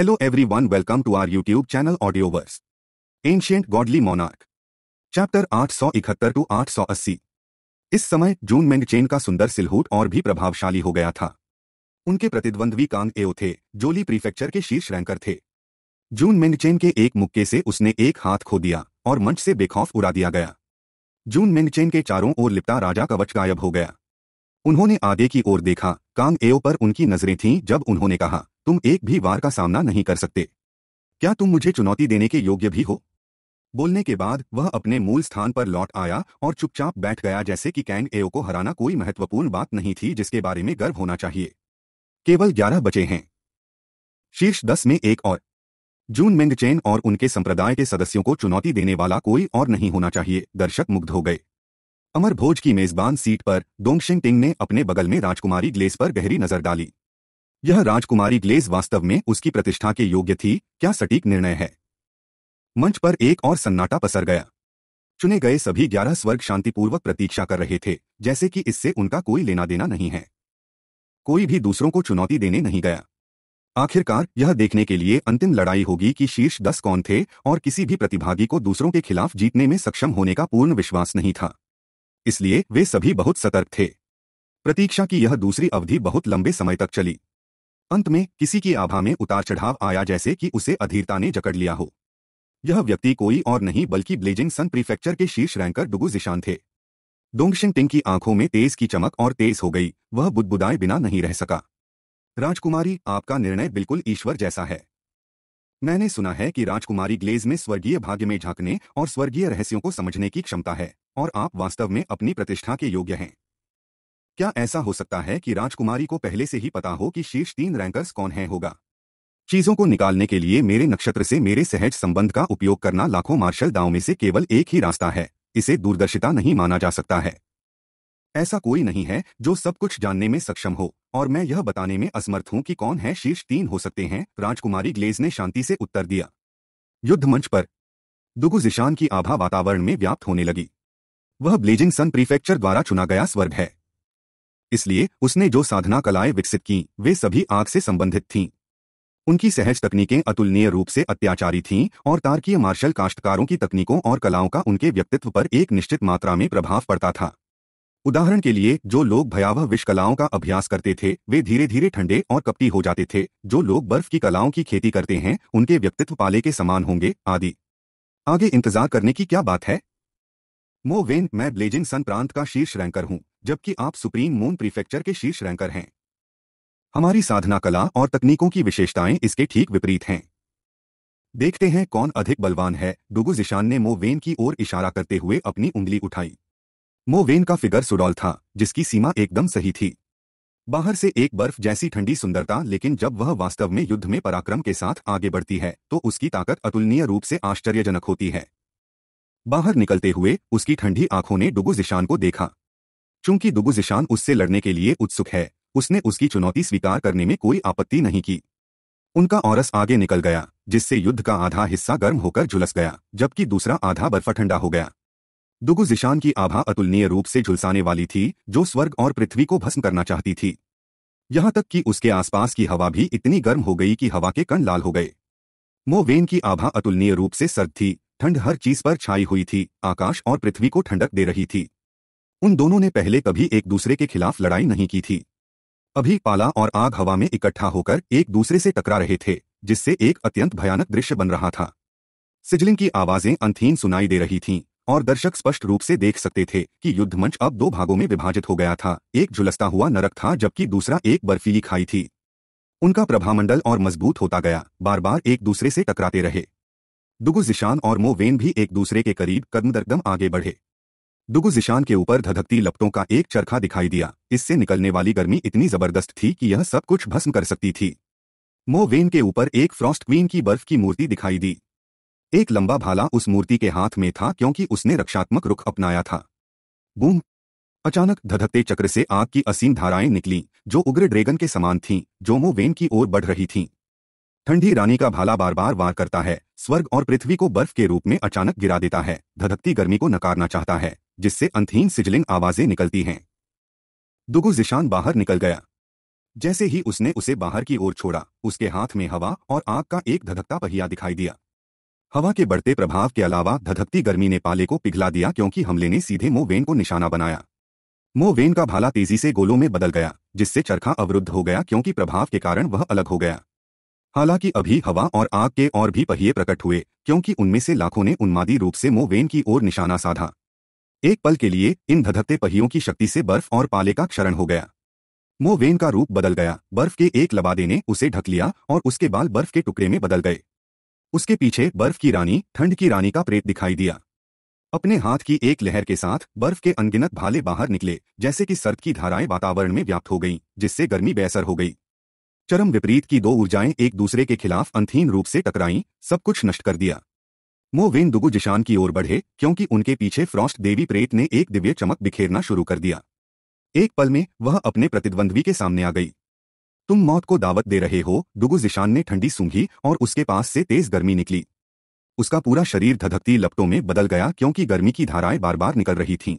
Hello everyone welcome to our YouTube channel Audioverse. Ancient Godly Monarch. Chapter 871 to 880. इस समय जून मेंगचेन का सुंदर सिलहूट और भी प्रभावशाली हो गया था उनके प्रतिद्वंद्वी कांग एओ थे जोली प्रीफेक्चर के शीर्ष रैंकर थे जून मेंगचेन के एक मुक्के से उसने एक हाथ खो दिया और मंच से बेखौफ उड़ा दिया गया जून मेंगचेन के चारों ओर लिपटा राजा कवच गायब हो गया उन्होंने आगे की ओर देखा कांग एओ पर उनकी नजरें थीं जब उन्होंने कहा तुम एक भी वार का सामना नहीं कर सकते क्या तुम मुझे चुनौती देने के योग्य भी हो बोलने के बाद वह अपने मूल स्थान पर लौट आया और चुपचाप बैठ गया जैसे कि कैंग एओ को हराना कोई महत्वपूर्ण बात नहीं थी जिसके बारे में गर्व होना चाहिए केवल ग्यारह बचे हैं शीर्ष दस में एक और जून मिंग चेन और उनके संप्रदाय के सदस्यों को चुनौती देने वाला कोई और नहीं होना चाहिए दर्शक मुग्ध हो गए अमर भोज की मेजबान सीट पर डोंगशिंग टिंग ने अपने बगल में राजकुमारी ग्लेस पर गहरी नजर डाली यह राजकुमारी ग्लेज वास्तव में उसकी प्रतिष्ठा के योग्य थी क्या सटीक निर्णय है मंच पर एक और सन्नाटा पसर गया चुने गए सभी ग्यारह स्वर्ग शांतिपूर्वक प्रतीक्षा कर रहे थे जैसे कि इससे उनका कोई लेना देना नहीं है कोई भी दूसरों को चुनौती देने नहीं गया आखिरकार यह देखने के लिए अंतिम लड़ाई होगी कि शीर्ष दस कौन थे और किसी भी प्रतिभागी को दूसरों के खिलाफ जीतने में सक्षम होने का पूर्ण विश्वास नहीं था इसलिए वे सभी बहुत सतर्क थे प्रतीक्षा की यह दूसरी अवधि बहुत लंबे समय तक चली अंत में किसी की आभा में उतार चढ़ाव आया जैसे कि उसे अधीरता ने जकड़ लिया हो यह व्यक्ति कोई और नहीं बल्कि ब्लेजिंग सन प्रीफेक्चर के शीर्ष रैंकर डुगु जिशान थे डोंगशिंग टिंग की आंखों में तेज की चमक और तेज हो गई वह बुदबुदाए बिना नहीं रह सका राजकुमारी आपका निर्णय बिल्कुल ईश्वर जैसा है मैंने सुना है कि राजकुमारी ग्लेज में स्वर्गीय भाग्य में झांकने और स्वर्गीय रहस्यों को समझने की क्षमता है और आप वास्तव में अपनी प्रतिष्ठा के योग्य हैं क्या ऐसा हो सकता है कि राजकुमारी को पहले से ही पता हो कि शीर्ष तीन रैंकर्स कौन है होगा चीजों को निकालने के लिए मेरे नक्षत्र से मेरे सहज संबंध का उपयोग करना लाखों मार्शल दाव में से केवल एक ही रास्ता है इसे दूरदर्शिता नहीं माना जा सकता है ऐसा कोई नहीं है जो सब कुछ जानने में सक्षम हो और मैं यह बताने में असमर्थ हूं कि कौन है शीर्ष तीन हो सकते हैं राजकुमारी ग्लेज ने शांति से उत्तर दिया युद्ध मंच पर जिशान की आभा वातावरण में व्याप्त होने लगी वह ब्लेजिंग सन प्रीफेक्चर द्वारा चुना गया स्वर्ग है इसलिए उसने जो साधना कलाएं विकसित की वे सभी आग से संबंधित थीं उनकी सहज तकनीकें अतुलनीय रूप से अत्याचारी थीं और तारकीय मार्शल काश्तकारों की तकनीकों और कलाओं का उनके व्यक्तित्व पर एक निश्चित मात्रा में प्रभाव पड़ता था उदाहरण के लिए जो लोग भयावह विष कलाओं का अभ्यास करते थे वे धीरे धीरे ठंडे और कपटी हो जाते थे जो लोग बर्फ की कलाओं की खेती करते हैं उनके व्यक्तित्व पाले के समान होंगे आदि आगे इंतजार करने की क्या बात है मोवेन मैं ब्लेजिंग सन प्रांत का शीर्ष रैंकर हूं जबकि आप सुप्रीम मून प्रीफेक्चर के शीर्ष रैंकर हैं हमारी साधना कला और तकनीकों की विशेषताएं इसके ठीक विपरीत हैं देखते हैं कौन अधिक बलवान है डुगु जिशान ने मोवेन की ओर इशारा करते हुए अपनी उंगली उठाई मोवेन का फिगर सुडौल था जिसकी सीमा एकदम सही थी बाहर से एक बर्फ जैसी ठंडी सुंदरता लेकिन जब वह वास्तव में युद्ध में पराक्रम के साथ आगे बढ़ती है तो उसकी ताकत अतुलनीय रूप से आश्चर्यजनक होती है बाहर निकलते हुए उसकी ठंडी आंखों ने डुगु जिशान को देखा चूंकि दुगु जिशान उससे लड़ने के लिए उत्सुक है उसने उसकी चुनौती स्वीकार करने में कोई आपत्ति नहीं की उनका औरस आगे निकल गया जिससे युद्ध का आधा हिस्सा गर्म होकर झुलस गया जबकि दूसरा आधा बर्फ ठंडा हो गया दुगु जिशान की आभा अतुलनीय रूप से झुलसाने वाली थी जो स्वर्ग और पृथ्वी को भस्म करना चाहती थी यहां तक कि उसके आसपास की हवा भी इतनी गर्म हो गई कि हवा के कण लाल हो गए मोवेन की आभा अतुलनीय रूप से सर्द थी ठंड हर चीज पर छाई हुई थी आकाश और पृथ्वी को ठंडक दे रही थी उन दोनों ने पहले कभी एक दूसरे के खिलाफ लड़ाई नहीं की थी अभी पाला और आग हवा में इकट्ठा होकर एक दूसरे से टकरा रहे थे जिससे एक अत्यंत भयानक दृश्य बन रहा था सिजलिंग की आवाजें अंथीन सुनाई दे रही थीं और दर्शक स्पष्ट रूप से देख सकते थे कि युद्धमंच अब दो भागों में विभाजित हो गया था एक झुलसता हुआ नरक था जबकि दूसरा एक बर्फीली खाई थी उनका प्रभामंडल और मजबूत होता गया बार बार एक दूसरे से टकराते रहे दुगु जिशान और मोवेन भी एक दूसरे के करीब कदम आगे बढ़े दुगु जिशान के ऊपर धधकती लपटों का एक चरखा दिखाई दिया इससे निकलने वाली गर्मी इतनी जबरदस्त थी कि यह सब कुछ भस्म कर सकती थी मोवेन के ऊपर एक फ्रॉस्ट क्वीन की बर्फ की मूर्ति दिखाई दी एक लंबा भाला उस मूर्ति के हाथ में था क्योंकि उसने रक्षात्मक रुख अपनाया था बूम अचानक धधकते चक्र से आग की असीम धाराएं निकली जो उग्र ड्रेगन के समान थीं जो मोवेन की ओर बढ़ रही थीं ठंडी रानी का भाला बार बार वार करता है स्वर्ग और पृथ्वी को बर्फ के रूप में अचानक गिरा देता है धधकती गर्मी को नकारना चाहता है जिससे अंतहीन सिजलिंग आवाजें निकलती हैं दुगु जिशान बाहर निकल गया जैसे ही उसने उसे बाहर की ओर छोड़ा उसके हाथ में हवा और आग का एक धधकता पहिया दिखाई दिया हवा के बढ़ते प्रभाव के अलावा धधकती गर्मी ने पाले को पिघला दिया क्योंकि हमले ने सीधे मोवेन को निशाना बनाया मोवेन का भाला तेजी से गोलों में बदल गया जिससे चरखा अवरुद्ध हो गया क्योंकि प्रभाव के कारण वह अलग हो गया हालांकि अभी हवा और आग के और भी पहिए प्रकट हुए क्योंकि उनमें से लाखों ने उन्मादी रूप से मोवेन की ओर निशाना साधा एक पल के लिए इन धधकते पहियों की शक्ति से बर्फ और पाले का क्षरण हो गया मोवेन का रूप बदल गया बर्फ के एक लबादे ने उसे ढक लिया और उसके बाल बर्फ के टुकड़े में बदल गए उसके पीछे बर्फ की रानी ठंड की रानी का प्रेत दिखाई दिया अपने हाथ की एक लहर के साथ बर्फ के अनगिनत भाले बाहर निकले जैसे कि सर्द की धाराएं वातावरण में व्याप्त हो गईं, जिससे गर्मी बेसर हो गई चरम विपरीत की दो ऊर्जाएं एक दूसरे के खिलाफ अंतहीन रूप से टकराई सब कुछ नष्ट कर दिया मोवेन दुगु जिशान की ओर बढ़े क्योंकि उनके पीछे फ्रॉस्ट देवी प्रेत ने एक दिव्य चमक बिखेरना शुरू कर दिया एक पल में वह अपने प्रतिद्वंद्वी के सामने आ गई तुम मौत को दावत दे रहे हो दुगु जिशान ने ठंडी सूंघी और उसके पास से तेज गर्मी निकली उसका पूरा शरीर धधकती लपटों में बदल गया क्योंकि गर्मी की धाराएं बार बार निकल रही थीं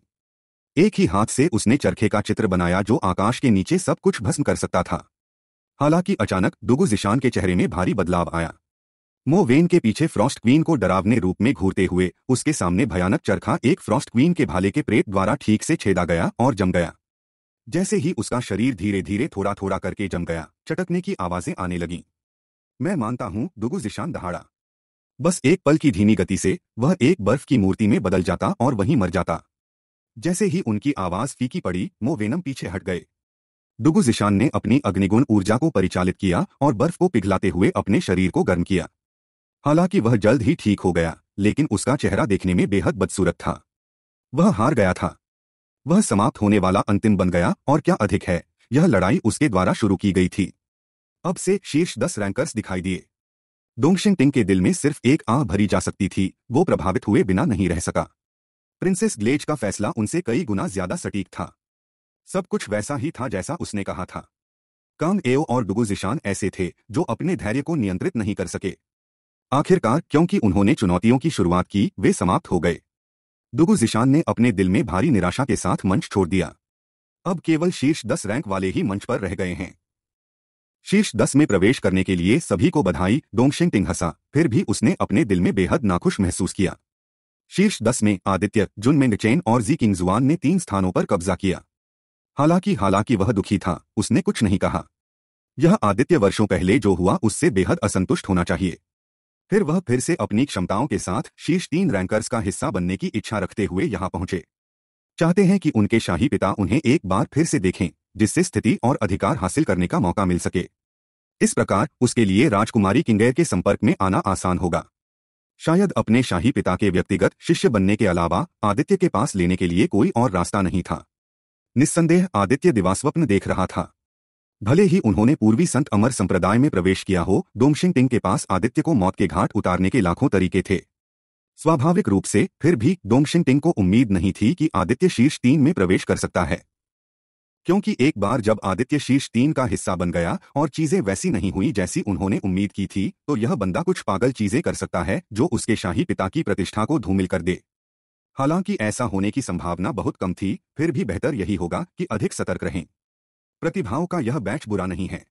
एक ही हाथ से उसने चरखे का चित्र बनाया जो आकाश के नीचे सब कुछ भस्म कर सकता था हालांकि अचानक डुगु जिशान के चेहरे में भारी बदलाव आया मो वेन के पीछे फ्रॉस्ट क्वीन को डरावने रूप में घूरते हुए उसके सामने भयानक चरखा एक फ्रॉस्ट क्वीन के भाले के प्रेत द्वारा ठीक से छेदा गया और जम गया जैसे ही उसका शरीर धीरे धीरे थोड़ा थोड़ा करके जम गया चटकने की आवाजें आने लगीं मैं मानता हूं डुगु जिशान दहाड़ा बस एक पल की धीमी गति से वह एक बर्फ की मूर्ति में बदल जाता और वहीं मर जाता जैसे ही उनकी आवाज फीकी पड़ी मोवेनम पीछे हट गए डुगु जिशान ने अपनी अग्निगुण ऊर्जा को परिचालित किया और बर्फ को पिघलाते हुए अपने शरीर को गर्म किया हालांकि वह जल्द ही ठीक हो गया लेकिन उसका चेहरा देखने में बेहद बदसूरत था वह हार गया था वह समाप्त होने वाला अंतिम बन गया और क्या अधिक है यह लड़ाई उसके द्वारा शुरू की गई थी अब से शीर्ष दस रैंकर्स दिखाई दिए डोंगशिंग टिंग के दिल में सिर्फ एक आह भरी जा सकती थी वो प्रभावित हुए बिना नहीं रह सका प्रिंसेस ग्लेज का फैसला उनसे कई गुना ज्यादा सटीक था सब कुछ वैसा ही था जैसा उसने कहा था कांग एओ और जिशान ऐसे थे जो अपने धैर्य को नियंत्रित नहीं कर सके आखिरकार क्योंकि उन्होंने चुनौतियों की शुरुआत की वे समाप्त हो गए डुगुजिशान ने अपने दिल में भारी निराशा के साथ मंच छोड़ दिया अब केवल शीर्ष दस रैंक वाले ही मंच पर रह गए हैं शीर्ष दस में प्रवेश करने के लिए सभी को बधाई डोंगशिंग टिंग हंसा फिर भी उसने अपने दिल में बेहद नाखुश महसूस किया शीर्ष दस में आदित्य जुनमेंग चेन और जी किंगजुआन ने तीन स्थानों पर कब्जा किया हालांकि हालांकि वह दुखी था उसने कुछ नहीं कहा यह आदित्य वर्षों पहले जो हुआ उससे बेहद असंतुष्ट होना चाहिए फिर वह फिर से अपनी क्षमताओं के साथ शीर्ष तीन रैंकर्स का हिस्सा बनने की इच्छा रखते हुए यहां पहुंचे चाहते हैं कि उनके शाही पिता उन्हें एक बार फिर से देखें जिससे स्थिति और अधिकार हासिल करने का मौका मिल सके इस प्रकार उसके लिए राजकुमारी किंगेर के संपर्क में आना आसान होगा शायद अपने शाही पिता के व्यक्तिगत शिष्य बनने के अलावा आदित्य के पास लेने के लिए कोई और रास्ता नहीं था निस्संदेह आदित्य दिवास्वप्न देख रहा था भले ही उन्होंने पूर्वी संत अमर संप्रदाय में प्रवेश किया हो डोमशिंग टिंग के पास आदित्य को मौत के घाट उतारने के लाखों तरीके थे स्वाभाविक रूप से फिर भी डोमशिंग टिंग को उम्मीद नहीं थी कि आदित्य शीर्ष तीन में प्रवेश कर सकता है क्योंकि एक बार जब आदित्य शीर्ष तीन का हिस्सा बन गया और चीजें वैसी नहीं हुई जैसी उन्होंने उम्मीद की थी तो यह बंदा कुछ पागल चीजें कर सकता है जो उसके शाही पिता की प्रतिष्ठा को धूमिल कर दे हालांकि ऐसा होने की संभावना बहुत कम थी फिर भी बेहतर यही होगा कि अधिक सतर्क रहें प्रतिभाओं का यह बैच बुरा नहीं है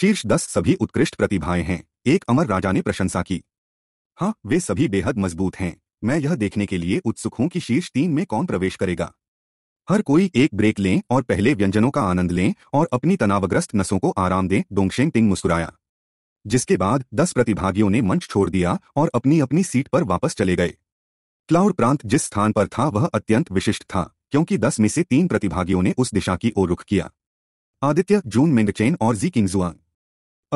शीर्ष दस सभी उत्कृष्ट प्रतिभाएं हैं एक अमर राजा ने प्रशंसा की हाँ वे सभी बेहद मजबूत हैं मैं यह देखने के लिए उत्सुक हूं कि शीर्ष तीन में कौन प्रवेश करेगा हर कोई एक ब्रेक लें और पहले व्यंजनों का आनंद लें और अपनी तनावग्रस्त नसों को आराम दें डोंगशेंग टिंग मुस्कुराया जिसके बाद दस प्रतिभागियों ने मंच छोड़ दिया और अपनी अपनी सीट पर वापस चले गए क्लाउड प्रांत जिस स्थान पर था वह अत्यंत विशिष्ट था क्योंकि दस में से तीन प्रतिभागियों ने उस दिशा की ओर रुख किया आदित्य जून मिंगचेन और जी किंगजुआंग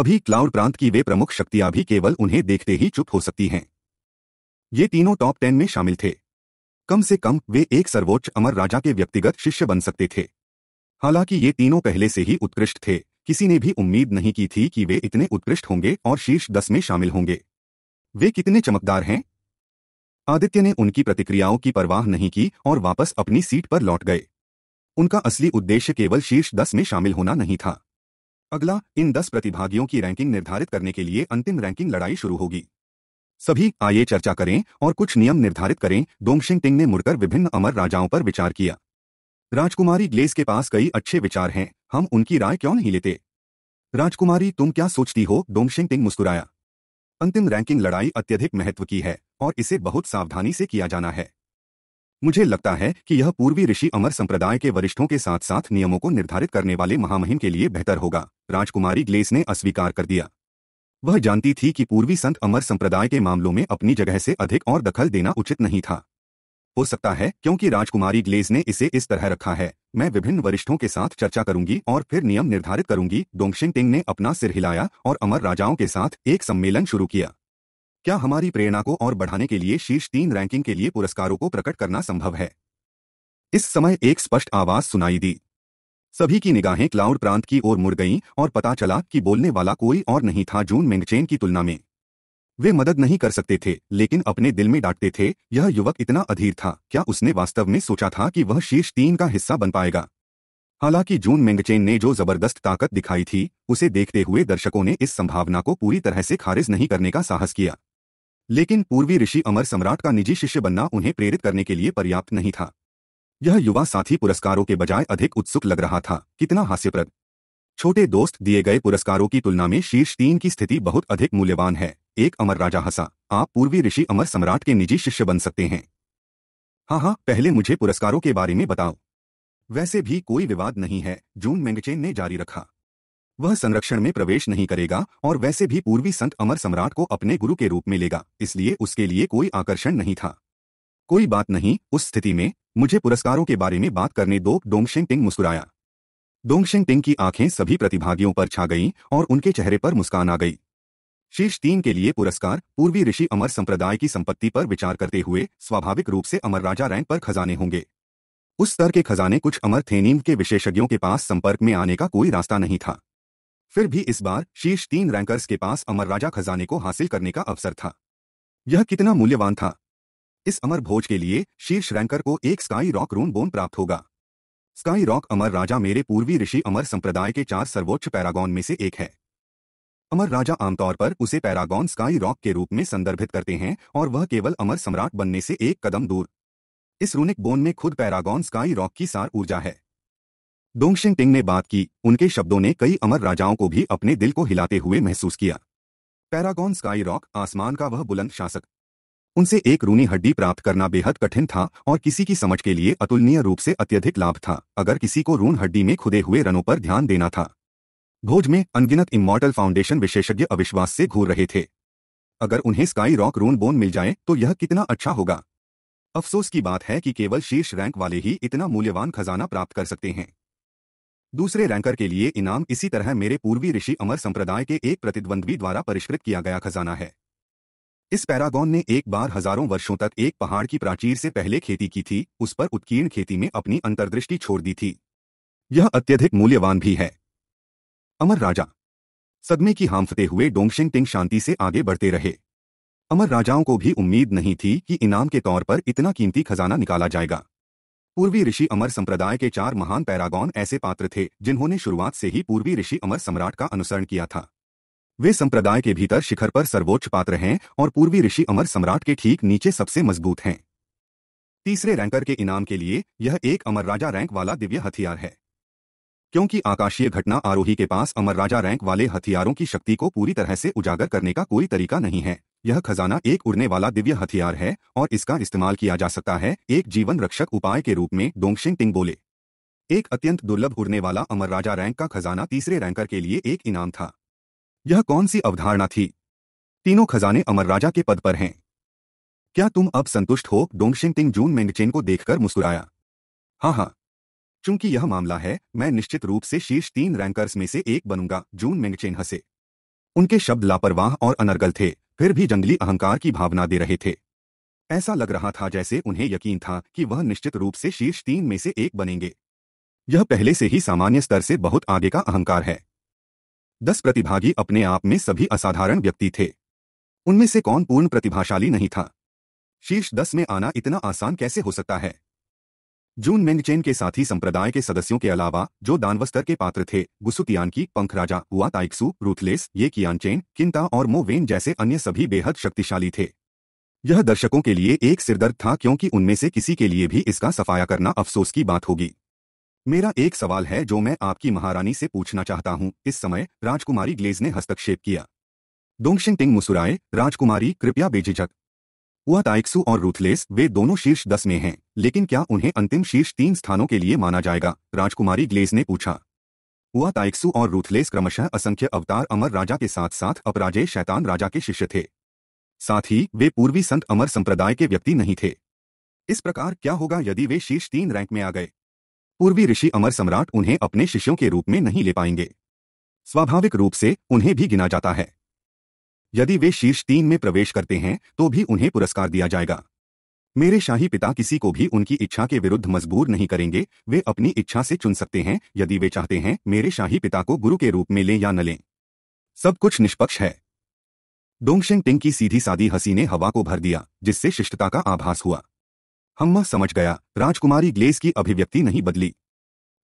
अभी क्लाउड प्रांत की वे प्रमुख शक्तियां भी केवल उन्हें देखते ही चुप हो सकती हैं ये तीनों टॉप टेन में शामिल थे कम से कम वे एक सर्वोच्च अमर राजा के व्यक्तिगत शिष्य बन सकते थे हालांकि ये तीनों पहले से ही उत्कृष्ट थे किसी ने भी उम्मीद नहीं की थी कि वे इतने उत्कृष्ट होंगे और शीर्ष दस में शामिल होंगे वे कितने चमकदार हैं आदित्य ने उनकी प्रतिक्रियाओं की परवाह नहीं की और वापस अपनी सीट पर लौट गए उनका असली उद्देश्य केवल शीर्ष दस में शामिल होना नहीं था अगला इन दस प्रतिभागियों की रैंकिंग निर्धारित करने के लिए अंतिम रैंकिंग लड़ाई शुरू होगी सभी आइए चर्चा करें और कुछ नियम निर्धारित करें डोंगशिंग टिंग ने मुड़कर विभिन्न अमर राजाओं पर विचार किया राजकुमारी ग्लेस के पास कई अच्छे विचार हैं हम उनकी राय क्यों नहीं लेते राजकुमारी तुम क्या सोचती हो डोंगशिंग टिंग मुस्कुराया अंतिम रैंकिंग लड़ाई अत्यधिक महत्व की है और इसे बहुत सावधानी से किया जाना है मुझे लगता है कि यह पूर्वी ऋषि अमर संप्रदाय के वरिष्ठों के साथ साथ नियमों को निर्धारित करने वाले महामहिम के लिए बेहतर होगा राजकुमारी ग्लेस ने अस्वीकार कर दिया वह जानती थी कि पूर्वी संत अमर संप्रदाय के मामलों में अपनी जगह से अधिक और दखल देना उचित नहीं था हो सकता है क्योंकि राजकुमारी ग्लेज ने इसे इस तरह रखा है मैं विभिन्न वरिष्ठों के साथ चर्चा करूंगी और फिर नियम निर्धारित करूंगी डोंगशिंग टिंग ने अपना सिर हिलाया और अमर राजाओं के साथ एक सम्मेलन शुरू किया क्या हमारी प्रेरणा को और बढ़ाने के लिए शीर्ष तीन रैंकिंग के लिए पुरस्कारों को प्रकट करना संभव है इस समय एक स्पष्ट आवाज सुनाई दी सभी की निगाहें क्लाउड प्रांत की ओर मुड़ गईं और पता चला कि बोलने वाला कोई और नहीं था जून मेंगचेन की तुलना में वे मदद नहीं कर सकते थे लेकिन अपने दिल में डांटते थे यह युवक इतना अधीर था क्या उसने वास्तव में सोचा था कि वह शीर्ष तीन का हिस्सा बन पाएगा हालांकि जून मेंगचेन ने जो जबरदस्त ताकत दिखाई थी उसे देखते हुए दर्शकों ने इस संभावना को पूरी तरह से खारिज नहीं करने का साहस किया लेकिन पूर्वी ऋषि अमर सम्राट का निजी शिष्य बनना उन्हें प्रेरित करने के लिए पर्याप्त नहीं था यह युवा साथी पुरस्कारों के बजाय अधिक उत्सुक लग रहा था कितना हास्यप्रद छोटे दोस्त दिए गए पुरस्कारों की तुलना में शीर्ष तीन की स्थिति बहुत अधिक मूल्यवान है एक अमर राजा हंसा आप पूर्वी ऋषि अमर सम्राट के निजी शिष्य बन सकते हैं हाँ हाँ पहले मुझे पुरस्कारों के बारे में बताओ वैसे भी कोई विवाद नहीं है जून मेंगचेन ने जारी रखा वह संरक्षण में प्रवेश नहीं करेगा और वैसे भी पूर्वी संत अमर सम्राट को अपने गुरु के रूप में लेगा इसलिए उसके लिए कोई आकर्षण नहीं था कोई बात नहीं उस स्थिति में मुझे पुरस्कारों के बारे में बात करने दो डोंगशिंग टिंग मुस्कुराया डोंगशिंग टिंग की आंखें सभी प्रतिभागियों पर छा गईं और उनके चेहरे पर मुस्कान आ गई शीर्ष तीन के लिए पुरस्कार पूर्वी ऋषि अमर संप्रदाय की संपत्ति पर विचार करते हुए स्वाभाविक रूप से अमर राजा रैंक पर खजाने होंगे उस स्तर के खजाने कुछ अमर थेनीम के विशेषज्ञों के पास संपर्क में आने का कोई रास्ता नहीं था फिर भी इस बार शीर्ष तीन रैंकर्स के पास अमर राजा खजाने को हासिल करने का अवसर था यह कितना मूल्यवान था इस अमर भोज के लिए शीर्ष रैंकर को एक स्काई रॉक रून बोन प्राप्त होगा स्काई रॉक अमर राजा मेरे पूर्वी ऋषि अमर संप्रदाय के चार सर्वोच्च पैरागॉन में से एक है अमर राजा आमतौर पर उसे पैरागॉन स्काई रॉक के रूप में संदर्भित करते हैं और वह केवल अमर सम्राट बनने से एक कदम दूर इस रूनिक बोन में खुद पैरागॉन स्काई रॉक की सार ऊर्जा है डोंगशिंग टिंग ने बात की उनके शब्दों ने कई अमर राजाओं को भी अपने दिल को हिलाते हुए महसूस किया पैरागॉन स्काई रॉक आसमान का वह बुलंद शासक उनसे एक रूनी हड्डी प्राप्त करना बेहद कठिन था और किसी की समझ के लिए अतुलनीय रूप से अत्यधिक लाभ था अगर किसी को रून हड्डी में खुदे हुए रनों पर ध्यान देना था भोज में अनगिनत इमोर्टल फाउंडेशन विशेषज्ञ अविश्वास से घूर रहे थे अगर उन्हें स्काई रॉक रून बोन मिल जाए तो यह कितना अच्छा होगा अफसोस की बात है कि केवल शीर्ष रैंक वाले ही इतना मूल्यवान खजाना प्राप्त कर सकते हैं दूसरे रैंकर के लिए इनाम इसी तरह मेरे पूर्वी ऋषि अमर संप्रदाय के एक प्रतिद्वंद्वी द्वारा परिष्कृत किया गया खजाना है इस पैरागॉन ने एक बार हजारों वर्षों तक एक पहाड़ की प्राचीर से पहले खेती की थी उस पर उत्कीर्ण खेती में अपनी अंतर्दृष्टि छोड़ दी थी यह अत्यधिक मूल्यवान भी है अमर राजा सदमे की हामफते हुए डोंगशिंग टिंग शांति से आगे बढ़ते रहे अमर राजाओं को भी उम्मीद नहीं थी कि इनाम के तौर पर इतना कीमती खजाना निकाला जाएगा पूर्वी ऋषि अमर संप्रदाय के चार महान पैरागॉन ऐसे पात्र थे जिन्होंने शुरुआत से ही पूर्वी ऋषि अमर सम्राट का अनुसरण किया था वे संप्रदाय के भीतर शिखर पर सर्वोच्च पात्र हैं और पूर्वी ऋषि अमर सम्राट के ठीक नीचे सबसे मजबूत हैं तीसरे रैंकर के इनाम के लिए यह एक अमर राजा रैंक वाला दिव्य हथियार है क्योंकि आकाशीय घटना आरोही के पास अमर राजा रैंक वाले हथियारों की शक्ति को पूरी तरह से उजागर करने का कोई तरीका नहीं है यह खजाना एक उड़ने वाला दिव्य हथियार है और इसका इस्तेमाल किया जा सकता है एक जीवन रक्षक उपाय के रूप में डोंगशिंग टिंग बोले एक अत्यंत दुर्लभ उड़ने वाला अमर राजा रैंक का खजाना तीसरे रैंकर के लिए एक इनाम था यह कौन सी अवधारणा थी तीनों खजाने अमर राजा के पद पर हैं क्या तुम अब संतुष्ट हो डोंगशिंग टिंग जून मेंगचेन को देखकर मुस्कुराया हाँ हाँ चूंकि यह मामला है मैं निश्चित रूप से शीर्ष तीन रैंकर्स में से एक बनूंगा जून मेंगचेन हंसे उनके शब्द लापरवाह और अनर्गल थे फिर भी जंगली अहंकार की भावना दे रहे थे ऐसा लग रहा था जैसे उन्हें यकीन था कि वह निश्चित रूप से शीर्ष तीन में से एक बनेंगे यह पहले से ही सामान्य स्तर से बहुत आगे का अहंकार है दस प्रतिभागी अपने आप में सभी असाधारण व्यक्ति थे उनमें से कौन पूर्ण प्रतिभाशाली नहीं था शीर्ष दस में आना इतना आसान कैसे हो सकता है जून मेंगचेन के साथी संप्रदाय के सदस्यों के अलावा जो दानवस्तर के पात्र थे गुसुतियान की पंखराजा हुआ ताइक्सू रूथलेस ये कियानचेन किंता और मोवेन जैसे अन्य सभी बेहद शक्तिशाली थे यह दर्शकों के लिए एक सिरदर्द था क्योंकि उनमें से किसी के लिए भी इसका सफाया करना अफसोस की बात होगी मेरा एक सवाल है जो मैं आपकी महारानी से पूछना चाहता हूं इस समय राजकुमारी ग्लेज ने हस्तक्षेप किया डोंगशिंग टिंग मुसुराए राजकुमारी कृपया बेझिझक वह ताइक्सु और रूथलेस वे दोनों शीर्ष दस में हैं लेकिन क्या उन्हें अंतिम शीर्ष तीन स्थानों के लिए माना जाएगा राजकुमारी ग्लेस ने पूछा वह ताइक्सु और रूथलेस क्रमशः असंख्य अवतार अमर राजा के साथ साथ अपराजय शैतान राजा के शिष्य थे साथ ही वे पूर्वी संत अमर संप्रदाय के व्यक्ति नहीं थे इस प्रकार क्या होगा यदि वे शीर्ष तीन रैंक में आ गए पूर्वी ऋषि अमर सम्राट उन्हें अपने शिष्यों के रूप में नहीं ले पाएंगे स्वाभाविक रूप से उन्हें भी गिना जाता है यदि वे शीर्ष तीन में प्रवेश करते हैं तो भी उन्हें पुरस्कार दिया जाएगा मेरे शाही पिता किसी को भी उनकी इच्छा के विरुद्ध मजबूर नहीं करेंगे वे अपनी इच्छा से चुन सकते हैं यदि वे चाहते हैं मेरे शाही पिता को गुरु के रूप में लें या न लें सब कुछ निष्पक्ष है डोंगशेंग टिंग की सीधी सादी हंसी ने हवा को भर दिया जिससे शिष्टता का आभास हुआ हम्मा समझ गया राजकुमारी ग्लेस की अभिव्यक्ति नहीं बदली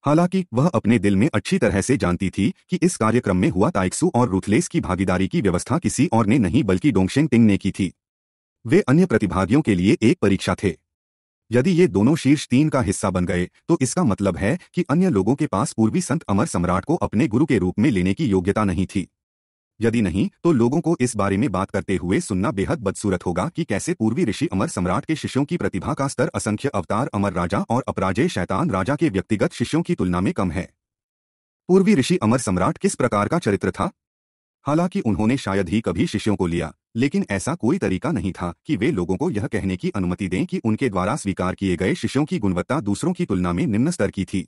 हालांकि वह अपने दिल में अच्छी तरह से जानती थी कि इस कार्यक्रम में हुआ ताइक्सू और रुथलेस की भागीदारी की व्यवस्था किसी और ने नहीं बल्कि डोंगशेंग टिंग ने की थी वे अन्य प्रतिभागियों के लिए एक परीक्षा थे यदि ये दोनों शीर्ष तीन का हिस्सा बन गए तो इसका मतलब है कि अन्य लोगों के पास पूर्वी संत अमर सम्राट को अपने गुरु के रूप में लेने की योग्यता नहीं थी यदि नहीं तो लोगों को इस बारे में बात करते हुए सुनना बेहद बदसूरत होगा कि कैसे पूर्वी ऋषि अमर सम्राट के शिष्यों की प्रतिभा का स्तर असंख्य अवतार अमर राजा और अपराजय शैतान राजा के व्यक्तिगत शिष्यों की तुलना में कम है पूर्वी ऋषि अमर सम्राट किस प्रकार का चरित्र था हालांकि उन्होंने शायद ही कभी शिष्यों को लिया लेकिन ऐसा कोई तरीका नहीं था कि वे लोगों को यह कहने की अनुमति दें कि उनके द्वारा स्वीकार किए गए शिष्यों की गुणवत्ता दूसरों की तुलना में निम्न स्तर की थी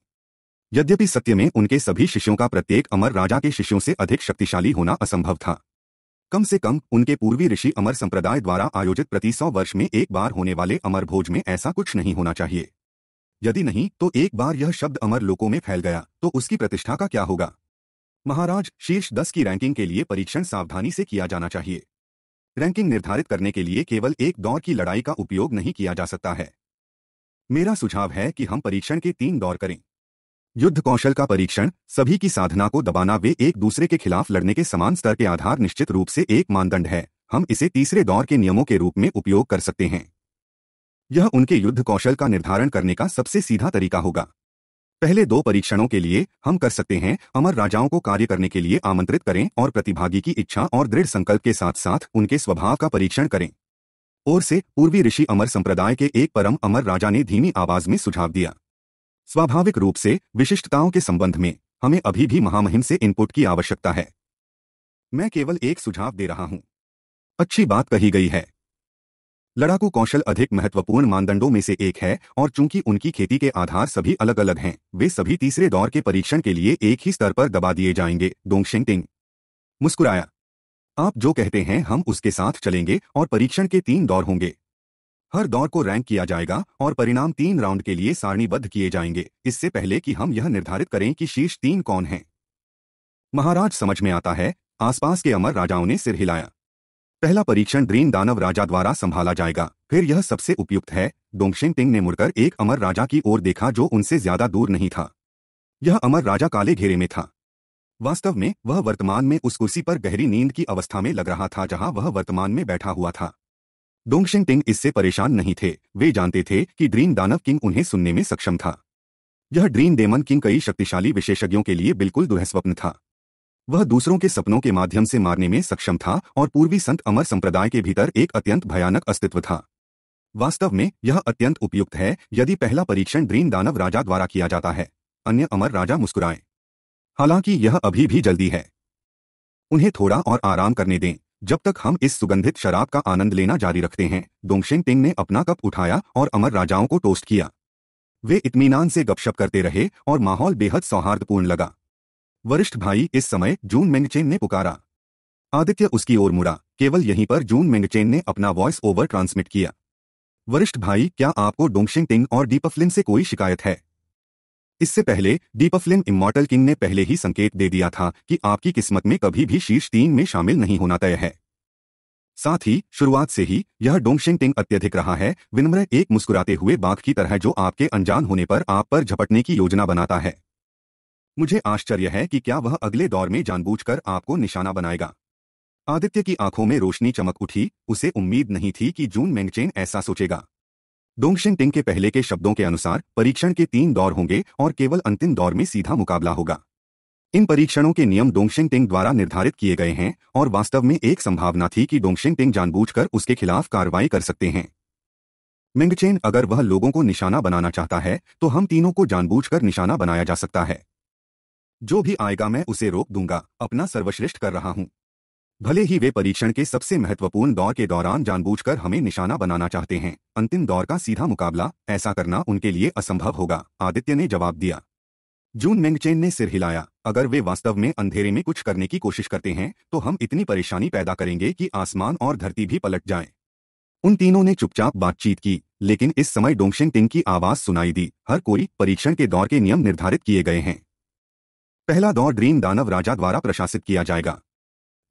यद्यपि सत्य में उनके सभी शिष्यों का प्रत्येक अमर राजा के शिष्यों से अधिक शक्तिशाली होना असंभव था कम से कम उनके पूर्वी ऋषि अमर संप्रदाय द्वारा आयोजित प्रति सौ वर्ष में एक बार होने वाले अमर भोज में ऐसा कुछ नहीं होना चाहिए यदि नहीं तो एक बार यह शब्द अमर लोकों में फैल गया तो उसकी प्रतिष्ठा का क्या होगा महाराज शीर्ष दस की रैंकिंग के लिए परीक्षण सावधानी से किया जाना चाहिए रैंकिंग निर्धारित करने के लिए केवल एक दौर की लड़ाई का उपयोग नहीं किया जा सकता है मेरा सुझाव है कि हम परीक्षण के तीन दौर करें युद्ध कौशल का परीक्षण सभी की साधना को दबाना वे एक दूसरे के खिलाफ लड़ने के समान स्तर के आधार निश्चित रूप से एक मानदंड है हम इसे तीसरे दौर के नियमों के रूप में उपयोग कर सकते हैं यह उनके युद्ध कौशल का निर्धारण करने का सबसे सीधा तरीका होगा पहले दो परीक्षणों के लिए हम कर सकते हैं अमर राजाओं को कार्य करने के लिए आमंत्रित करें और प्रतिभागी की इच्छा और दृढ़ संकल्प के साथ साथ उनके स्वभाव का परीक्षण करें और से पूर्वी ऋषि अमर संप्रदाय के एक परम अमर राजा ने धीमी आवाज में सुझाव दिया स्वाभाविक रूप से विशिष्टताओं के संबंध में हमें अभी भी महामहिम से इनपुट की आवश्यकता है मैं केवल एक सुझाव दे रहा हूं अच्छी बात कही गई है लड़ाकू कौशल अधिक महत्वपूर्ण मानदंडों में से एक है और चूंकि उनकी खेती के आधार सभी अलग अलग हैं वे सभी तीसरे दौर के परीक्षण के लिए एक ही स्तर पर दबा दिए जाएंगे डोंगशिंग टिंग मुस्कुराया आप जो कहते हैं हम उसके साथ चलेंगे और परीक्षण के तीन दौर होंगे हर दौर को रैंक किया जाएगा और परिणाम तीन राउंड के लिए सारणीबद्ध किए जाएंगे इससे पहले कि हम यह निर्धारित करें कि शीर्ष तीन कौन हैं महाराज समझ में आता है आसपास के अमर राजाओं ने सिर हिलाया पहला परीक्षण ड्रीन दानव राजा द्वारा संभाला जाएगा फिर यह सबसे उपयुक्त है डोंगशिंग टिंग ने मुड़कर एक अमर राजा की ओर देखा जो उनसे ज्यादा दूर नहीं था यह अमर राजा काले घेरे में था वास्तव में वह वर्तमान में उस कुर्सी पर गहरी नींद की अवस्था में लग रहा था जहां वह वर्तमान में बैठा हुआ था डोंगशिंग टिंग इससे परेशान नहीं थे वे जानते थे कि ड्रीन दानव किंग उन्हें सुनने में सक्षम था यह ड्रीन डेमन किंग कई शक्तिशाली विशेषज्ञों के लिए बिल्कुल दुहस्वप्न था वह दूसरों के सपनों के माध्यम से मारने में सक्षम था और पूर्वी संत अमर संप्रदाय के भीतर एक अत्यंत भयानक अस्तित्व था वास्तव में यह अत्यंत उपयुक्त है यदि पहला परीक्षण ड्रीन दानव राजा द्वारा किया जाता है अन्य अमर राजा मुस्कुराए हालांकि यह अभी भी जल्दी है उन्हें थोड़ा और आराम करने दें जब तक हम इस सुगंधित शराब का आनंद लेना जारी रखते हैं दोंगशेंग टिंग ने अपना कप उठाया और अमर राजाओं को टोस्ट किया वे इतमीनान से गपशप करते रहे और माहौल बेहद सौहार्दपूर्ण लगा वरिष्ठ भाई इस समय जून मेंगचेन ने पुकारा आदित्य उसकी ओर मुड़ा केवल यहीं पर जून मेंगचेन ने अपना वॉइस ओवर ट्रांसमिट किया वरिष्ठ भाई क्या आपको डोंगशिंग टिंग और डीपफलिन से कोई शिकायत है इससे पहले डीपफ्लिन इमोटल किंग ने पहले ही संकेत दे दिया था कि आपकी किस्मत में कभी भी शीर्ष तीन में शामिल नहीं होना तय है साथ ही शुरुआत से ही यह डोंगशिंग टिंग अत्यधिक रहा है विनम्र एक मुस्कुराते हुए बाघ की तरह जो आपके अनजान होने पर आप पर झपटने की योजना बनाता है मुझे आश्चर्य है कि क्या वह अगले दौर में जानबूझकर आपको निशाना बनाएगा आदित्य की आंखों में रोशनी चमक उठी उसे उम्मीद नहीं थी कि जून मेंगचेन ऐसा सोचेगा डोंगशेंग टिंग के पहले के शब्दों के अनुसार परीक्षण के तीन दौर होंगे और केवल अंतिम दौर में सीधा मुकाबला होगा इन परीक्षणों के नियम डोंगशेंग टिंग द्वारा निर्धारित किए गए हैं और वास्तव में एक संभावना थी कि डोंगशेंग टिंग जानबूझकर उसके खिलाफ कार्रवाई कर सकते हैं मिंगचेन अगर वह लोगों को निशाना बनाना चाहता है तो हम तीनों को जानबूझ निशाना बनाया जा सकता है जो भी आएगा मैं उसे रोक दूंगा अपना सर्वश्रेष्ठ कर रहा हूं भले ही वे परीक्षण के सबसे महत्वपूर्ण दौर के दौरान जानबूझकर हमें निशाना बनाना चाहते हैं अंतिम दौर का सीधा मुकाबला ऐसा करना उनके लिए असंभव होगा आदित्य ने जवाब दिया जून मेंगचेन ने सिर हिलाया अगर वे वास्तव में अंधेरे में कुछ करने की कोशिश करते हैं तो हम इतनी परेशानी पैदा करेंगे कि आसमान और धरती भी पलट जाए उन तीनों ने चुपचाप बातचीत की लेकिन इस समय डोंगशिंग टिंग की आवाज सुनाई दी हर कोई परीक्षण के दौर के नियम निर्धारित किए गए हैं पहला दौर ड्रीम दानव राजा द्वारा प्रशासित किया जाएगा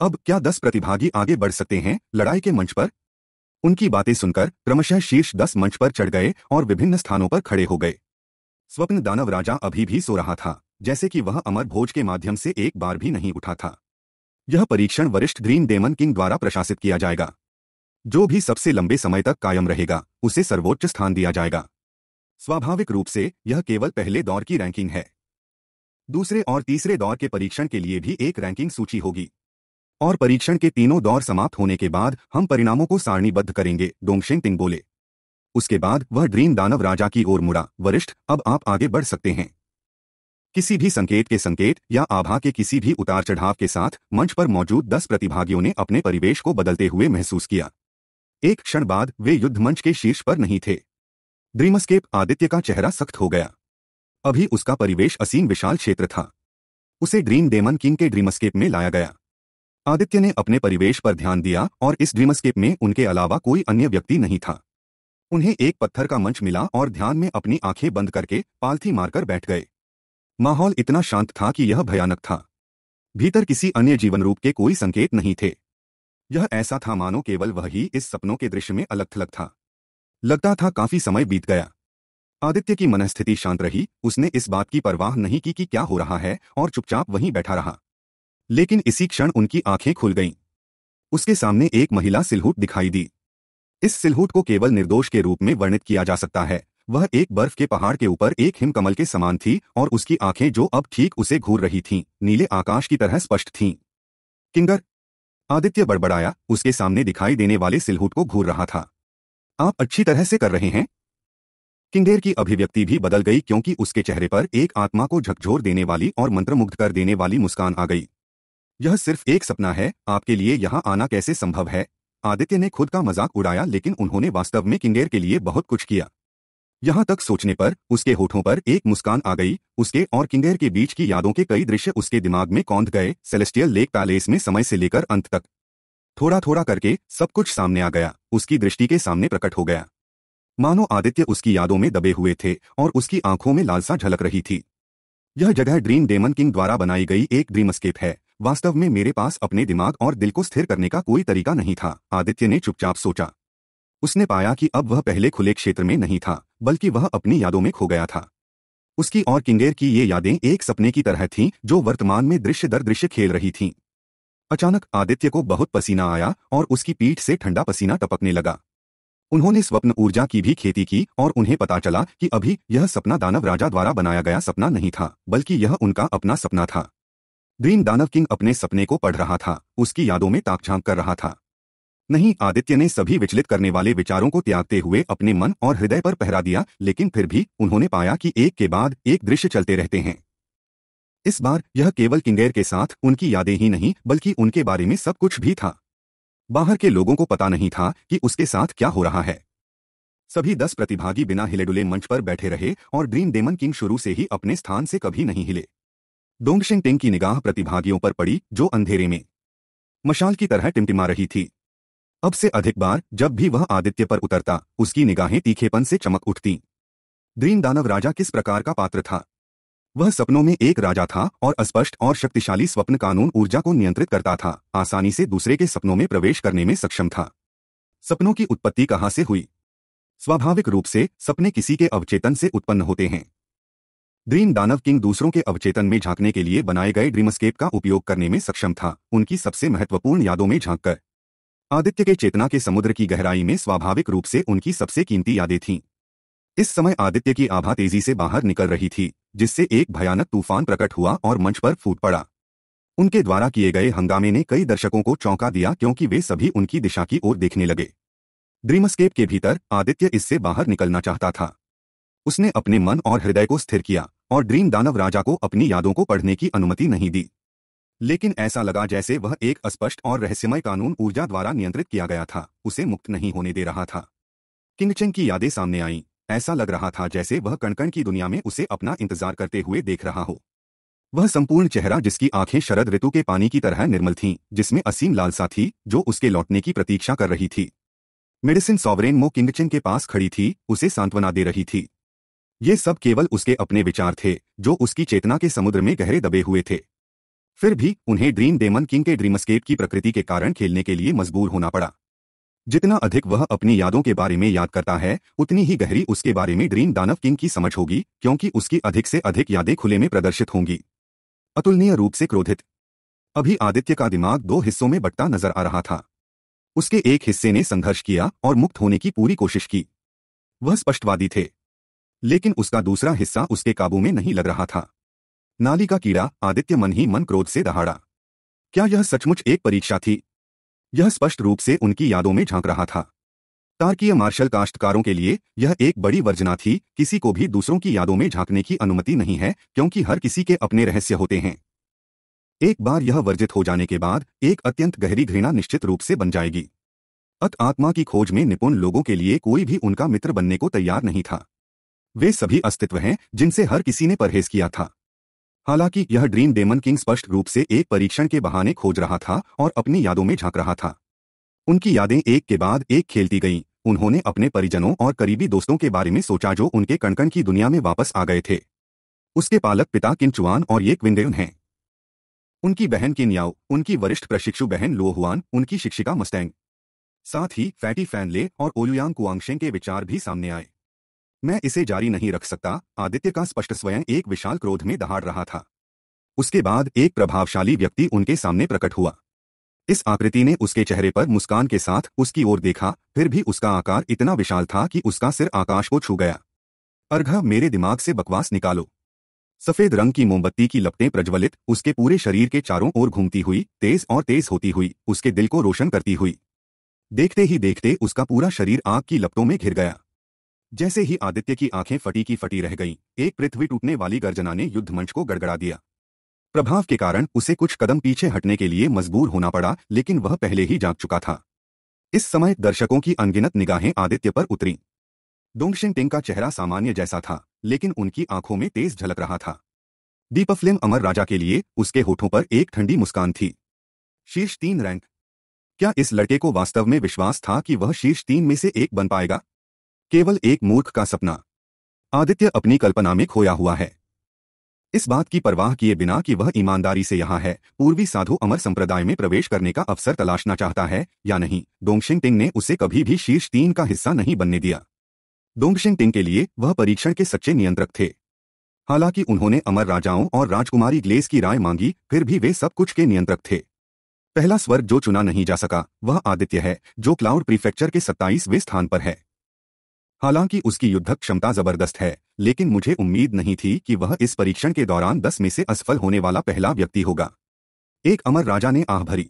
अब क्या दस प्रतिभागी आगे बढ़ सकते हैं लड़ाई के मंच पर उनकी बातें सुनकर क्रमशः शीर्ष दस मंच पर चढ़ गए और विभिन्न स्थानों पर खड़े हो गए स्वप्न दानव राजा अभी भी सो रहा था जैसे कि वह अमर भोज के माध्यम से एक बार भी नहीं उठा था यह परीक्षण वरिष्ठ ग्रीन डेमन किंग द्वारा प्रशासित किया जाएगा जो भी सबसे लंबे समय तक कायम रहेगा उसे सर्वोच्च स्थान दिया जाएगा स्वाभाविक रूप से यह केवल पहले दौर की रैंकिंग है दूसरे और तीसरे दौर के परीक्षण के लिए भी एक रैंकिंग सूची होगी और परीक्षण के तीनों दौर समाप्त होने के बाद हम परिणामों को सारणीबद्ध करेंगे डोंगशेंग तिंग बोले उसके बाद वह ड्रीम दानव राजा की ओर मुड़ा वरिष्ठ अब आप आगे बढ़ सकते हैं किसी भी संकेत के संकेत या आभा के किसी भी उतार चढ़ाव के साथ मंच पर मौजूद दस प्रतिभागियों ने अपने परिवेश को बदलते हुए महसूस किया एक क्षण बाद वे युद्ध मंच के शीर्ष पर नहीं थे ड्रीमस्केप आदित्य का चेहरा सख्त हो गया अभी उसका परिवेश असीम विशाल क्षेत्र था उसे ड्रीम डेमन किंग के ड्रीमस्केप में लाया गया आदित्य ने अपने परिवेश पर ध्यान दिया और इस ड्रीमस्केप में उनके अलावा कोई अन्य व्यक्ति नहीं था उन्हें एक पत्थर का मंच मिला और ध्यान में अपनी आंखें बंद करके पालथी मारकर बैठ गए माहौल इतना शांत था कि यह भयानक था भीतर किसी अन्य जीवन रूप के कोई संकेत नहीं थे यह ऐसा था मानो केवल वह ही इस सपनों के दृश्य में अलग थलग था लगता था काफी समय बीत गया आदित्य की मनस्थिति शांत रही उसने इस बात की परवाह नहीं की कि क्या हो रहा है और चुपचाप वहीं बैठा रहा लेकिन इसी क्षण उनकी आंखें खुल गईं उसके सामने एक महिला सिलहूट दिखाई दी इस सिलहूट को केवल निर्दोष के रूप में वर्णित किया जा सकता है वह एक बर्फ के पहाड़ के ऊपर एक हिमकमल के समान थी और उसकी आंखें जो अब ठीक उसे घूर रही थीं नीले आकाश की तरह स्पष्ट थीं किंगर आदित्य बड़बड़ाया उसके सामने दिखाई देने वाले सिलहूट को घूर रहा था आप अच्छी तरह से कर रहे हैं किंगेर की अभिव्यक्ति भी बदल गई क्योंकि उसके चेहरे पर एक आत्मा को झकझोर देने वाली और मंत्रमुग्ध कर देने वाली मुस्कान आ गई यह सिर्फ एक सपना है आपके लिए यहाँ आना कैसे संभव है आदित्य ने खुद का मजाक उड़ाया लेकिन उन्होंने वास्तव में किंगेर के लिए बहुत कुछ किया यहाँ तक सोचने पर उसके होठों पर एक मुस्कान आ गई उसके और किंगेर के बीच की यादों के कई दृश्य उसके दिमाग में कौंध गए सेलेस्टियल लेक पैलेस में समय से लेकर अंत तक थोड़ा थोड़ा करके सब कुछ सामने आ गया उसकी दृष्टि के सामने प्रकट हो गया मानो आदित्य उसकी यादों में दबे हुए थे और उसकी आंखों में लालसा झलक रही थी यह जगह ड्रीम डेमन किंग द्वारा बनाई गई एक ड्रीमस्केप है वास्तव में मेरे पास अपने दिमाग और दिल को स्थिर करने का कोई तरीका नहीं था आदित्य ने चुपचाप सोचा उसने पाया कि अब वह पहले खुले क्षेत्र में नहीं था बल्कि वह अपनी यादों में खो गया था उसकी और किंगेर की ये यादें एक सपने की तरह थीं जो वर्तमान में दृश्य दर दृश्य खेल रही थीं अचानक आदित्य को बहुत पसीना आया और उसकी पीठ से ठंडा पसीना टपकने लगा उन्होंने स्वप्न ऊर्जा की भी खेती की और उन्हें पता चला कि अभी यह सपना दानव राजा द्वारा बनाया गया सपना नहीं था बल्कि यह उनका अपना सपना था ड्रीम दानव किंग अपने सपने को पढ़ रहा था उसकी यादों में ताक झांक कर रहा था नहीं आदित्य ने सभी विचलित करने वाले विचारों को त्यागते हुए अपने मन और हृदय पर पहरा दिया लेकिन फिर भी उन्होंने पाया कि एक के बाद एक दृश्य चलते रहते हैं इस बार यह केवल किंगेर के साथ उनकी यादें ही नहीं बल्कि उनके बारे में सब कुछ भी था बाहर के लोगों को पता नहीं था कि उसके साथ क्या हो रहा है सभी दस प्रतिभागी बिना हिलेडुले मंच पर बैठे रहे और ड्रीम डेमन किंग शुरू से ही अपने स्थान से कभी नहीं हिले डोंगशिंग टेंग की निगाह प्रतिभागियों पर पड़ी जो अंधेरे में मशाल की तरह टिमटिमा रही थी अब से अधिक बार जब भी वह आदित्य पर उतरता उसकी निगाहें तीखेपन से चमक उठती द्रीन दानव राजा किस प्रकार का पात्र था वह सपनों में एक राजा था और अस्पष्ट और शक्तिशाली स्वप्न कानून ऊर्जा को नियंत्रित करता था आसानी से दूसरे के सपनों में प्रवेश करने में सक्षम था सपनों की उत्पत्ति कहाँ से हुई स्वाभाविक रूप से सपने किसी के अवचेतन से उत्पन्न होते हैं ड्रीम दानव किंग दूसरों के अवचेतन में झांकने के लिए बनाए गए ड्रीमस्केप का उपयोग करने में सक्षम था उनकी सबसे महत्वपूर्ण यादों में झांक कर आदित्य के चेतना के समुद्र की गहराई में स्वाभाविक रूप से उनकी सबसे कीमती यादें थीं इस समय आदित्य की आभा तेजी से बाहर निकल रही थी जिससे एक भयानक तूफान प्रकट हुआ और मंच पर फूट पड़ा उनके द्वारा किए गए हंगामे ने कई दर्शकों को चौंका दिया क्योंकि वे सभी उनकी दिशा की ओर देखने लगे ड्रीमस्केप के भीतर आदित्य इससे बाहर निकलना चाहता था उसने अपने मन और हृदय को स्थिर किया और ड्रीम दानव राजा को अपनी यादों को पढ़ने की अनुमति नहीं दी लेकिन ऐसा लगा जैसे वह एक अस्पष्ट और रहस्यमय कानून ऊर्जा द्वारा नियंत्रित किया गया था उसे मुक्त नहीं होने दे रहा था किंगचन की यादें सामने आईं ऐसा लग रहा था जैसे वह कणकण की दुनिया में उसे अपना इंतजार करते हुए देख रहा हो वह संपूर्ण चेहरा जिसकी आंखें शरद ऋतु के पानी की तरह निर्मल थीं जिसमें असीम लालसा थी जो उसके लौटने की प्रतीक्षा कर रही थी मेडिसिन सॉवरेन मो किंगचिन के पास खड़ी थी उसे सांत्वना दे रही थी ये सब केवल उसके अपने विचार थे जो उसकी चेतना के समुद्र में गहरे दबे हुए थे फिर भी उन्हें ड्रीम डेमन किंग के ड्रीमस्केप की प्रकृति के कारण खेलने के लिए मजबूर होना पड़ा जितना अधिक वह अपनी यादों के बारे में याद करता है उतनी ही गहरी उसके बारे में ड्रीम दानव किंग की समझ होगी क्योंकि उसकी अधिक से अधिक यादें खुले में प्रदर्शित होंगी अतुलनीय रूप से क्रोधित अभी आदित्य का दिमाग दो हिस्सों में बटता नजर आ रहा था उसके एक हिस्से ने संघर्ष किया और मुक्त होने की पूरी कोशिश की वह स्पष्टवादी थे लेकिन उसका दूसरा हिस्सा उसके काबू में नहीं लग रहा था नाली का कीड़ा आदित्य मन ही मन क्रोध से दहाड़ा क्या यह सचमुच एक परीक्षा थी यह स्पष्ट रूप से उनकी यादों में झांक रहा था तारकीय मार्शल काश्तकारों के लिए यह एक बड़ी वर्जना थी किसी को भी दूसरों की यादों में झांकने की अनुमति नहीं है क्योंकि हर किसी के अपने रहस्य होते हैं एक बार यह वर्जित हो जाने के बाद एक अत्यंत गहरी घृणा निश्चित रूप से बन जाएगी अत आत्मा की खोज में निपुण लोगों के लिए कोई भी उनका मित्र बनने को तैयार नहीं था वे सभी अस्तित्व हैं जिनसे हर किसी ने परहेज किया था हालांकि यह ड्रीम डेमन किंग स्पष्ट रूप से एक परीक्षण के बहाने खोज रहा था और अपनी यादों में झांक रहा था उनकी यादें एक के बाद एक खेलती गईं उन्होंने अपने परिजनों और करीबी दोस्तों के बारे में सोचा जो उनके कणकण की दुनिया में वापस आ गए थे उसके पालक पिता किंचुआन और ये क्विंडेन हैं उनकी बहन किनियाओ उनकी वरिष्ठ प्रशिक्षु बहन लोहुआन उनकी शिक्षिका मस्टैंग साथ ही फैटी फैनले और ओलुयांग कुआंगशेंग के विचार भी सामने आए मैं इसे जारी नहीं रख सकता आदित्य का स्पष्ट स्वयं एक विशाल क्रोध में दहाड़ रहा था उसके बाद एक प्रभावशाली व्यक्ति उनके सामने प्रकट हुआ इस आकृति ने उसके चेहरे पर मुस्कान के साथ उसकी ओर देखा फिर भी उसका आकार इतना विशाल था कि उसका सिर आकाश को छू गया अर्घ मेरे दिमाग से बकवास निकालो सफेद रंग की मोमबत्ती की लपटें प्रज्वलित उसके पूरे शरीर के चारों ओर घूमती हुई तेज और तेज होती हुई उसके दिल को रोशन करती हुई देखते ही देखते उसका पूरा शरीर आग की लपटों में घिर गया जैसे ही आदित्य की आंखें फटी की फटी रह गईं, एक पृथ्वी टूटने वाली गर्जना ने युद्ध मंच को गड़गड़ा दिया प्रभाव के कारण उसे कुछ कदम पीछे हटने के लिए मजबूर होना पड़ा लेकिन वह पहले ही जाग चुका था इस समय दर्शकों की अनगिनत निगाहें आदित्य पर उतरी डोंगशिंग टिंग का चेहरा सामान्य जैसा था लेकिन उनकी आंखों में तेज झलक रहा था दीप अमर राजा के लिए उसके होठों पर एक ठंडी मुस्कान थी शीर्ष तीन रैंक क्या इस लड़के को वास्तव में विश्वास था कि वह शीर्ष तीन में से एक बन पाएगा केवल एक मूर्ख का सपना आदित्य अपनी कल्पना में खोया हुआ है इस बात की परवाह किए बिना कि वह ईमानदारी से यहाँ है पूर्वी साधु अमर संप्रदाय में प्रवेश करने का अवसर तलाशना चाहता है या नहीं डोंगशिंग टिंग ने उसे कभी भी शीर्ष तीन का हिस्सा नहीं बनने दिया डोंगशिंग टिंग के लिए वह परीक्षण के सच्चे नियंत्रक थे हालांकि उन्होंने अमर राजाओं और राजकुमारी ग्लेस की राय मांगी फिर भी वे सब कुछ के नियंत्रक थे पहला स्वर्ग जो चुना नहीं जा सका वह आदित्य है जो क्लाउड प्रीफेक्चर के सत्ताईसवें स्थान पर है हालांकि उसकी युद्धक क्षमता जबरदस्त है लेकिन मुझे उम्मीद नहीं थी कि वह इस परीक्षण के दौरान दस में से असफल होने वाला पहला व्यक्ति होगा एक अमर राजा ने आह भरी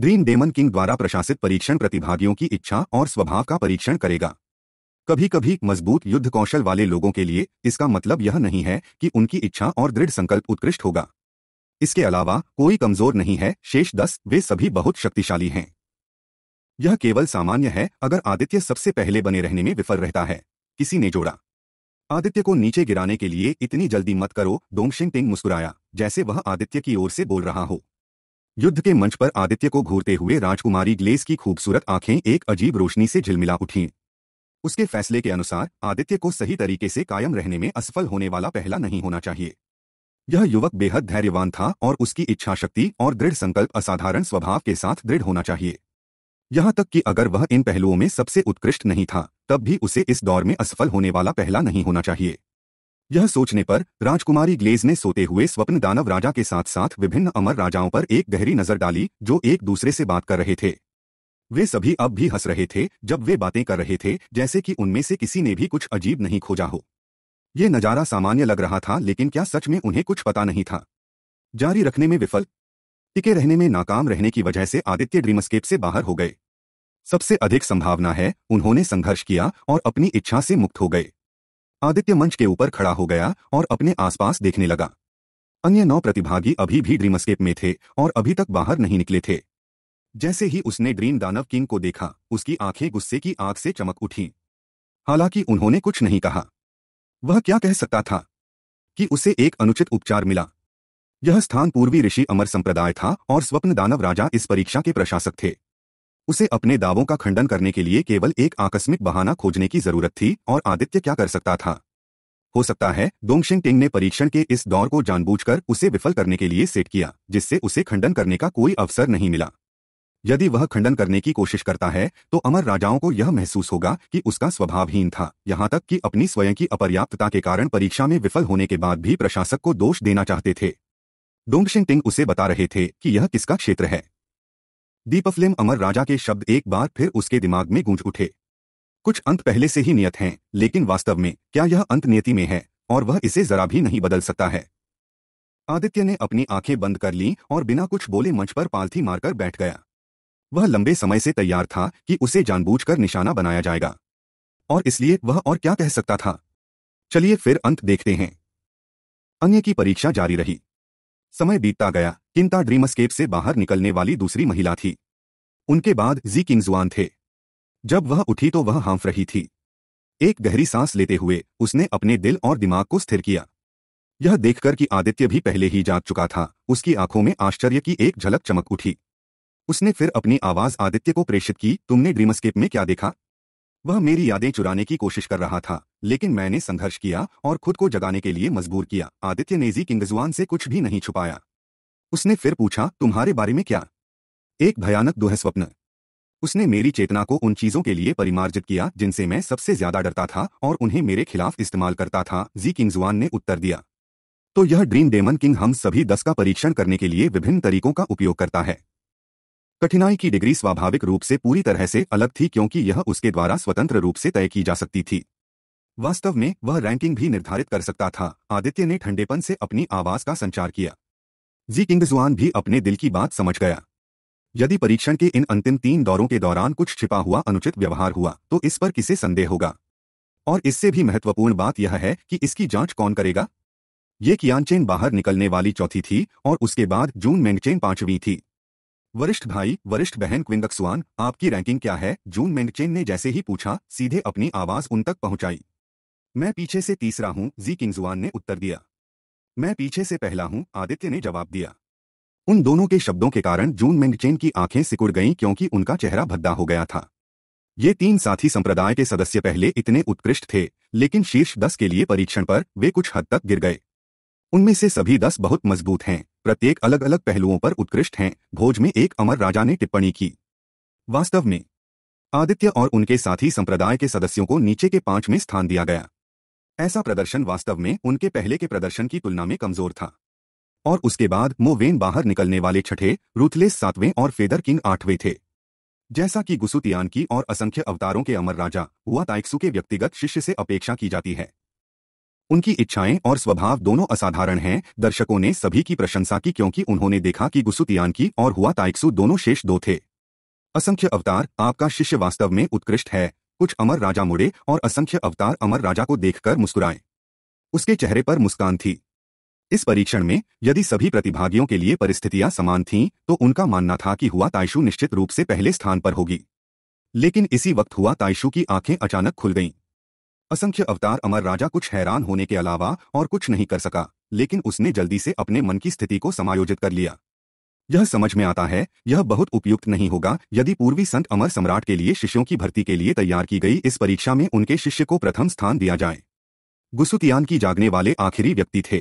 ड्रीम डेमन किंग द्वारा प्रशासित परीक्षण प्रतिभागियों की इच्छा और स्वभाव का परीक्षण करेगा कभी कभी मजबूत युद्ध कौशल वाले लोगों के लिए इसका मतलब यह नहीं है कि उनकी इच्छा और दृढ़ संकल्प उत्कृष्ट होगा इसके अलावा कोई कमजोर नहीं है शेष दस वे सभी बहुत शक्तिशाली हैं यह केवल सामान्य है अगर आदित्य सबसे पहले बने रहने में विफल रहता है किसी ने जोड़ा आदित्य को नीचे गिराने के लिए इतनी जल्दी मत करो डोंगशिंग टिंग मुस्कुराया जैसे वह आदित्य की ओर से बोल रहा हो युद्ध के मंच पर आदित्य को घूरते हुए राजकुमारी ग्लेस की खूबसूरत आंखें एक अजीब रोशनी से झिलमिला उठीं उसके फैसले के अनुसार आदित्य को सही तरीके से कायम रहने में असफल होने वाला पहला नहीं होना चाहिए यह युवक बेहद धैर्यवान था और उसकी इच्छाशक्ति और दृढ़ संकल्प असाधारण स्वभाव के साथ दृढ़ होना चाहिए यहाँ तक कि अगर वह इन पहलुओं में सबसे उत्कृष्ट नहीं था तब भी उसे इस दौर में असफल होने वाला पहला नहीं होना चाहिए यह सोचने पर राजकुमारी ग्लेज ने सोते हुए स्वप्न दानव राजा के साथ साथ विभिन्न अमर राजाओं पर एक गहरी नजर डाली जो एक दूसरे से बात कर रहे थे वे सभी अब भी हंस रहे थे जब वे बातें कर रहे थे जैसे कि उनमें से किसी ने भी कुछ अजीब नहीं खोजा हो ये नज़ारा सामान्य लग रहा था लेकिन क्या सच में उन्हें कुछ पता नहीं था जारी रखने में विफल टिके रहने में नाकाम रहने की वजह से आदित्य ड्रीमस्केप से बाहर हो गए सबसे अधिक संभावना है उन्होंने संघर्ष किया और अपनी इच्छा से मुक्त हो गए आदित्य मंच के ऊपर खड़ा हो गया और अपने आसपास देखने लगा अन्य नौ प्रतिभागी अभी भी ड्रीमस्केप में थे और अभी तक बाहर नहीं निकले थे जैसे ही उसने ड्रीम दानव किंग को देखा उसकी आंखें गुस्से की आग से चमक उठी हालांकि उन्होंने कुछ नहीं कहा वह क्या कह सकता था कि उसे एक अनुचित उपचार मिला यह स्थान पूर्वी ऋषि अमर संप्रदाय था और स्वप्न दानव राजा इस परीक्षा के प्रशासक थे उसे अपने दावों का खंडन करने के लिए केवल एक आकस्मिक बहाना खोजने की जरूरत थी और आदित्य क्या कर सकता था हो सकता है डोंगशिंग टिंग ने परीक्षण के इस दौर को जानबूझकर उसे विफल करने के लिए सेट किया जिससे उसे खंडन करने का कोई अवसर नहीं मिला यदि वह खंडन करने की कोशिश करता है तो अमर राजाओं को यह महसूस होगा कि उसका स्वभावहीन था यहाँ तक कि अपनी स्वयं की अपर्याप्तता के कारण परीक्षा में विफल होने के बाद भी प्रशासक को दोष देना चाहते थे डोंगशिंग टिंग उसे बता रहे थे कि यह किसका क्षेत्र है दीपफ्लेम अमर राजा के शब्द एक बार फिर उसके दिमाग में गूंज उठे कुछ अंत पहले से ही नियत हैं लेकिन वास्तव में क्या यह अंत नियति में है और वह इसे जरा भी नहीं बदल सकता है आदित्य ने अपनी आंखें बंद कर लीं और बिना कुछ बोले मंच पर पालथी मारकर बैठ गया वह लंबे समय से तैयार था कि उसे जानबूझ निशाना बनाया जाएगा और इसलिए वह और क्या कह सकता था चलिए फिर अंत देखते हैं अन्य की परीक्षा जारी रही समय बीतता गया किंता ड्रीमस्केप से बाहर निकलने वाली दूसरी महिला थी उनके बाद जी किंगजुआन थे जब वह उठी तो वह हाँफ रही थी एक गहरी सांस लेते हुए उसने अपने दिल और दिमाग को स्थिर किया यह देखकर कि आदित्य भी पहले ही जाग चुका था उसकी आंखों में आश्चर्य की एक झलक चमक उठी उसने फिर अपनी आवाज आदित्य को प्रेषित की तुमने ड्रीमस्केप में क्या देखा वह मेरी यादें चुराने की कोशिश कर रहा था लेकिन मैंने संघर्ष किया और खुद को जगाने के लिए मजबूर किया आदित्य ने जी किंगजुआन से कुछ भी नहीं छुपाया उसने फिर पूछा तुम्हारे बारे में क्या एक भयानक दोह स्वप्न उसने मेरी चेतना को उन चीजों के लिए परिमार्जित किया जिनसे मैं सबसे ज्यादा डरता था और उन्हें मेरे खिलाफ इस्तेमाल करता था जी किंगजुआन ने उत्तर दिया तो यह ड्रीम डेमन किंग हम सभी दस का परीक्षण करने के लिए विभिन्न तरीकों का उपयोग करता है कठिनाई की डिग्री स्वाभाविक रूप से पूरी तरह से अलग थी क्योंकि यह उसके द्वारा स्वतंत्र रूप से तय की जा सकती थी वास्तव में वह रैंकिंग भी निर्धारित कर सकता था आदित्य ने ठंडेपन से अपनी आवाज का संचार किया जी किंग जुआन भी अपने दिल की बात समझ गया यदि परीक्षण के इन अंतिम तीन दौरों के दौरान कुछ छिपा हुआ अनुचित व्यवहार हुआ तो इस पर किसे संदेह होगा और इससे भी महत्वपूर्ण बात यह है कि इसकी जांच कौन करेगा ये कियानचेन बाहर निकलने वाली चौथी थी और उसके बाद जून मेंगचेन पांचवी थी वरिष्ठ भाई वरिष्ठ बहन क्विंगक्सुआन आपकी रैंकिंग क्या है जून मेंगचेन ने जैसे ही पूछा सीधे अपनी आवाज उन तक पहुंचाई मैं पीछे से तीसरा हूं जी किंगजुआन ने उत्तर दिया मैं पीछे से पहला हूं आदित्य ने जवाब दिया उन दोनों के शब्दों के कारण जून मेंडचेन की आंखें सिकुड़ गईं क्योंकि उनका चेहरा भद्दा हो गया था ये तीन साथी संप्रदाय के सदस्य पहले इतने उत्कृष्ट थे लेकिन शीर्ष दस के लिए परीक्षण पर वे कुछ हद तक गिर गए उनमें से सभी दस बहुत मजबूत हैं प्रत्येक अलग अलग पहलुओं पर उत्कृष्ट हैं भोज में एक अमर राजा ने टिप्पणी की वास्तव में आदित्य और उनके साथी संप्रदाय के सदस्यों को नीचे के पांच में स्थान दिया गया ऐसा प्रदर्शन वास्तव में उनके पहले के प्रदर्शन की तुलना में कमजोर था और उसके बाद मोवेन बाहर निकलने वाले छठे रूथलेस सातवें और फेदर किंग आठवें थे जैसा कि गुसुतियान की और असंख्य अवतारों के अमर राजा हुआ ताइक्सु के व्यक्तिगत शिष्य से अपेक्षा की जाती है उनकी इच्छाएं और स्वभाव दोनों असाधारण हैं दर्शकों ने सभी की प्रशंसा की क्योंकि उन्होंने देखा कि गुसुतियान की और हुआ ताइक्सु दोनों शेष दो थे असंख्य अवतार आपका शिष्य वास्तव में उत्कृष्ट है कुछ अमर राजा मुड़े और असंख्य अवतार अमर राजा को देखकर मुस्कुराए उसके चेहरे पर मुस्कान थी इस परीक्षण में यदि सभी प्रतिभागियों के लिए परिस्थितियां समान थीं तो उनका मानना था कि हुआ ताइशु निश्चित रूप से पहले स्थान पर होगी लेकिन इसी वक्त हुआ ताइशु की आंखें अचानक खुल गईं असंख्य अवतार अमर राजा कुछ हैरान होने के अलावा और कुछ नहीं कर सका लेकिन उसने जल्दी से अपने मन की स्थिति को समायोजित कर लिया यह समझ में आता है यह बहुत उपयुक्त नहीं होगा यदि पूर्वी संत अमर सम्राट के लिए शिष्यों की भर्ती के लिए तैयार की गई इस परीक्षा में उनके शिष्य को प्रथम स्थान दिया जाए गुसुतियान की जागने वाले आखिरी व्यक्ति थे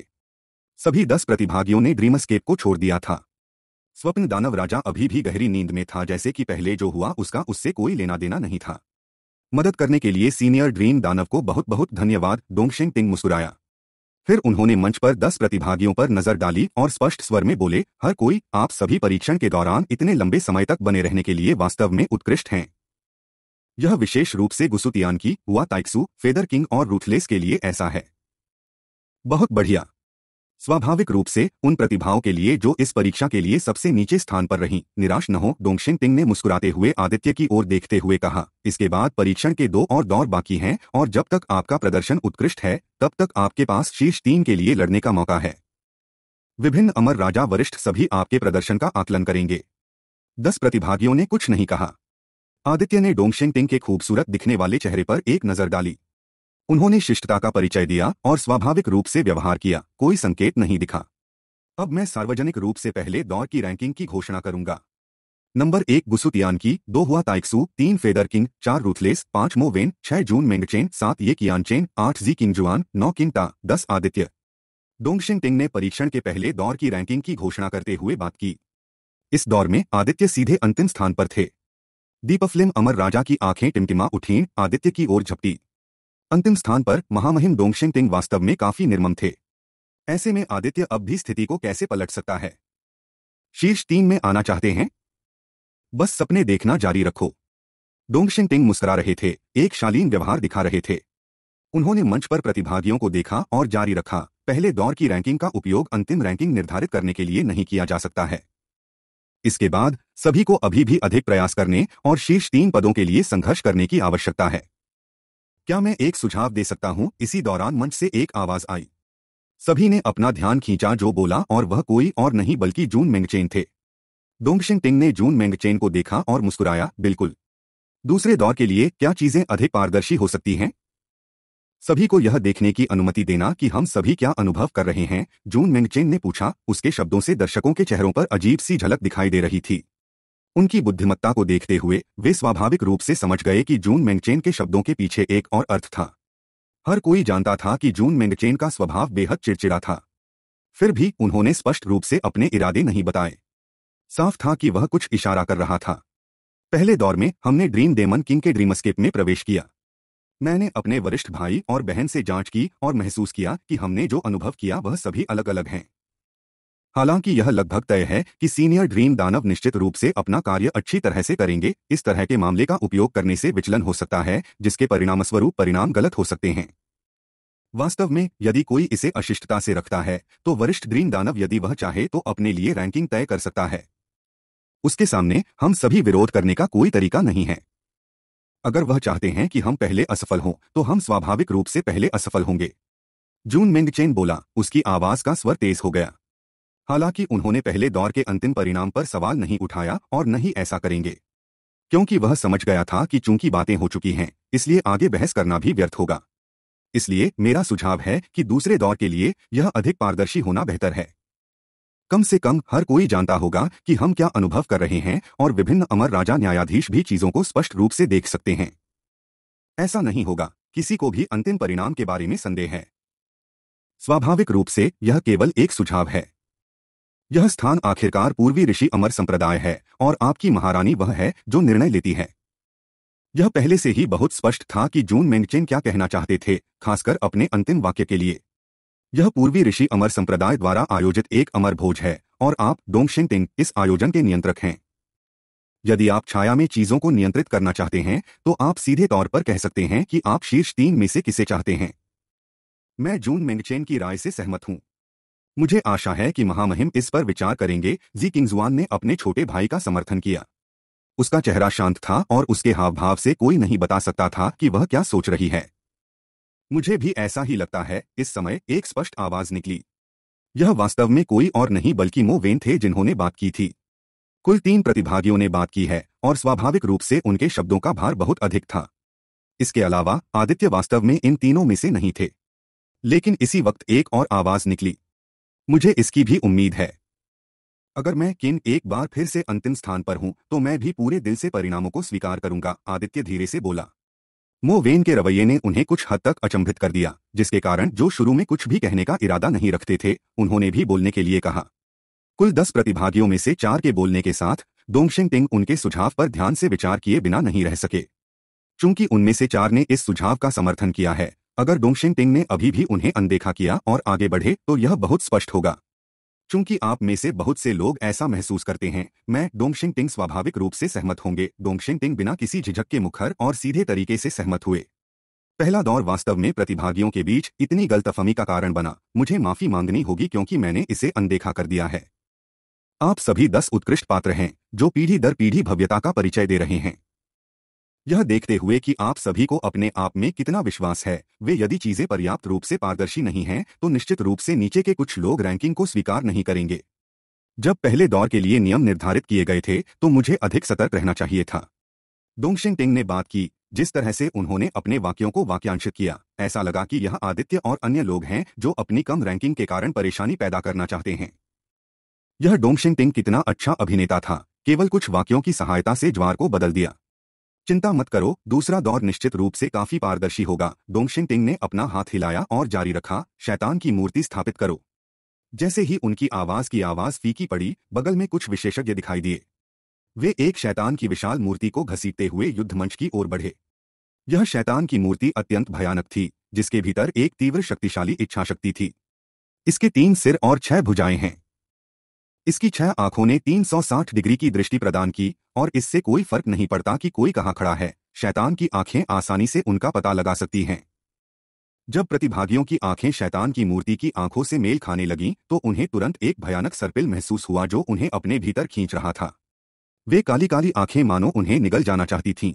सभी दस प्रतिभागियों ने ड्रीमस्केप को छोड़ दिया था स्वप्न दानव राजा अभी भी गहरी नींद में था जैसे कि पहले जो हुआ उसका उससे कोई लेना देना नहीं था मदद करने के लिए सीनियर ड्रीम दानव को बहुत बहुत धन्यवाद डोंगशिंग टिंग मुस्कुराया फिर उन्होंने मंच पर दस प्रतिभागियों पर नजर डाली और स्पष्ट स्वर में बोले हर कोई आप सभी परीक्षण के दौरान इतने लंबे समय तक बने रहने के लिए वास्तव में उत्कृष्ट हैं यह विशेष रूप से गुसुतियान की हुआ ताइक्सू फेदर किंग और रूथलेस के लिए ऐसा है बहुत बढ़िया स्वाभाविक रूप से उन प्रतिभाओं के लिए जो इस परीक्षा के लिए सबसे नीचे स्थान पर रहीं निराश न हो डोंगशिंग तिंग ने मुस्कुराते हुए आदित्य की ओर देखते हुए कहा इसके बाद परीक्षण के दो और दौर बाकी हैं और जब तक आपका प्रदर्शन उत्कृष्ट है तब तक आपके पास शीर्ष तीन के लिए लड़ने का मौका है विभिन्न अमर राजा वरिष्ठ सभी आपके प्रदर्शन का आकलन करेंगे दस प्रतिभागियों ने कुछ नहीं कहा आदित्य ने डोंगशिंग टिंग के खूबसूरत दिखने वाले चेहरे पर एक नजर डाली उन्होंने शिष्टता का परिचय दिया और स्वाभाविक रूप से व्यवहार किया कोई संकेत नहीं दिखा अब मैं सार्वजनिक रूप से पहले दौर की रैंकिंग की घोषणा करूंगा नंबर एक गुसुतियान की दो हुआ ताइक्सू तीन फेदर किंग चार रूथलेस पांच मोवेन छह जून मेंगचेन सात ये कियानचेन आठ जी किंग जुआन नौ किंगटा दस आदित्य डोंगशिंग टिंग ने परीक्षण के पहले दौर की रैंकिंग की घोषणा करते हुए बात की इस दौर में आदित्य सीधे अंतिम स्थान पर थे दीपफलिम अमर राजा की आंखें टिमटिमा उठीं आदित्य की ओर झपटी अंतिम स्थान पर महामहिम डोंगशेंग टिंग वास्तव में काफी निर्मम थे ऐसे में आदित्य अब भी स्थिति को कैसे पलट सकता है शीर्ष तीन में आना चाहते हैं बस सपने देखना जारी रखो डोंगशेंग टिंग मुस्करा रहे थे एक शालीन व्यवहार दिखा रहे थे उन्होंने मंच पर प्रतिभागियों को देखा और जारी रखा पहले दौर की रैंकिंग का उपयोग अंतिम रैंकिंग निर्धारित करने के लिए नहीं किया जा सकता है इसके बाद सभी को अभी भी अधिक प्रयास करने और शीर्ष तीन पदों के लिए संघर्ष करने की आवश्यकता है क्या मैं एक सुझाव दे सकता हूँ इसी दौरान मंच से एक आवाज आई सभी ने अपना ध्यान खींचा जो बोला और वह कोई और नहीं बल्कि जून मेंगचेन थे डोंगशिंग टिंग ने जून मेंगचेन को देखा और मुस्कुराया बिल्कुल दूसरे दौर के लिए क्या चीजें अधिक पारदर्शी हो सकती हैं सभी को यह देखने की अनुमति देना कि हम सभी क्या अनुभव कर रहे हैं जून मेंगचेन ने पूछा उसके शब्दों से दर्शकों के चेहरों पर अजीब सी झलक दिखाई दे रही थी उनकी बुद्धिमत्ता को देखते हुए वे स्वाभाविक रूप से समझ गए कि जून मेंगचेन के शब्दों के पीछे एक और अर्थ था हर कोई जानता था कि जून मेंगचेन का स्वभाव बेहद चिड़चिड़ा था फिर भी उन्होंने स्पष्ट रूप से अपने इरादे नहीं बताए साफ था कि वह कुछ इशारा कर रहा था पहले दौर में हमने ड्रीम डेमन किंग के ड्रीमस्केप में प्रवेश किया मैंने अपने वरिष्ठ भाई और बहन से जांच की और महसूस किया कि हमने जो अनुभव किया वह सभी अलग अलग हैं हालांकि यह लगभग तय है कि सीनियर ग्रीन दानव निश्चित रूप से अपना कार्य अच्छी तरह से करेंगे इस तरह के मामले का उपयोग करने से विचलन हो सकता है जिसके परिणामस्वरूप परिणाम गलत हो सकते हैं वास्तव में यदि कोई इसे अशिष्टता से रखता है तो वरिष्ठ ग्रीन दानव यदि वह चाहे तो अपने लिए रैंकिंग तय कर सकता है उसके सामने हम सभी विरोध करने का कोई तरीका नहीं है अगर वह चाहते हैं कि हम पहले असफल हों तो हम स्वाभाविक रूप से पहले असफल होंगे जून मिंगचेन बोला उसकी आवाज का स्वर तेज हो गया हालांकि उन्होंने पहले दौर के अंतिम परिणाम पर सवाल नहीं उठाया और न ही ऐसा करेंगे क्योंकि वह समझ गया था कि चूंकि बातें हो चुकी हैं इसलिए आगे बहस करना भी व्यर्थ होगा इसलिए मेरा सुझाव है कि दूसरे दौर के लिए यह अधिक पारदर्शी होना बेहतर है कम से कम हर कोई जानता होगा कि हम क्या अनुभव कर रहे हैं और विभिन्न अमर राजा न्यायाधीश भी चीजों को स्पष्ट रूप से देख सकते हैं ऐसा नहीं होगा किसी को भी अंतिम परिणाम के बारे में संदेह है स्वाभाविक रूप से यह केवल एक सुझाव है यह स्थान आखिरकार पूर्वी ऋषि अमर संप्रदाय है और आपकी महारानी वह है जो निर्णय लेती है यह पहले से ही बहुत स्पष्ट था कि जून मेंगचेन क्या कहना चाहते थे खासकर अपने अंतिम वाक्य के लिए यह पूर्वी ऋषि अमर संप्रदाय द्वारा आयोजित एक अमर भोज है और आप डोंगशिंग तिंग इस आयोजन के नियंत्रक हैं यदि आप छाया में चीजों को नियंत्रित करना चाहते हैं तो आप सीधे तौर पर कह सकते हैं कि आप शीर्ष तीन में से किसे चाहते हैं मैं जून मेंगचेन की राय से सहमत हूं मुझे आशा है कि महामहिम इस पर विचार करेंगे जी किंगजुआन ने अपने छोटे भाई का समर्थन किया उसका चेहरा शांत था और उसके हाव भाव से कोई नहीं बता सकता था कि वह क्या सोच रही है मुझे भी ऐसा ही लगता है इस समय एक स्पष्ट आवाज निकली यह वास्तव में कोई और नहीं बल्कि मोवेन थे जिन्होंने बात की थी कुल तीन प्रतिभागियों ने बात की है और स्वाभाविक रूप से उनके शब्दों का भार बहुत अधिक था इसके अलावा आदित्य वास्तव में इन तीनों में से नहीं थे लेकिन इसी वक्त एक और आवाज निकली मुझे इसकी भी उम्मीद है अगर मैं किन एक बार फिर से अंतिम स्थान पर हूं तो मैं भी पूरे दिल से परिणामों को स्वीकार करूंगा आदित्य धीरे से बोला मोवेन के रवैये ने उन्हें कुछ हद तक अचंभित कर दिया जिसके कारण जो शुरू में कुछ भी कहने का इरादा नहीं रखते थे उन्होंने भी बोलने के लिए कहा कुल दस प्रतिभागियों में से चार के बोलने के साथ डोंगशिंग टिंग उनके सुझाव पर ध्यान से विचार किए बिना नहीं रह सके चूंकि उनमें से चार ने इस सुझाव का समर्थन किया है अगर डोंगशिंग टिंग ने अभी भी उन्हें अनदेखा किया और आगे बढ़े तो यह बहुत स्पष्ट होगा चूंकि आप में से बहुत से लोग ऐसा महसूस करते हैं मैं डोंगशिंग टिंग स्वाभाविक रूप से सहमत होंगे डोंगशिंग टिंग बिना किसी झिझक के मुखर और सीधे तरीके से सहमत हुए पहला दौर वास्तव में प्रतिभागियों के बीच इतनी गलतफहमी का कारण बना मुझे माफी मांगनी होगी क्योंकि मैंने इसे अनदेखा कर दिया है आप सभी दस उत्कृष्ट पात्र हैं जो पीढ़ी दर पीढ़ी भव्यता का परिचय दे रहे हैं यह देखते हुए कि आप सभी को अपने आप में कितना विश्वास है वे यदि चीजें पर्याप्त रूप से पारदर्शी नहीं हैं तो निश्चित रूप से नीचे के कुछ लोग रैंकिंग को स्वीकार नहीं करेंगे जब पहले दौर के लिए नियम निर्धारित किए गए थे तो मुझे अधिक सतर्क रहना चाहिए था डोंगशिंग टिंग ने बात की जिस तरह से उन्होंने अपने वाक्यों को वाक्यांशित किया ऐसा लगा कि यह आदित्य और अन्य लोग हैं जो अपनी कम रैंकिंग के कारण परेशानी पैदा करना चाहते हैं यह डोंगशिंग टिंग कितना अच्छा अभिनेता था केवल कुछ वाक्यों की सहायता से ज्वार को बदल दिया चिंता मत करो दूसरा दौर निश्चित रूप से काफी पारदर्शी होगा डोंगशिंग टिंग ने अपना हाथ हिलाया और जारी रखा शैतान की मूर्ति स्थापित करो जैसे ही उनकी आवाज की आवाज फीकी पड़ी बगल में कुछ विशेषज्ञ दिखाई दिए वे एक शैतान की विशाल मूर्ति को घसीटते हुए युद्धमंच की ओर बढ़े यह शैतान की मूर्ति अत्यंत भयानक थी जिसके भीतर एक तीव्र शक्तिशाली इच्छाशक्ति थी इसके तीन सिर और छह भुजाएं हैं इसकी छह आंखों ने 360 डिग्री की दृष्टि प्रदान की और इससे कोई फर्क नहीं पड़ता कि कोई कहाँ खड़ा है शैतान की आंखें आसानी से उनका पता लगा सकती हैं जब प्रतिभागियों की आंखें शैतान की मूर्ति की आंखों से मेल खाने लगीं तो उन्हें तुरंत एक भयानक सर्पिल महसूस हुआ जो उन्हें अपने भीतर खींच रहा था वे काली काली आंखें मानो उन्हें निगल जाना चाहती थीं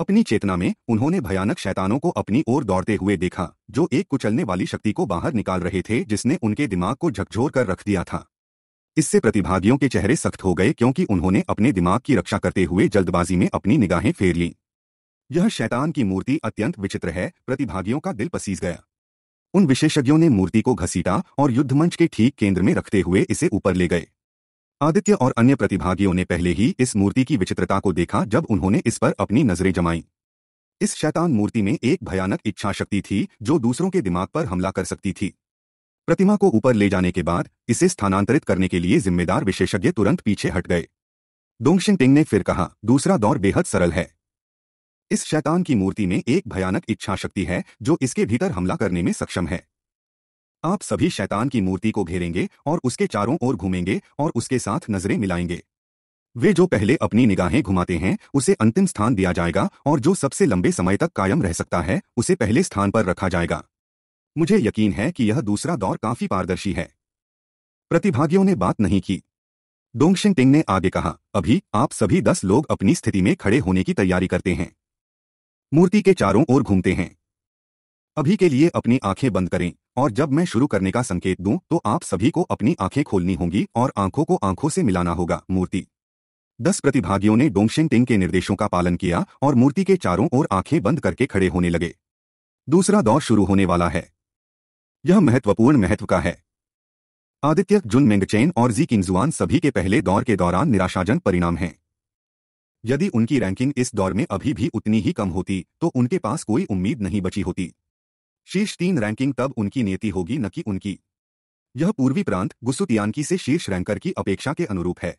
अपनी चेतना में उन्होंने भयानक शैतानों को अपनी ओर दौड़ते हुए देखा जो एक कुचलने वाली शक्ति को बाहर निकाल रहे थे जिसने उनके दिमाग को झकझोर कर रख दिया था इससे प्रतिभागियों के चेहरे सख्त हो गए क्योंकि उन्होंने अपने दिमाग की रक्षा करते हुए जल्दबाजी में अपनी निगाहें फेर लीं यह शैतान की मूर्ति अत्यंत विचित्र है प्रतिभागियों का दिल पसीस गया उन विशेषज्ञों ने मूर्ति को घसीटा और युद्धमंच के ठीक केंद्र में रखते हुए इसे ऊपर ले गए आदित्य और अन्य प्रतिभागियों ने पहले ही इस मूर्ति की विचित्रता को देखा जब उन्होंने इस पर अपनी नजरें जमाईं इस शैतान मूर्ति में एक भयानक इच्छा शक्ति थी जो दूसरों के दिमाग पर हमला कर सकती थी प्रतिमा को ऊपर ले जाने के बाद इसे स्थानांतरित करने के लिए जिम्मेदार विशेषज्ञ तुरंत पीछे हट गए दोंगशिंग टिंग ने फिर कहा दूसरा दौर बेहद सरल है इस शैतान की मूर्ति में एक भयानक इच्छा शक्ति है जो इसके भीतर हमला करने में सक्षम है आप सभी शैतान की मूर्ति को घेरेंगे और उसके चारों ओर घूमेंगे और उसके साथ नजरें मिलाएंगे वे जो पहले अपनी निगाहें घुमाते हैं उसे अंतिम स्थान दिया जाएगा और जो सबसे लंबे समय तक कायम रह सकता है उसे पहले स्थान पर रखा जाएगा मुझे यकीन है कि यह दूसरा दौर काफी पारदर्शी है प्रतिभागियों ने बात नहीं की डोंगशिंग टिंग ने आगे कहा अभी आप सभी दस लोग अपनी स्थिति में खड़े होने की तैयारी करते हैं मूर्ति के चारों ओर घूमते हैं अभी के लिए अपनी आंखें बंद करें और जब मैं शुरू करने का संकेत दूं तो आप सभी को अपनी आंखें खोलनी होंगी और आंखों को आंखों से मिलाना होगा मूर्ति दस प्रतिभागियों ने डोंगशिंग टिंग के निर्देशों का पालन किया और मूर्ति के चारों ओर आंखें बंद करके खड़े होने लगे दूसरा दौर शुरू होने वाला है यह महत्वपूर्ण महत्व का है आदित्य जुन मेंगचेन और जी किंगजुआन सभी के पहले दौर के दौरान निराशाजनक परिणाम हैं यदि उनकी रैंकिंग इस दौर में अभी भी उतनी ही कम होती तो उनके पास कोई उम्मीद नहीं बची होती शीर्ष तीन रैंकिंग तब उनकी नियति होगी न कि उनकी यह पूर्वी प्रांत गुसुतियानकी से शीर्ष रैंकर की अपेक्षा के अनुरूप है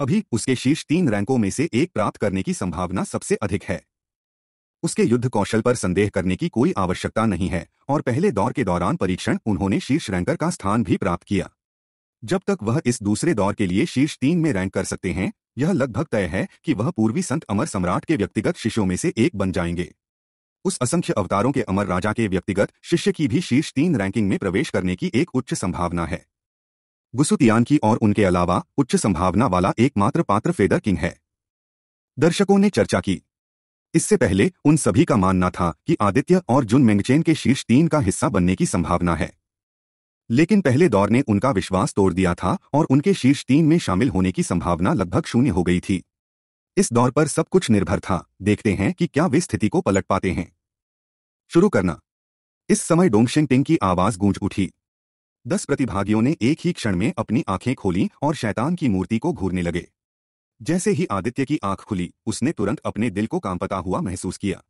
अभी उसके शीर्ष तीन रैंकों में से एक प्राप्त करने की संभावना सबसे अधिक है उसके युद्ध कौशल पर संदेह करने की कोई आवश्यकता नहीं है और पहले दौर के दौरान परीक्षण उन्होंने शीर्ष रैंकर का स्थान भी प्राप्त किया जब तक वह इस दूसरे दौर के लिए शीर्ष तीन में रैंक कर सकते हैं यह लगभग तय है कि वह पूर्वी संत अमर सम्राट के व्यक्तिगत शिष्यों में से एक बन जाएंगे उस असंख्य अवतारों के अमर राजा के व्यक्तिगत शिष्य की भी शीर्ष तीन रैंकिंग में प्रवेश करने की एक उच्च संभावना है गुसुतियान की और उनके अलावा उच्च संभावना वाला एकमात्र पात्र फेदर किंग है दर्शकों ने चर्चा की इससे पहले उन सभी का मानना था कि आदित्य और जुन मेंगचेन के शीर्ष तीन का हिस्सा बनने की संभावना है लेकिन पहले दौर ने उनका विश्वास तोड़ दिया था और उनके शीर्ष तीन में शामिल होने की संभावना लगभग शून्य हो गई थी इस दौर पर सब कुछ निर्भर था देखते हैं कि क्या वे स्थिति को पलट पाते हैं शुरू करना इस समय डोंगशिंग टिंग की आवाज गूंज उठी दस प्रतिभागियों ने एक ही क्षण में अपनी आंखें खोली और शैतान की मूर्ति को घूरने लगे जैसे ही आदित्य की आंख खुली उसने तुरंत अपने दिल को कांपता हुआ महसूस किया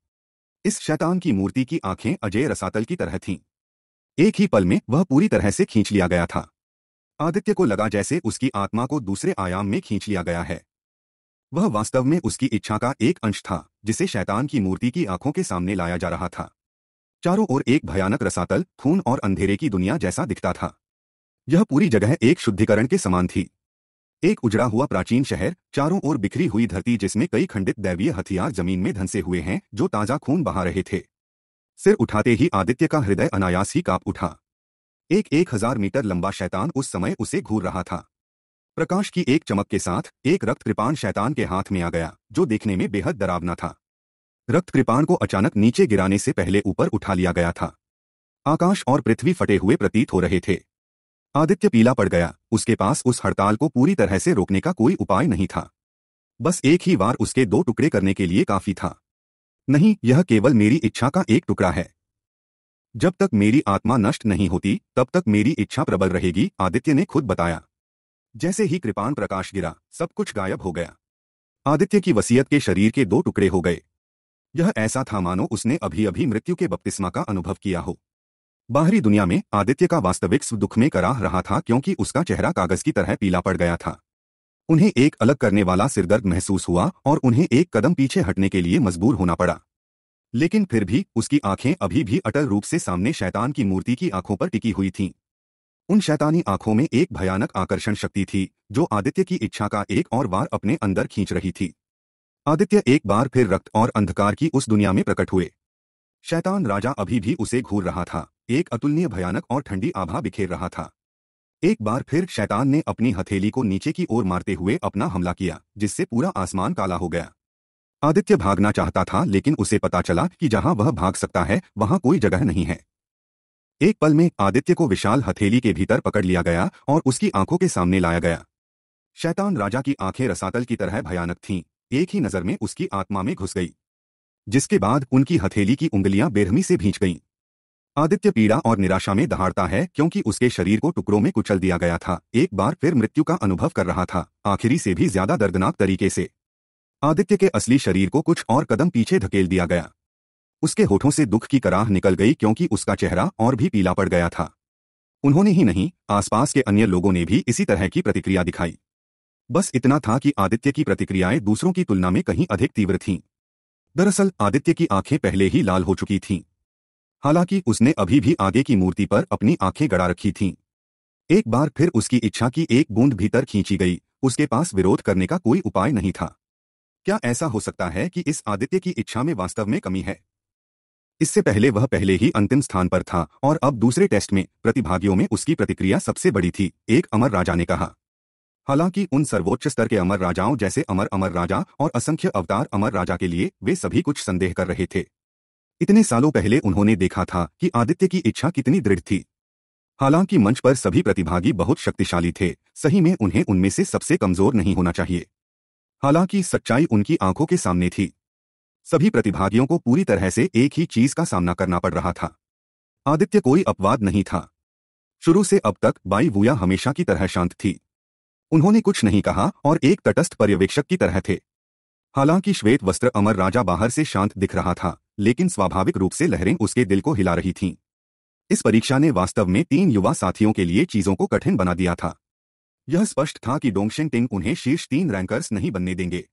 इस शैतान की मूर्ति की आंखें अजय रसातल की तरह थीं एक ही पल में वह पूरी तरह से खींच लिया गया था आदित्य को लगा जैसे उसकी आत्मा को दूसरे आयाम में खींच लिया गया है वह वास्तव में उसकी इच्छा का एक अंश था जिसे शैतान की मूर्ति की आंखों के सामने लाया जा रहा था चारों ओर एक भयानक रसातल खून और अंधेरे की दुनिया जैसा दिखता था यह पूरी जगह एक शुद्धिकरण के समान थी एक उजड़ा हुआ प्राचीन शहर चारों ओर बिखरी हुई धरती जिसमें कई खंडित दैवीय हथियार जमीन में धंसे हुए हैं जो ताजा खून बहा रहे थे सिर उठाते ही आदित्य का हृदय अनायास ही काप उठा एक एक हजार मीटर लंबा शैतान उस समय उसे घूर रहा था प्रकाश की एक चमक के साथ एक रक्त कृपाण शैतान के हाथ में आ गया जो देखने में बेहद डरावना था रक्त कृपाण को अचानक नीचे गिराने से पहले ऊपर उठा लिया गया था आकाश और पृथ्वी फटे हुए प्रतीत हो रहे थे आदित्य पीला पड़ गया उसके पास उस हड़ताल को पूरी तरह से रोकने का कोई उपाय नहीं था बस एक ही बार उसके दो टुकड़े करने के लिए काफी था नहीं यह केवल मेरी इच्छा का एक टुकड़ा है जब तक मेरी आत्मा नष्ट नहीं होती तब तक मेरी इच्छा प्रबल रहेगी आदित्य ने खुद बताया जैसे ही कृपाण प्रकाश गिरा सब कुछ गायब हो गया आदित्य की वसीयत के शरीर के दो टुकड़े हो गए यह ऐसा था मानो उसने अभी अभी मृत्यु के बपतिस्मा का अनुभव किया हो बाहरी दुनिया में आदित्य का वास्तविक दुख में कराह रहा था क्योंकि उसका चेहरा कागज की तरह पीला पड़ गया था उन्हें एक अलग करने वाला सिरदर्द महसूस हुआ और उन्हें एक कदम पीछे हटने के लिए मजबूर होना पड़ा लेकिन फिर भी उसकी आंखें अभी भी अटल रूप से सामने शैतान की मूर्ति की आंखों पर टिकी हुई थीं। उन शैतानी आंखों में एक भयानक आकर्षण शक्ति थी जो आदित्य की इच्छा का एक और बार अपने अंदर खींच रही थी आदित्य एक बार फिर रक्त और अंधकार की उस दुनिया में प्रकट हुए शैतान राजा अभी भी उसे घूर रहा था एक अतुलनीय भयानक और ठंडी आभा बिखेर रहा था एक बार फिर शैतान ने अपनी हथेली को नीचे की ओर मारते हुए अपना हमला किया जिससे पूरा आसमान काला हो गया आदित्य भागना चाहता था लेकिन उसे पता चला कि जहां वह भाग सकता है वहां कोई जगह नहीं है एक पल में आदित्य को विशाल हथेली के भीतर पकड़ लिया गया और उसकी आंखों के सामने लाया गया शैतान राजा की आंखें रसातल की तरह भयानक थीं एक ही नजर में उसकी आत्मा में घुस गई जिसके बाद उनकी हथेली की उंगलियां बेरहमी से भींच गईं आदित्य पीड़ा और निराशा में दहाड़ता है क्योंकि उसके शरीर को टुकड़ों में कुचल दिया गया था एक बार फिर मृत्यु का अनुभव कर रहा था आखिरी से भी ज्यादा दर्दनाक तरीके से आदित्य के असली शरीर को कुछ और कदम पीछे धकेल दिया गया उसके होठों से दुख की कराह निकल गई क्योंकि उसका चेहरा और भी पीला पड़ गया था उन्होंने ही नहीं आसपास के अन्य लोगों ने भी इसी तरह की प्रतिक्रिया दिखाई बस इतना था कि आदित्य की प्रतिक्रियाएं दूसरों की तुलना में कहीं अधिक तीव्र थीं दरअसल आदित्य की आंखें पहले ही लाल हो चुकी थीं हालांकि उसने अभी भी आगे की मूर्ति पर अपनी आंखें गड़ा रखी थीं। एक बार फिर उसकी इच्छा की एक बूंद भीतर खींची गई उसके पास विरोध करने का कोई उपाय नहीं था क्या ऐसा हो सकता है कि इस आदित्य की इच्छा में वास्तव में कमी है इससे पहले वह पहले ही अंतिम स्थान पर था और अब दूसरे टेस्ट में प्रतिभागियों में उसकी प्रतिक्रिया सबसे बड़ी थी एक अमर राजा ने कहा हालांकि उन सर्वोच्च स्तर के अमर राजाओं जैसे अमर अमर राजा और असंख्य अवतार अमर राजा के लिए वे सभी कुछ संदेह कर रहे थे इतने सालों पहले उन्होंने देखा था कि आदित्य की इच्छा कितनी दृढ़ थी हालांकि मंच पर सभी प्रतिभागी बहुत शक्तिशाली थे सही में उन्हें उनमें से सबसे कमजोर नहीं होना चाहिए हालांकि सच्चाई उनकी आंखों के सामने थी सभी प्रतिभागियों को पूरी तरह से एक ही चीज का सामना करना पड़ रहा था आदित्य कोई अपवाद नहीं था शुरू से अब तक बाई वूया हमेशा की तरह शांत थी उन्होंने कुछ नहीं कहा और एक तटस्थ पर्यवेक्षक की तरह थे हालांकि श्वेत वस्त्र अमर राजा बाहर से शांत दिख रहा था लेकिन स्वाभाविक रूप से लहरें उसके दिल को हिला रही थीं इस परीक्षा ने वास्तव में तीन युवा साथियों के लिए चीजों को कठिन बना दिया था यह स्पष्ट था कि डोंगशेंग टिंग उन्हें शीर्ष तीन रैंकर्स नहीं बनने देंगे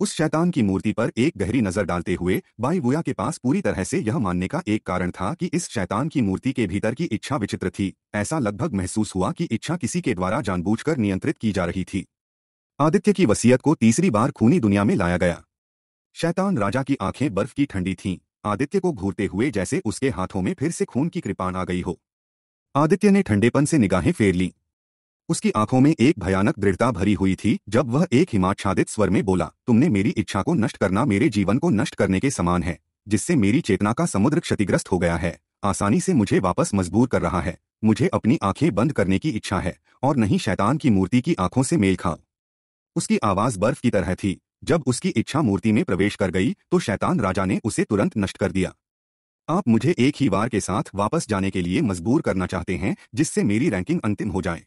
उस शैतान की मूर्ति पर एक गहरी नजर डालते हुए बाईवुया के पास पूरी तरह से यह मानने का एक कारण था कि इस शैतान की मूर्ति के भीतर की इच्छा विचित्र थी ऐसा लगभग महसूस हुआ कि इच्छा किसी के द्वारा जानबूझकर नियंत्रित की जा रही थी आदित्य की वसीयत को तीसरी बार खूनी दुनिया में लाया गया शैतान राजा की आंखें बर्फ की ठंडी थीं आदित्य को घूरते हुए जैसे उसके हाथों में फिर से खून की कृपान आ गई हो आदित्य ने ठंडेपन से निगाहें फेर लीं उसकी आंखों में एक भयानक दृढ़ता भरी हुई थी जब वह एक हिमाच्छादित स्वर में बोला तुमने मेरी इच्छा को नष्ट करना मेरे जीवन को नष्ट करने के समान है जिससे मेरी चेतना का समुद्र क्षतिग्रस्त हो गया है आसानी से मुझे वापस मजबूर कर रहा है मुझे अपनी आंखें बंद करने की इच्छा है और नहीं शैतान की मूर्ति की आंखों से मेल खाओ उसकी आवाज बर्फ की तरह थी जब उसकी इच्छा मूर्ति में प्रवेश कर गई तो शैतान राजा ने उसे तुरंत नष्ट कर दिया आप मुझे एक ही बार के साथ वापस जाने के लिए मजबूर करना चाहते हैं जिससे मेरी रैंकिंग अंतिम हो जाए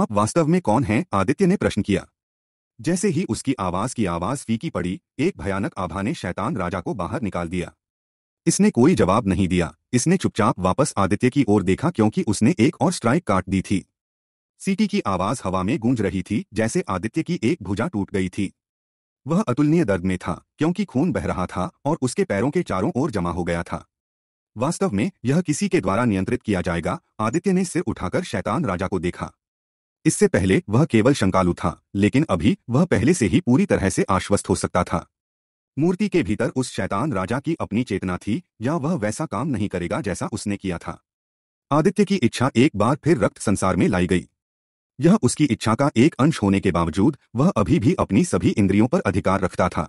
आप वास्तव में कौन हैं आदित्य ने प्रश्न किया जैसे ही उसकी आवाज की आवाज फीकी पड़ी एक भयानक आभा ने शैतान राजा को बाहर निकाल दिया इसने कोई जवाब नहीं दिया इसने चुपचाप वापस आदित्य की ओर देखा क्योंकि उसने एक और स्ट्राइक काट दी थी सीटी की आवाज हवा में गूंज रही थी जैसे आदित्य की एक भुजा टूट गई थी वह अतुलनीय दर्द में था क्योंकि खून बह रहा था और उसके पैरों के चारों ओर जमा हो गया था वास्तव में यह किसी के द्वारा नियंत्रित किया जाएगा आदित्य ने सिर उठाकर शैतान राजा को देखा इससे पहले वह केवल शंकालु था लेकिन अभी वह पहले से ही पूरी तरह से आश्वस्त हो सकता था मूर्ति के भीतर उस शैतान राजा की अपनी चेतना थी या वह वैसा काम नहीं करेगा जैसा उसने किया था आदित्य की इच्छा एक बार फिर रक्त संसार में लाई गई यह उसकी इच्छा का एक अंश होने के बावजूद वह अभी भी अपनी सभी इंद्रियों पर अधिकार रखता था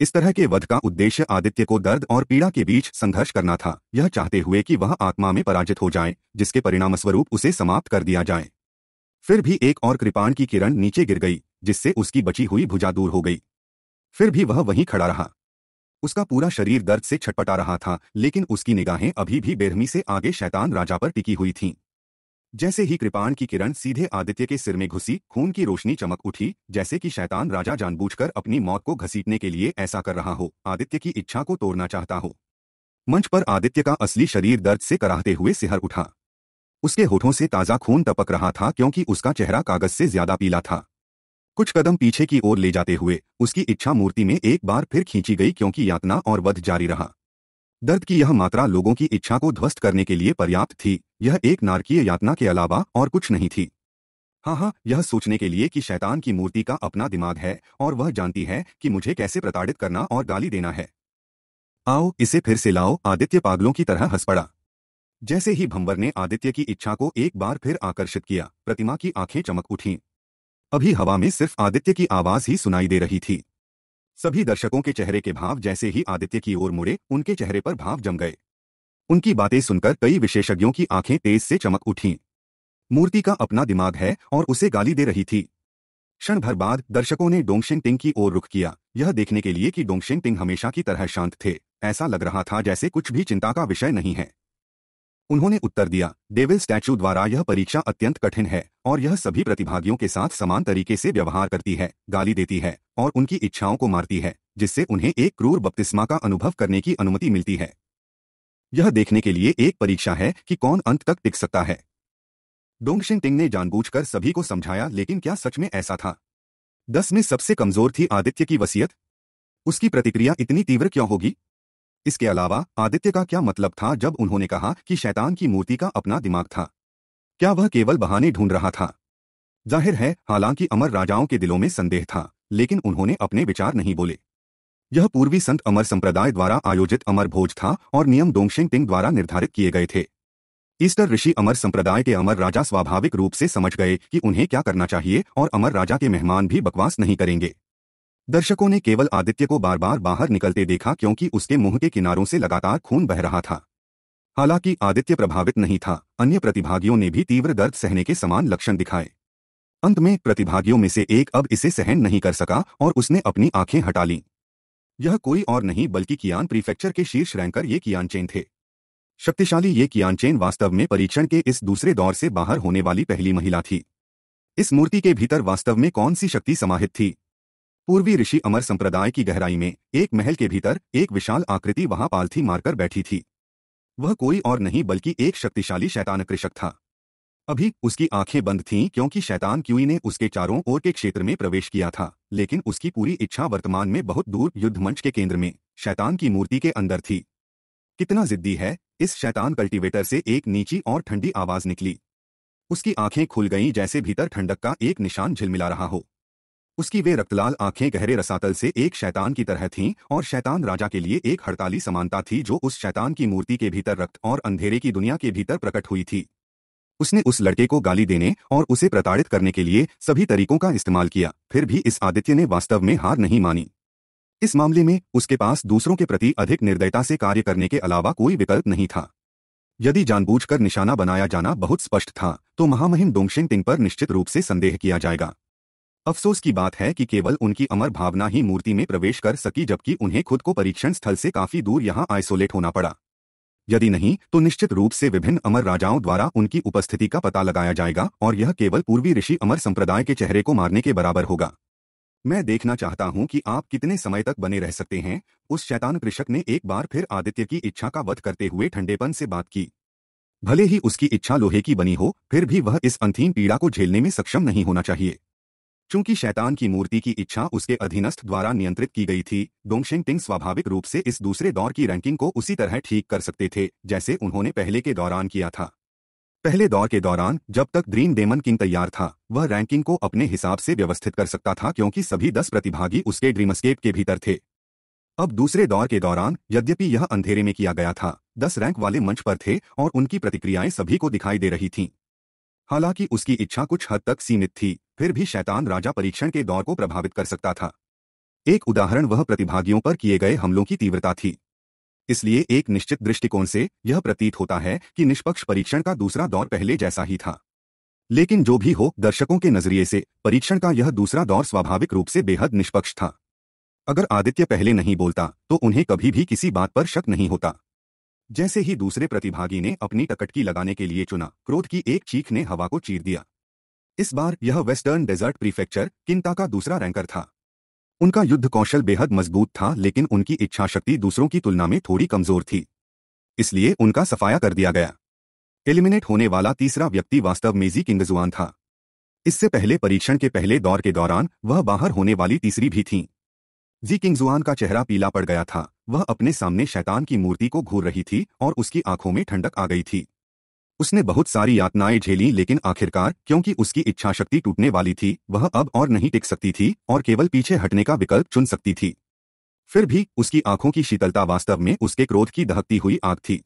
इस तरह के वध का उद्देश्य आदित्य को दर्द और पीड़ा के बीच संघर्ष करना था यह चाहते हुए कि वह आत्मा में पराजित हो जाए जिसके परिणामस्वरूप उसे समाप्त कर दिया जाए फिर भी एक और कृपाण की किरण नीचे गिर गई जिससे उसकी बची हुई भुजा दूर हो गई फिर भी वह वहीं खड़ा रहा उसका पूरा शरीर दर्द से छटपटा रहा था लेकिन उसकी निगाहें अभी भी बेरहमी से आगे शैतान राजा पर टिकी हुई थीं जैसे ही कृपाण की किरण सीधे आदित्य के सिर में घुसी खून की रोशनी चमक उठी जैसे कि शैतान राजा जानबूझकर अपनी मौत को घसीटने के लिए ऐसा कर रहा हो आदित्य की इच्छा को तोड़ना चाहता हो मंच पर आदित्य का असली शरीर दर्द से कराहते हुए सिहर उठा उसके होठों से ताजा खून टपक रहा था क्योंकि उसका चेहरा कागज से ज्यादा पीला था कुछ कदम पीछे की ओर ले जाते हुए उसकी इच्छा मूर्ति में एक बार फिर खींची गई क्योंकि यातना और वध जारी रहा दर्द की यह मात्रा लोगों की इच्छा को ध्वस्त करने के लिए पर्याप्त थी यह एक नारकीय यातना के अलावा और कुछ नहीं थी हाँ हाँ यह सोचने के लिए कि शैतान की मूर्ति का अपना दिमाग है और वह जानती है कि मुझे कैसे प्रताड़ित करना और गाली देना है आओ इसे फिर से लाओ आदित्य पागलों की तरह हंस पड़ा जैसे ही भंवर ने आदित्य की इच्छा को एक बार फिर आकर्षित किया प्रतिमा की आंखें चमक उठीं अभी हवा में सिर्फ आदित्य की आवाज ही सुनाई दे रही थी सभी दर्शकों के चेहरे के भाव जैसे ही आदित्य की ओर मुड़े उनके चेहरे पर भाव जम गए उनकी बातें सुनकर कई विशेषज्ञों की आंखें तेज से चमक उठीं मूर्ति का अपना दिमाग है और उसे गाली दे रही थी क्षण भर बाद दर्शकों ने डोंगशिंग टिंग की ओर रुख किया यह देखने के लिए कि डोंगशिंग टिंग हमेशा की तरह शांत थे ऐसा लग रहा था जैसे कुछ भी चिंता का विषय नहीं है उन्होंने उत्तर दिया डेविल स्टैचू द्वारा यह परीक्षा अत्यंत कठिन है और यह सभी प्रतिभागियों के साथ समान तरीके से व्यवहार करती है गाली देती है और उनकी इच्छाओं को मारती है जिससे उन्हें एक क्रूर बपतिस्मा का अनुभव करने की अनुमति मिलती है यह देखने के लिए एक परीक्षा है कि कौन अंत तक टिक सकता है डोंगशिंग टिंग ने जानबूझकर सभी को समझाया लेकिन क्या सच में ऐसा था दस में सबसे कमजोर थी आदित्य की वसीयत उसकी प्रतिक्रिया इतनी तीव्र क्यों होगी इसके अलावा आदित्य का क्या मतलब था जब उन्होंने कहा कि शैतान की मूर्ति का अपना दिमाग था क्या वह केवल बहाने ढूंढ रहा था जाहिर है हालांकि अमर राजाओं के दिलों में संदेह था लेकिन उन्होंने अपने विचार नहीं बोले यह पूर्वी संत अमर संप्रदाय द्वारा आयोजित अमर भोज था और नियम डोंगशिंग टिंग द्वारा निर्धारित किए गए थे ईस्टर ऋषि अमर संप्रदाय के अमर राजा स्वाभाविक रूप से समझ गए कि उन्हें क्या करना चाहिए और अमर राजा के मेहमान भी बकवास नहीं करेंगे दर्शकों ने केवल आदित्य को बार बार बाहर निकलते देखा क्योंकि उसके मुंह के किनारों से लगातार खून बह रहा था हालांकि आदित्य प्रभावित नहीं था अन्य प्रतिभागियों ने भी तीव्र दर्द सहने के समान लक्षण दिखाए अंत में प्रतिभागियों में से एक अब इसे सहन नहीं कर सका और उसने अपनी आंखें हटा ली यह कोई और नहीं बल्कि कियान प्रीफेक्चर के शीर्ष रैंकर ये कियानचेन थे शक्तिशाली ये कियानचेन वास्तव में परीक्षण के इस दूसरे दौर से बाहर होने वाली पहली महिला थी इस मूर्ति के भीतर वास्तव में कौन सी शक्ति समाहित थी पूर्वी ऋषि अमर संप्रदाय की गहराई में एक महल के भीतर एक विशाल आकृति वहां पालथी मारकर बैठी थी वह कोई और नहीं बल्कि एक शक्तिशाली शैतान कृषक था अभी उसकी आंखें बंद थीं क्योंकि शैतान क्यूई ने उसके चारों ओर के क्षेत्र में प्रवेश किया था लेकिन उसकी पूरी इच्छा वर्तमान में बहुत दूर युद्ध मंच के केंद्र में शैतान की मूर्ति के अंदर थी कितना जिद्दी है इस शैतान कल्टीवेटर से एक नीची और ठंडी आवाज निकली उसकी आंखें खुल गईं जैसे भीतर ठंडक का एक निशान झिलमिला रहा हो उसकी वे रक्तलाल आंखें गहरे रसातल से एक शैतान की तरह थीं और शैतान राजा के लिए एक हड़ताली समानता थी जो उस शैतान की मूर्ति के भीतर रक्त और अंधेरे की दुनिया के भीतर प्रकट हुई थी उसने उस लड़के को गाली देने और उसे प्रताड़ित करने के लिए सभी तरीकों का इस्तेमाल किया फिर भी इस आदित्य ने वास्तव में हार नहीं मानी इस मामले में उसके पास दूसरों के प्रति अधिक निर्दयता से कार्य करने के अलावा कोई विकल्प नहीं था यदि जानबूझकर निशाना बनाया जाना बहुत स्पष्ट था तो महामहिम डोंगशिंग टिंग पर निश्चित रूप से संदेह किया जाएगा अफसोस की बात है कि केवल उनकी अमर भावना ही मूर्ति में प्रवेश कर सकी जबकि उन्हें खुद को परीक्षण स्थल से काफी दूर यहां आइसोलेट होना पड़ा यदि नहीं तो निश्चित रूप से विभिन्न अमर राजाओं द्वारा उनकी उपस्थिति का पता लगाया जाएगा और यह केवल पूर्वी ऋषि अमर संप्रदाय के चेहरे को मारने के बराबर होगा मैं देखना चाहता हूं कि आप कितने समय तक बने रह सकते हैं उस शैतान कृषक ने एक बार फिर आदित्य की इच्छा का वध करते हुए ठंडेपन से बात की भले ही उसकी इच्छा लोहे की बनी हो फिर भी वह इस अंतिम पीड़ा को झेलने में सक्षम नहीं होना चाहिए चूंकि शैतान की मूर्ति की इच्छा उसके अधीनस्थ द्वारा नियंत्रित की गई थी डोंगशेंग टिंग स्वाभाविक रूप से इस दूसरे दौर की रैंकिंग को उसी तरह ठीक कर सकते थे जैसे उन्होंने पहले के दौरान किया था पहले दौर के दौरान जब तक ग्रीन डेमन किंग तैयार था वह रैंकिंग को अपने हिसाब से व्यवस्थित कर सकता था क्योंकि सभी दस प्रतिभागी उसके ड्रीमस्केप के भीतर थे अब दूसरे दौर के दौरान यद्यपि यह अंधेरे में किया गया था दस रैंक वाले मंच पर थे और उनकी प्रतिक्रियाएं सभी को दिखाई दे रही थीं हालांकि उसकी इच्छा कुछ हद तक सीमित थी फिर भी शैतान राजा परीक्षण के दौर को प्रभावित कर सकता था एक उदाहरण वह प्रतिभागियों पर किए गए हमलों की तीव्रता थी इसलिए एक निश्चित दृष्टिकोण से यह प्रतीत होता है कि निष्पक्ष परीक्षण का दूसरा दौर पहले जैसा ही था लेकिन जो भी हो दर्शकों के नजरिए से परीक्षण का यह दूसरा दौर स्वाभाविक रूप से बेहद निष्पक्ष था अगर आदित्य पहले नहीं बोलता तो उन्हें कभी भी किसी बात पर शक नहीं होता जैसे ही दूसरे प्रतिभागी ने अपनी टकटकी लगाने के लिए चुना क्रोध की एक चीख ने हवा को चीर दिया इस बार यह वेस्टर्न डेजर्ट प्रीफेक्चर किंता का दूसरा रैंकर था उनका युद्ध कौशल बेहद मजबूत था लेकिन उनकी इच्छा शक्ति दूसरों की तुलना में थोड़ी कमजोर थी इसलिए उनका सफाया कर दिया गया एलिमिनेट होने वाला तीसरा व्यक्ति वास्तव में जी किंगजुआन था इससे पहले परीक्षण के पहले दौर के दौरान वह बाहर होने वाली तीसरी भी थीं जी किंगजुआन का चेहरा पीला पड़ गया था वह अपने सामने शैतान की मूर्ति को घूर रही थी और उसकी आंखों में ठंडक आ गई थी उसने बहुत सारी यातनाएं झेली लेकिन आखिरकार क्योंकि उसकी इच्छा शक्ति टूटने वाली थी वह अब और नहीं टिक सकती थी और केवल पीछे हटने का विकल्प चुन सकती थी फिर भी उसकी आंखों की शीतलता वास्तव में उसके क्रोध की दहकती हुई आग थी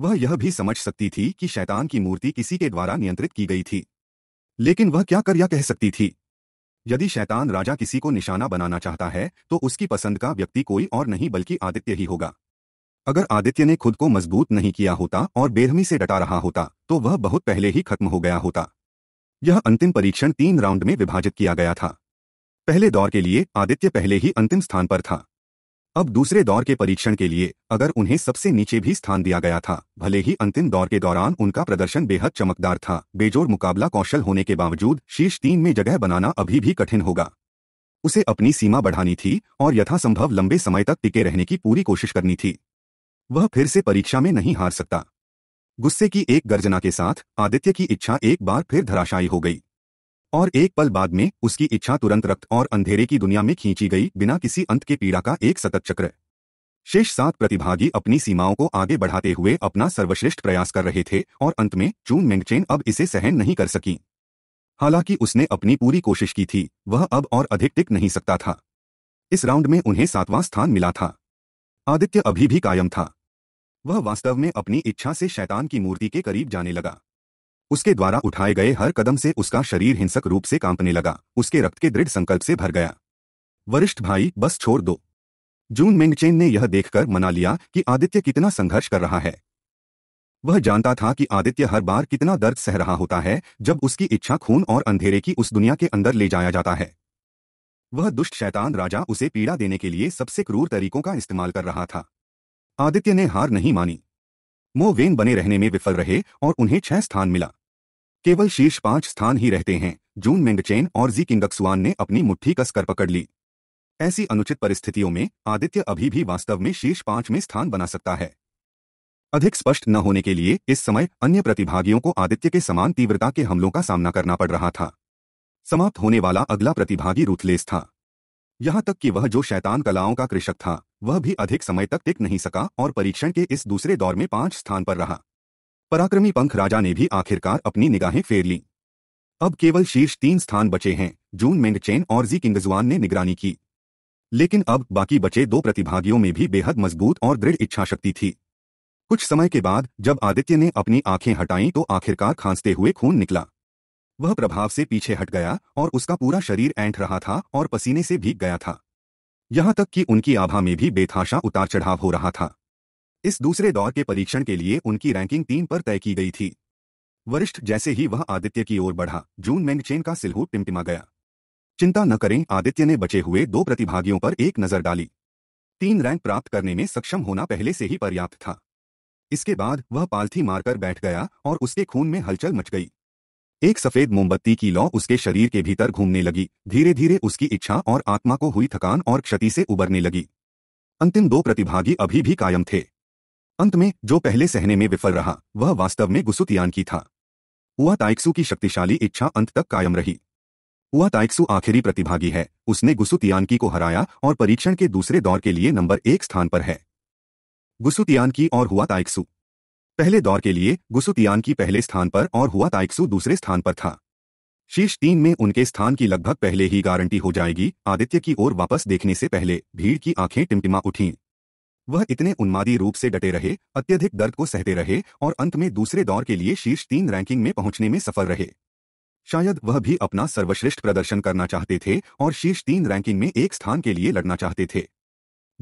वह यह भी समझ सकती थी कि शैतान की मूर्ति किसी के द्वारा नियंत्रित की गई थी लेकिन वह क्या कर या कह सकती थी यदि शैतान राजा किसी को निशाना बनाना चाहता है तो उसकी पसंद का व्यक्ति कोई और नहीं बल्कि आदित्य ही होगा अगर आदित्य ने खुद को मजबूत नहीं किया होता और बेरहमी से डटा रहा होता तो वह बहुत पहले ही खत्म हो गया होता यह अंतिम परीक्षण तीन राउंड में विभाजित किया गया था पहले दौर के लिए आदित्य पहले ही अंतिम स्थान पर था अब दूसरे दौर के परीक्षण के लिए अगर उन्हें सबसे नीचे भी स्थान दिया गया था भले ही अंतिम दौर के दौरान उनका प्रदर्शन बेहद चमकदार था बेजोड़ मुकाबला कौशल होने के बावजूद शीर्ष तीन में जगह बनाना अभी भी कठिन होगा उसे अपनी सीमा बढ़ानी थी और यथासंभव लंबे समय तक टिके रहने की पूरी कोशिश करनी थी वह फिर से परीक्षा में नहीं हार सकता गुस्से की एक गर्जना के साथ आदित्य की इच्छा एक बार फिर धराशायी हो गई और एक पल बाद में उसकी इच्छा तुरंत रक्त और अंधेरे की दुनिया में खींची गई बिना किसी अंत के पीड़ा का एक सतत चक्र शेष सात प्रतिभागी अपनी सीमाओं को आगे बढ़ाते हुए अपना सर्वश्रेष्ठ प्रयास कर रहे थे और अंत में चून मेंगचेन अब इसे सहन नहीं कर सकी हालांकि उसने अपनी पूरी कोशिश की थी वह अब और अधिक टिक नहीं सकता था इस राउंड में उन्हें सातवां स्थान मिला था आदित्य अभी भी कायम था वह वास्तव में अपनी इच्छा से शैतान की मूर्ति के करीब जाने लगा उसके द्वारा उठाए गए हर कदम से उसका शरीर हिंसक रूप से कांपने लगा उसके रक्त के दृढ़ संकल्प से भर गया वरिष्ठ भाई बस छोड़ दो जून मेंगचेन ने यह देखकर मना लिया कि आदित्य कितना संघर्ष कर रहा है वह जानता था कि आदित्य हर बार कितना दर्द सह रहा होता है जब उसकी इच्छा खून और अंधेरे की उस दुनिया के अंदर ले जाया जाता है वह दुष्ट शैतान राजा उसे पीड़ा देने के लिए सबसे क्रूर तरीकों का इस्तेमाल कर रहा था आदित्य ने हार नहीं मानी मोवेन बने रहने में विफल रहे और उन्हें छह स्थान मिला केवल शीर्ष पांच स्थान ही रहते हैं जून मेंडचेन और जी किंगक्सवान ने अपनी मुट्ठी कसकर पकड़ ली ऐसी अनुचित परिस्थितियों में आदित्य अभी भी वास्तव में शीर्ष पांच में स्थान बना सकता है अधिक स्पष्ट न होने के लिए इस समय अन्य प्रतिभागियों को आदित्य के समान तीव्रता के हमलों का सामना करना पड़ रहा था समाप्त होने वाला अगला प्रतिभागी रूथलेस था यहां तक कि वह जो शैतान कलाओं का कृषक था वह भी अधिक समय तक टिक नहीं सका और परीक्षण के इस दूसरे दौर में पांच स्थान पर रहा पराक्रमी पंख राजा ने भी आखिरकार अपनी निगाहें फेर ली अब केवल शीर्ष तीन स्थान बचे हैं जून मेंगचेन और जी किंगजवान ने निगरानी की लेकिन अब बाकी बचे दो प्रतिभागियों में भी बेहद मजबूत और दृढ़ इच्छाशक्ति थी कुछ समय के बाद जब आदित्य ने अपनी आंखें हटाई तो आखिरकार खांसते हुए खून निकला वह प्रभाव से पीछे हट गया और उसका पूरा शरीर ऐंठ रहा था और पसीने से भीग गया था यहां तक कि उनकी आभा में भी बेथाशा उतार चढ़ाव हो रहा था इस दूसरे दौर के परीक्षण के लिए उनकी रैंकिंग तीन पर तय की गई थी वरिष्ठ जैसे ही वह आदित्य की ओर बढ़ा जून मैंगचेन का सिल्हू टिमटिमा गया चिंता न करें आदित्य ने बचे हुए दो प्रतिभागियों पर एक नजर डाली तीन रैंक प्राप्त करने में सक्षम होना पहले से ही पर्याप्त था इसके बाद वह पालथी मारकर बैठ गया और उसके खून में हलचल मच गई एक सफेद मोमबत्ती की लौ उसके शरीर के भीतर घूमने लगी धीरे धीरे उसकी इच्छा और आत्मा को हुई थकान और क्षति से उबरने लगी अंतिम दो प्रतिभागी अभी भी कायम थे अंत में जो पहले सहने में विफल रहा वह वास्तव में गुसुतियान की था हुआ ताइक्सु की शक्तिशाली इच्छा अंत तक कायम रही हुआ ताइक्सु आखिरी प्रतिभागी है उसने गुसुतियानकी को हराया और परीक्षण के दूसरे दौर के लिए नंबर एक स्थान पर है गुसुतियानकी और हुआ ताइक्सु पहले दौर के लिए गुसुतियान की पहले स्थान पर और हुआ ताइक्सु दूसरे स्थान पर था शीर्ष तीन में उनके स्थान की लगभग पहले ही गारंटी हो जाएगी आदित्य की ओर वापस देखने से पहले भीड़ की आंखें टिमटिमा उठीं वह इतने उन्मादी रूप से डटे रहे अत्यधिक दर्द को सहते रहे और अंत में दूसरे दौर के लिए शीर्ष तीन रैंकिंग में पहुंचने में सफल रहे शायद वह भी अपना सर्वश्रेष्ठ प्रदर्शन करना चाहते थे और शीर्ष तीन रैंकिंग में एक स्थान के लिए लड़ना चाहते थे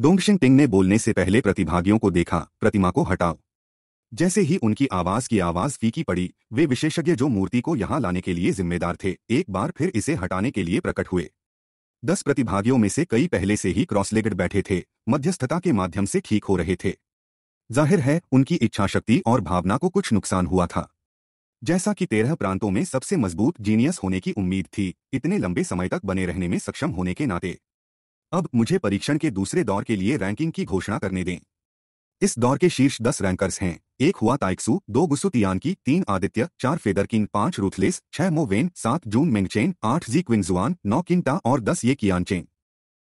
डोंगशिंग टिंग ने बोलने से पहले प्रतिभागियों को देखा प्रतिमा को हटाओ जैसे ही उनकी आवाज की आवाज फीकी पड़ी वे विशेषज्ञ जो मूर्ति को यहां लाने के लिए जिम्मेदार थे एक बार फिर इसे हटाने के लिए प्रकट हुए दस प्रतिभागियों में से कई पहले से ही क्रॉसलेगड बैठे थे मध्यस्थता के माध्यम से ठीक हो रहे थे जाहिर है उनकी इच्छाशक्ति और भावना को कुछ नुकसान हुआ था जैसा कि तेरह प्रांतों में सबसे मजबूत जीनियस होने की उम्मीद थी इतने लंबे समय तक बने रहने में सक्षम होने के नाते अब मुझे परीक्षण के दूसरे दौर के लिए रैंकिंग की घोषणा करने दें इस दौर के शीर्ष दस रैंकर्स हैं एक हुआ ताइक्सू दो गुस्सु की तीन आदित्य चार फेदरकिन पांच रूथलेस छह मोवेन सात जून मिंगचेन आठ जी क्विंगजुआन नौ किंटा और दस ये कियानचेन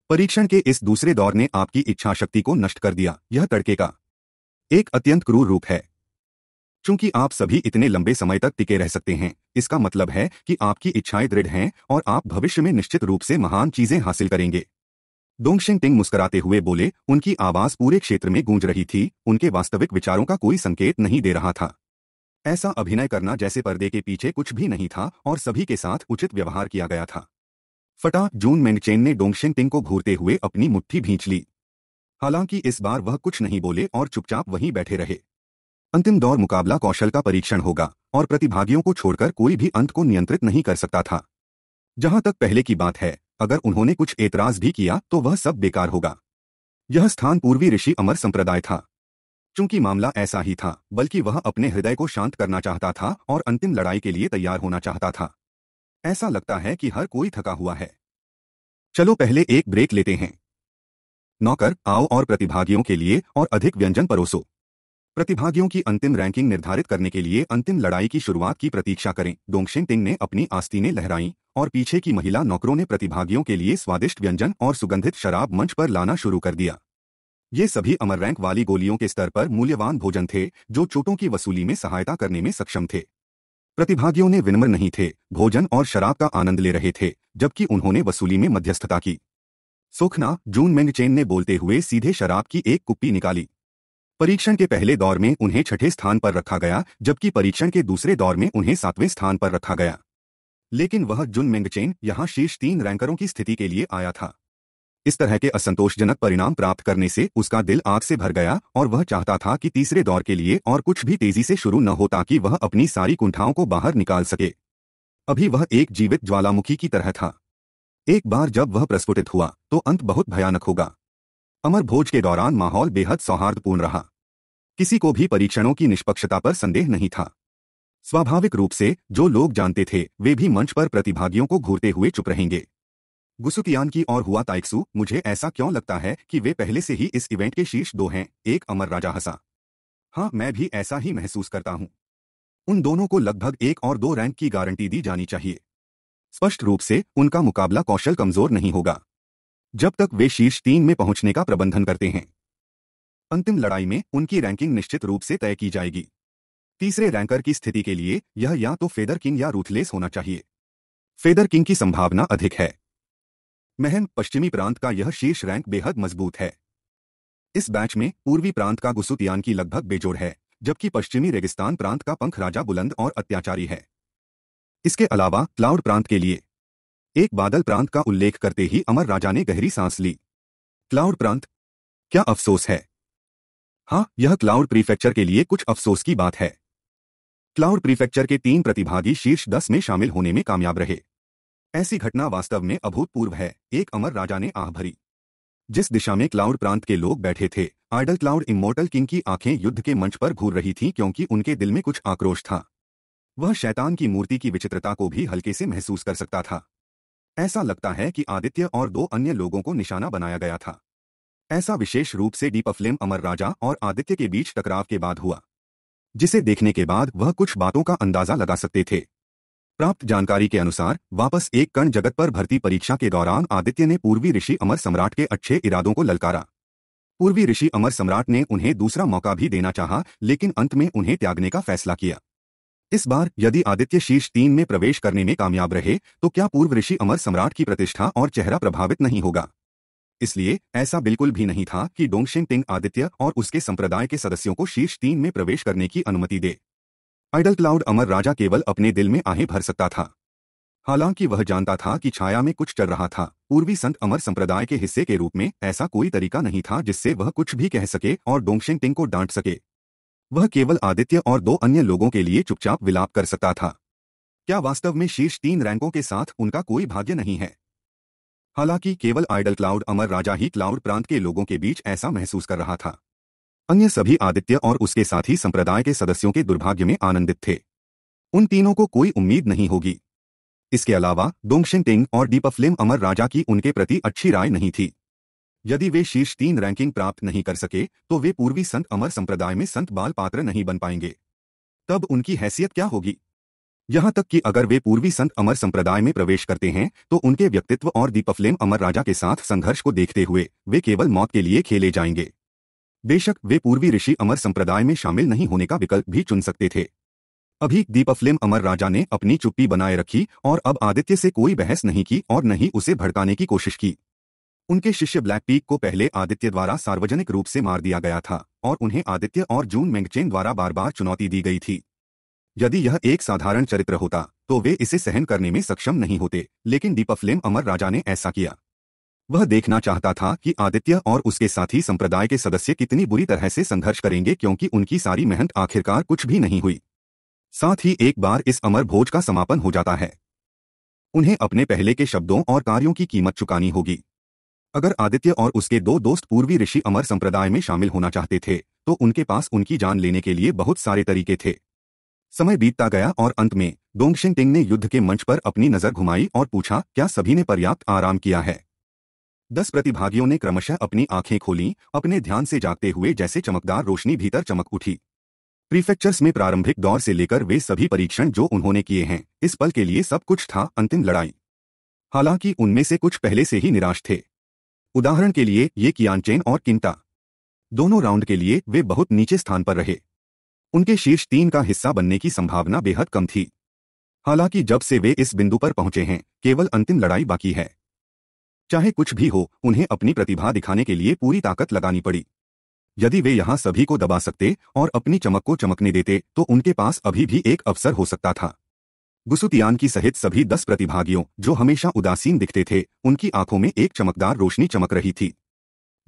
परीक्षण के इस दूसरे दौर ने आपकी इच्छा शक्ति को नष्ट कर दिया यह तड़के का एक अत्यंत क्रूर रूप है चूंकि आप सभी इतने लंबे समय तक टिके रह सकते हैं इसका मतलब है कि आपकी इच्छाएं दृढ़ हैं और आप भविष्य में निश्चित रूप से महान चीजें हासिल करेंगे डोंगशेंग टिंग मुस्कुराते हुए बोले उनकी आवाज पूरे क्षेत्र में गूंज रही थी उनके वास्तविक विचारों का कोई संकेत नहीं दे रहा था ऐसा अभिनय करना जैसे पर्दे के पीछे कुछ भी नहीं था और सभी के साथ उचित व्यवहार किया गया था फटा जून मेनचेन ने डोंगशेंग टिंग को घूरते हुए अपनी मुट्ठी भींच ली हालांकि इस बार वह कुछ नहीं बोले और चुपचाप वहीं बैठे रहे अंतिम दौर मुकाबला कौशल का परीक्षण होगा और प्रतिभागियों को छोड़कर कोई भी अंत को नियंत्रित नहीं कर सकता था जहां तक पहले की बात है अगर उन्होंने कुछ एतराज भी किया तो वह सब बेकार होगा यह स्थान पूर्वी ऋषि अमर संप्रदाय था चूंकि मामला ऐसा ही था बल्कि वह अपने हृदय को शांत करना चाहता था और अंतिम लड़ाई के लिए तैयार होना चाहता था ऐसा लगता है कि हर कोई थका हुआ है चलो पहले एक ब्रेक लेते हैं नौकर आओ और प्रतिभागियों के लिए और अधिक व्यंजन परोसो प्रतिभागियों की अंतिम रैंकिंग निर्धारित करने के लिए अंतिम लड़ाई की शुरुआत की प्रतीक्षा करें डोंगशिंग टिंग ने अपनी आस्तीनें लहराई और पीछे की महिला नौकरों ने प्रतिभागियों के लिए स्वादिष्ट व्यंजन और सुगंधित शराब मंच पर लाना शुरू कर दिया ये सभी अमर रैंक वाली गोलियों के स्तर पर मूल्यवान भोजन थे जो चोटों की वसूली में सहायता करने में सक्षम थे प्रतिभागियों ने विनम्र नहीं थे भोजन और शराब का आनंद ले रहे थे जबकि उन्होंने वसूली में मध्यस्थता की सोखना जून मेंगचेन ने बोलते हुए सीधे शराब की एक कुप्पी निकाली परीक्षण के पहले दौर में उन्हें छठे स्थान पर रखा गया जबकि परीक्षण के दूसरे दौर में उन्हें सातवें स्थान पर रखा गया लेकिन वह जुन मेंगचेन यहां शीर्ष तीन रैंकरों की स्थिति के लिए आया था इस तरह के असंतोषजनक परिणाम प्राप्त करने से उसका दिल आग से भर गया और वह चाहता था कि तीसरे दौर के लिए और कुछ भी तेजी से शुरू न हो ताकि वह अपनी सारी कुंठाओं को बाहर निकाल सके अभी वह एक जीवित ज्वालामुखी की तरह था एक बार जब वह प्रस्फुटित हुआ तो अंत बहुत भयानक होगा अमर भोज के दौरान माहौल बेहद सौहार्दपूर्ण रहा किसी को भी परीक्षणों की निष्पक्षता पर संदेह नहीं था स्वाभाविक रूप से जो लोग जानते थे वे भी मंच पर प्रतिभागियों को घूरते हुए चुप रहेंगे गुसुकियान की और हुआ ताइक्सू मुझे ऐसा क्यों लगता है कि वे पहले से ही इस इवेंट के शीर्ष दो हैं एक अमर राजा हंसा हाँ मैं भी ऐसा ही महसूस करता हूं उन दोनों को लगभग एक और दो रैंक की गारंटी दी जानी चाहिए स्पष्ट रूप से उनका मुकाबला कौशल कमजोर नहीं होगा जब तक वे शीर्ष तीन में पहुंचने का प्रबंधन करते हैं अंतिम लड़ाई में उनकी रैंकिंग निश्चित रूप से तय की जाएगी तीसरे रैंकर की स्थिति के लिए यह या तो फेदर किंग या रूथलेस होना चाहिए फेदर किंग की संभावना अधिक है महन पश्चिमी प्रांत का यह शीर्ष रैंक बेहद मजबूत है इस बैच में पूर्वी प्रांत का गुसुतियान की लगभग बेजोड़ है जबकि पश्चिमी रेगिस्तान प्रांत का पंख राजा बुलंद और अत्याचारी है इसके अलावा क्लाउड प्रांत के लिए एक बादल प्रांत का उल्लेख करते ही अमर राजा ने गहरी सांस ली क्लाउड प्रांत क्या अफसोस है हाँ यह क्लाउड प्रीफेक्चर के लिए कुछ अफसोस की बात है क्लाउड प्रीफेक्चर के तीन प्रतिभागी शीर्ष दस में शामिल होने में कामयाब रहे ऐसी घटना वास्तव में अभूतपूर्व है एक अमर राजा ने आह भरी जिस दिशा में क्लाउड प्रांत के लोग बैठे थे आइडल क्लाउड इमोटल किंग की आंखें युद्ध के मंच पर घूर रही थीं क्योंकि उनके दिल में कुछ आक्रोश था वह शैतान की मूर्ति की विचित्रता को भी हल्के से महसूस कर सकता था ऐसा लगता है कि आदित्य और दो अन्य लोगों को निशाना बनाया गया था ऐसा विशेष रूप से डीप अफ्लेम अमर राजा और आदित्य के बीच टकराव के बाद हुआ जिसे देखने के बाद वह कुछ बातों का अंदाजा लगा सकते थे प्राप्त जानकारी के अनुसार वापस एक कण जगत पर भर्ती परीक्षा के दौरान आदित्य ने पूर्वी ऋषि अमर सम्राट के अच्छे इरादों को ललकारा पूर्वी ऋषि अमर सम्राट ने उन्हें दूसरा मौका भी देना चाहा लेकिन अंत में उन्हें त्यागने का फैसला किया इस बार यदि आदित्य शीर्ष तीन में प्रवेश करने में कामयाब रहे तो क्या पूर्व ऋषि अमर सम्राट की प्रतिष्ठा और चेहरा प्रभावित नहीं होगा इसलिए ऐसा बिल्कुल भी नहीं था कि डोंगशिंग टिंग आदित्य और उसके संप्रदाय के सदस्यों को शीर्ष तीन में प्रवेश करने की अनुमति दे आइडल क्लाउड अमर राजा केवल अपने दिल में आहें भर सकता था हालांकि वह जानता था कि छाया में कुछ चल रहा था पूर्वी संत अमर संप्रदाय के हिस्से के रूप में ऐसा कोई तरीका नहीं था जिससे वह कुछ भी कह सके और डोंगशिंग टिंग को डांट सके वह केवल आदित्य और दो अन्य लोगों के लिए चुपचाप विलाप कर सकता था क्या वास्तव में शीर्ष तीन रैंकों के साथ उनका कोई भाग्य नहीं है हालांकि केवल आइडल क्लाउड अमर राजा ही क्लाउड प्रांत के लोगों के बीच ऐसा महसूस कर रहा था अन्य सभी आदित्य और उसके साथी संप्रदाय के सदस्यों के दुर्भाग्य में आनंदित थे उन तीनों को कोई उम्मीद नहीं होगी इसके अलावा डोंगशिन टिंग और दीपफलिम अमर राजा की उनके प्रति अच्छी राय नहीं थी यदि वे शीर्ष तीन रैंकिंग प्राप्त नहीं कर सके तो वे पूर्वी संत अमर संप्रदाय में संत बाल पात्र नहीं बन पाएंगे तब उनकी हैसियत क्या होगी यहां तक कि अगर वे पूर्वी संत अमर संप्रदाय में प्रवेश करते हैं तो उनके व्यक्तित्व और दीपफ्लेम अमर राजा के साथ संघर्ष को देखते हुए वे केवल मौत के लिए खेले जाएंगे बेशक वे पूर्वी ऋषि अमर संप्रदाय में शामिल नहीं होने का विकल्प भी चुन सकते थे अभी दीपफ्लेम अमर राजा ने अपनी चुप्पी बनाए रखी और अब आदित्य से कोई बहस नहीं की और न ही उसे भड़काने की कोशिश की उनके शिष्य ब्लैक पीक को पहले आदित्य द्वारा सार्वजनिक रूप से मार दिया गया था और उन्हें आदित्य और जून मेंगचेन द्वारा बार बार चुनौती दी गई थी यदि यह एक साधारण चरित्र होता तो वे इसे सहन करने में सक्षम नहीं होते लेकिन दीपफ्लेम अमर राजा ने ऐसा किया वह देखना चाहता था कि आदित्य और उसके साथी संप्रदाय के सदस्य कितनी बुरी तरह से संघर्ष करेंगे क्योंकि उनकी सारी मेहनत आखिरकार कुछ भी नहीं हुई साथ ही एक बार इस अमर भोज का समापन हो जाता है उन्हें अपने पहले के शब्दों और कार्यों की कीमत चुकानी होगी अगर आदित्य और उसके दो दोस्त पूर्वी ऋषि अमर संप्रदाय में शामिल होना चाहते थे तो उनके पास उनकी जान लेने के लिए बहुत सारे तरीके थे समय बीतता गया और अंत में डोंगशिंग टिंग ने युद्ध के मंच पर अपनी नजर घुमाई और पूछा क्या सभी ने पर्याप्त आराम किया है दस प्रतिभागियों ने क्रमशः अपनी आंखें खोली अपने ध्यान से जागते हुए जैसे चमकदार रोशनी भीतर चमक उठी प्रीफेक्चर्स में प्रारंभिक दौर से लेकर वे सभी परीक्षण जो उन्होंने किए हैं इस पल के लिए सब कुछ था अंतिम लड़ाई हालांकि उनमें से कुछ पहले से ही निराश थे उदाहरण के लिए ये कियानचेन और किंटा दोनों राउंड के लिए वे बहुत नीचे स्थान पर रहे उनके शीर्ष तीन का हिस्सा बनने की संभावना बेहद कम थी हालांकि जब से वे इस बिंदु पर पहुंचे हैं केवल अंतिम लड़ाई बाकी है चाहे कुछ भी हो उन्हें अपनी प्रतिभा दिखाने के लिए पूरी ताकत लगानी पड़ी यदि वे यहां सभी को दबा सकते और अपनी चमक को चमकने देते तो उनके पास अभी भी एक अवसर हो सकता था गुसुतियान की सहित सभी दस प्रतिभागियों जो हमेशा उदासीन दिखते थे उनकी आंखों में एक चमकदार रोशनी चमक रही थी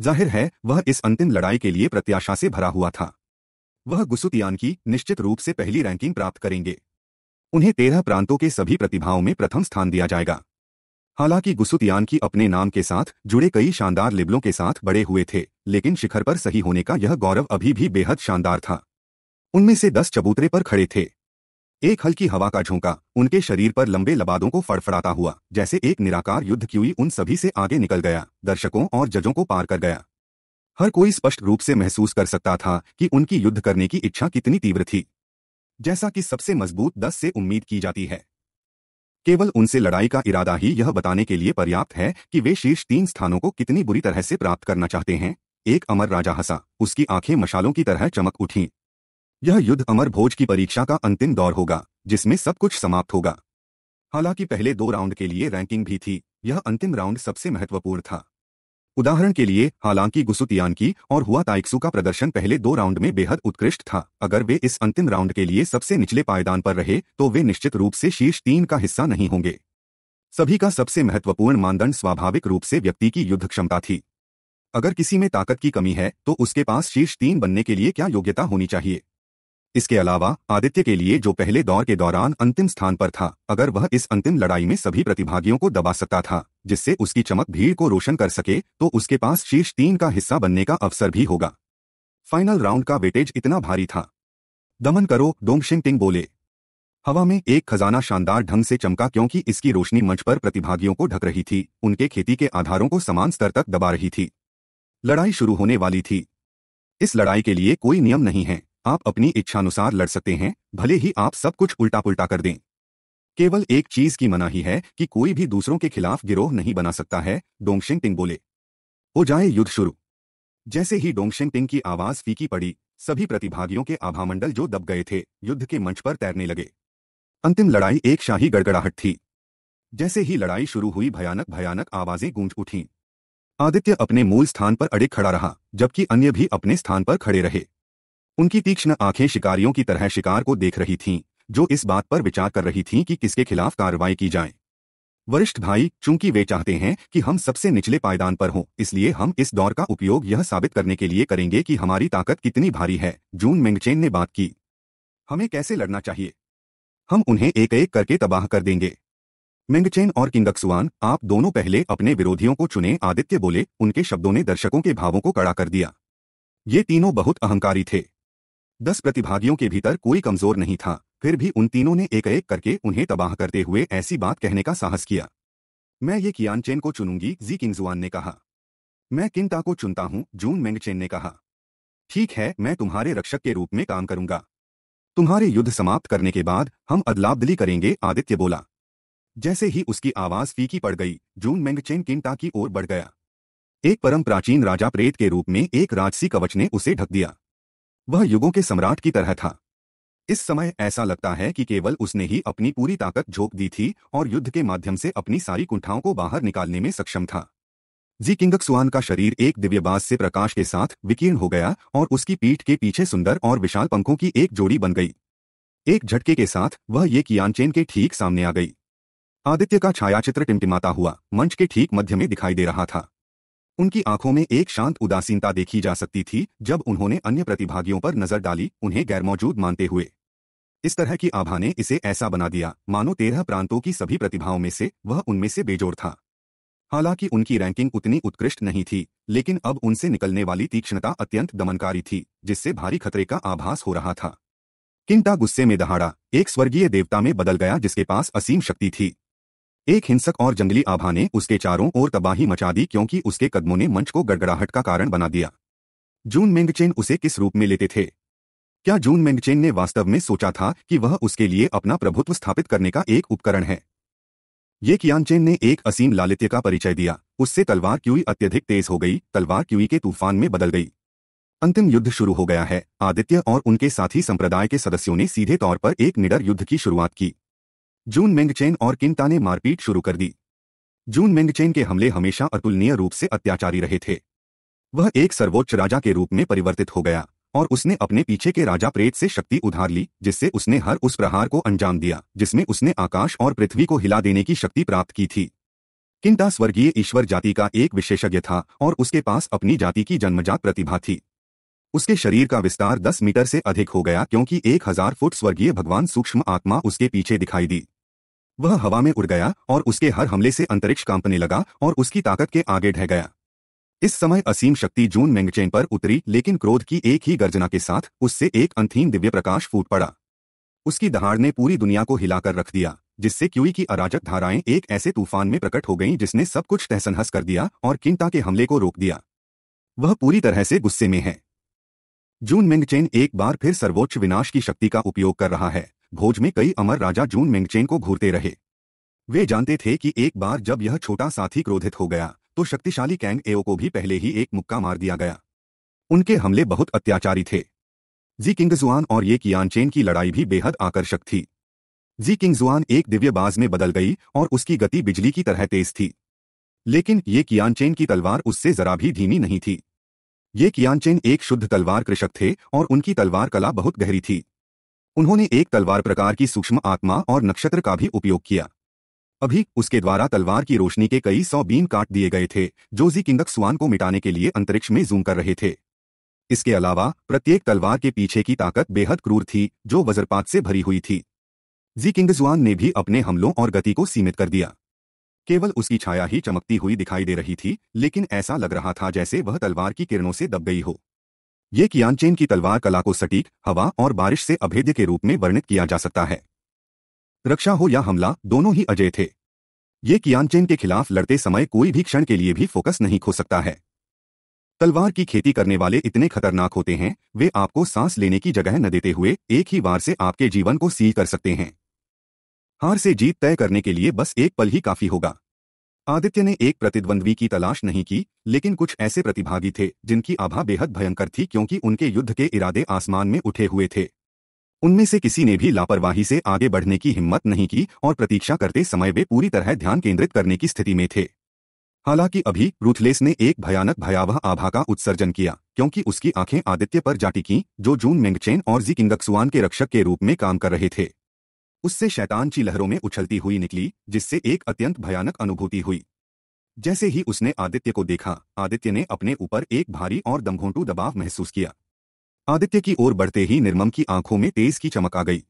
जाहिर है वह इस अंतिम लड़ाई के लिए प्रत्याशा से भरा हुआ था वह गुसुतियान की निश्चित रूप से पहली रैंकिंग प्राप्त करेंगे उन्हें तेरह प्रांतों के सभी प्रतिभाओं में प्रथम स्थान दिया जाएगा हालांकि गुसुतियान की अपने नाम के साथ जुड़े कई शानदार लेबलों के साथ बड़े हुए थे लेकिन शिखर पर सही होने का यह गौरव अभी भी बेहद शानदार था उनमें से दस चबूतरे पर खड़े थे एक हल्की हवा का झोंका उनके शरीर पर लंबे लबादों को फड़फड़ाता हुआ जैसे एक निराकार युद्ध क्यूई उन सभी से आगे निकल गया दर्शकों और जजों को पार कर गया हर कोई स्पष्ट रूप से महसूस कर सकता था कि उनकी युद्ध करने की इच्छा कितनी तीव्र थी जैसा कि सबसे मजबूत दस से उम्मीद की जाती है केवल उनसे लड़ाई का इरादा ही यह बताने के लिए पर्याप्त है कि वे शीर्ष तीन स्थानों को कितनी बुरी तरह से प्राप्त करना चाहते हैं एक अमर राजा हंसा उसकी आंखें मशालों की तरह चमक उठी यह युद्ध अमर भोज की परीक्षा का अंतिम दौर होगा जिसमें सब कुछ समाप्त होगा हालांकि पहले दो राउंड के लिए रैंकिंग भी थी यह अंतिम राउंड सबसे महत्वपूर्ण था उदाहरण के लिए हालांकि गुसुतियान की और हुआ ताइक्सू का प्रदर्शन पहले दो राउंड में बेहद उत्कृष्ट था अगर वे इस अंतिम राउंड के लिए सबसे निचले पायदान पर रहे तो वे निश्चित रूप से शीर्ष तीन का हिस्सा नहीं होंगे सभी का सबसे महत्वपूर्ण मानदंड स्वाभाविक रूप से व्यक्ति की युद्ध क्षमता थी अगर किसी में ताकत की कमी है तो उसके पास शीर्ष तीन बनने के लिए क्या योग्यता होनी चाहिए इसके अलावा आदित्य के लिए जो पहले दौर के दौरान अंतिम स्थान पर था अगर वह इस अंतिम लड़ाई में सभी प्रतिभागियों को दबा सकता था जिससे उसकी चमक भीड़ को रोशन कर सके तो उसके पास शीर्ष तीन का हिस्सा बनने का अवसर भी होगा फाइनल राउंड का वेटेज इतना भारी था दमन करो डोंगशिंग टिंग बोले हवा में एक खजाना शानदार ढंग से चमका क्योंकि इसकी रोशनी मंच पर प्रतिभागियों को ढक रही थी उनके खेती के आधारों को समान स्तर तक दबा रही थी लड़ाई शुरू होने वाली थी इस लड़ाई के लिए कोई नियम नहीं है आप अपनी इच्छानुसार लड़ सकते हैं भले ही आप सब कुछ उल्टा पुल्टा कर दें केवल एक चीज की मनाही है कि कोई भी दूसरों के खिलाफ गिरोह नहीं बना सकता है डोंगशिंग टिंग बोले हो जाए युद्ध शुरू जैसे ही डोंगशिंग टिंग की आवाज फीकी पड़ी सभी प्रतिभागियों के आभामंडल जो दब गए थे युद्ध के मंच पर तैरने लगे अंतिम लड़ाई एक शाही गड़गड़ाहट थी जैसे ही लड़ाई शुरू हुई भयानक भयानक आवाजें गूंज उठीं आदित्य अपने मूल स्थान पर अड़े खड़ा रहा जबकि अन्य भी अपने स्थान पर खड़े रहे उनकी तीक्ष्ण आंखें शिकारियों की तरह शिकार को देख रही थीं जो इस बात पर विचार कर रही थीं कि किसके खिलाफ कार्रवाई की जाए वरिष्ठ भाई चूंकि वे चाहते हैं कि हम सबसे निचले पायदान पर हों इसलिए हम इस दौर का उपयोग यह साबित करने के लिए करेंगे कि हमारी ताकत कितनी भारी है जून मिंगचेन ने बात की हमें कैसे लड़ना चाहिए हम उन्हें एक एक करके तबाह कर देंगे मिंगचेन और किंगक्सुआन आप दोनों पहले अपने विरोधियों को चुने आदित्य बोले उनके शब्दों ने दर्शकों के भावों को कड़ा कर दिया ये तीनों बहुत अहंकारी थे दस प्रतिभागियों के भीतर कोई कमजोर नहीं था फिर भी उन तीनों ने एक एक करके उन्हें तबाह करते हुए ऐसी बात कहने का साहस किया मैं ये कियान चेन को चुनूंगी जी किंगजुआन ने कहा मैं किंता को चुनता हूं जून मेंगचेन ने कहा ठीक है मैं तुम्हारे रक्षक के रूप में काम करूंगा तुम्हारे युद्ध समाप्त करने के बाद हम अदलाबदली करेंगे आदित्य बोला जैसे ही उसकी आवाज फीकी पड़ गई जून मेंगचेन किंटा की ओर बढ़ गया एक परम प्राचीन राजा प्रेत के रूप में एक राजसी कवच ने उसे ढक दिया वह युगों के सम्राट की तरह था इस समय ऐसा लगता है कि केवल उसने ही अपनी पूरी ताकत झोंक दी थी और युद्ध के माध्यम से अपनी सारी कुंठाओं को बाहर निकालने में सक्षम था जी किंगक्सुआन का शरीर एक दिव्यबाज से प्रकाश के साथ विकीर्ण हो गया और उसकी पीठ के पीछे सुंदर और विशाल पंखों की एक जोड़ी बन गई एक झटके के साथ वह ये कियानचेन के ठीक सामने आ गई आदित्य का छायाचित्र टिमटिमाता हुआ मंच के ठीक मध्य में दिखाई दे रहा था उनकी आंखों में एक शांत उदासीनता देखी जा सकती थी जब उन्होंने अन्य प्रतिभागियों पर नजर डाली उन्हें गैरमौजूद मानते हुए इस तरह की आभा ने इसे ऐसा बना दिया मानो तेरह प्रांतों की सभी प्रतिभाओं में से वह उनमें से बेजोड़ था हालांकि उनकी रैंकिंग उतनी उत्कृष्ट नहीं थी लेकिन अब उनसे निकलने वाली तीक्ष्णता अत्यंत दमनकारी थी जिससे भारी खतरे का आभास हो रहा था किंटा गुस्से में दहाड़ा एक स्वर्गीय देवता में बदल गया जिसके पास असीम शक्ति थी एक हिंसक और जंगली आभा ने उसके चारों ओर तबाही मचा दी क्योंकि उसके कदमों ने मंच को गड़गड़ाहट का कारण बना दिया जून मेंगचेन उसे किस रूप में लेते थे क्या जून मेंगचेन ने वास्तव में सोचा था कि वह उसके लिए अपना प्रभुत्व स्थापित करने का एक उपकरण है ये कियानचेन ने एक असीम लालित्य का परिचय दिया उससे तलवार क्यूई अत्यधिक तेज हो गई तलवार क्यूई के तूफान में बदल गई अंतिम युद्ध शुरू हो गया है आदित्य और उनके साथी संप्रदाय के सदस्यों ने सीधे तौर पर एक निडर युद्ध की शुरुआत की जून मेंगचेन और किंता ने मारपीट शुरू कर दी जून मेंगचेन के हमले हमेशा अतुलनीय रूप से अत्याचारी रहे थे वह एक सर्वोच्च राजा के रूप में परिवर्तित हो गया और उसने अपने पीछे के राजा प्रेत से शक्ति उधार ली जिससे उसने हर उस प्रहार को अंजाम दिया जिसमें उसने आकाश और पृथ्वी को हिला देने की शक्ति प्राप्त की थी किंता स्वर्गीय ईश्वर जाति का एक विशेषज्ञ था और उसके पास अपनी जाति की जन्मजात प्रतिभा थी उसके शरीर का विस्तार 10 मीटर से अधिक हो गया क्योंकि 1000 फुट स्वर्गीय भगवान सूक्ष्म आत्मा उसके पीछे दिखाई दी वह हवा में उड़ गया और उसके हर हमले से अंतरिक्ष कांपने लगा और उसकी ताकत के आगे ढह गया इस समय असीम शक्ति जून मेंगचेन पर उतरी लेकिन क्रोध की एक ही गर्जना के साथ उससे एक अंथीन दिव्य प्रकाश फूट पड़ा उसकी दहाड़ ने पूरी दुनिया को हिलाकर रख दिया जिससे क्यूई की अराजक धाराएं एक ऐसे तूफान में प्रकट हो गईं जिसने सब कुछ तहसनहस कर दिया और किंता के हमले को रोक दिया वह पूरी तरह से गुस्से में है जून मेंगचेन एक बार फिर सर्वोच्च विनाश की शक्ति का उपयोग कर रहा है भोज में कई अमर राजा जून मेंगचेन को घूरते रहे वे जानते थे कि एक बार जब यह छोटा साथी क्रोधित हो गया तो शक्तिशाली कैंग एओ को भी पहले ही एक मुक्का मार दिया गया उनके हमले बहुत अत्याचारी थे जी किंग जुआन और ये कियानचेन की लड़ाई भी बेहद आकर्षक थी जी किंग जुआन एक बाज में बदल गई और उसकी गति बिजली की तरह तेज थी लेकिन ये कियानचेन की तलवार उससे जरा भी धीमी नहीं थी ये कियानचेन एक शुद्ध तलवार कृषक थे और उनकी तलवार कला बहुत गहरी थी उन्होंने एक तलवार प्रकार की सूक्ष्म आत्मा और नक्षत्र का भी उपयोग किया अभी उसके द्वारा तलवार की रोशनी के कई सौ बीम काट दिए गए थे जो जी किंगक स्वान को मिटाने के लिए अंतरिक्ष में जूम कर रहे थे इसके अलावा प्रत्येक तलवार के पीछे की ताकत बेहद क्रूर थी जो वज़्रपात से भरी हुई थी जी जुआन ने भी अपने हमलों और गति को सीमित कर दिया केवल उसकी छाया ही चमकती हुई दिखाई दे रही थी लेकिन ऐसा लग रहा था जैसे वह तलवार की किरणों से दब गई हो ये कियानचेन की तलवार कला को सटीक हवा और बारिश से अभेद्य के रूप में वर्णित किया जा सकता है रक्षा हो या हमला दोनों ही अजय थे ये कियानचेन के खिलाफ लड़ते समय कोई भी क्षण के लिए भी फोकस नहीं खो सकता है तलवार की खेती करने वाले इतने खतरनाक होते हैं वे आपको सांस लेने की जगह न देते हुए एक ही बार से आपके जीवन को सील कर सकते हैं हार से जीत तय करने के लिए बस एक पल ही काफी होगा आदित्य ने एक प्रतिद्वंद्वी की तलाश नहीं की लेकिन कुछ ऐसे प्रतिभागी थे जिनकी आभा बेहद भयंकर थी क्योंकि उनके युद्ध के इरादे आसमान में उठे हुए थे उनमें से किसी ने भी लापरवाही से आगे बढ़ने की हिम्मत नहीं की और प्रतीक्षा करते समय वे पूरी तरह ध्यान केंद्रित करने की स्थिति में थे हालांकि अभी रूथलेस ने एक भयानक भयावह आभा का उत्सर्जन किया क्योंकि उसकी आंखें आदित्य पर जाटी की जो जून मेंगचेन और जी किंगक्सुआन के रक्षक के रूप में काम कर रहे थे उससे शैतान की लहरों में उछलती हुई निकली जिससे एक अत्यंत भयानक अनुभूति हुई जैसे ही उसने आदित्य को देखा आदित्य ने अपने ऊपर एक भारी और दमघोंटू दबाव महसूस किया आदित्य की ओर बढ़ते ही निर्मम की आंखों में तेज की चमक आ गई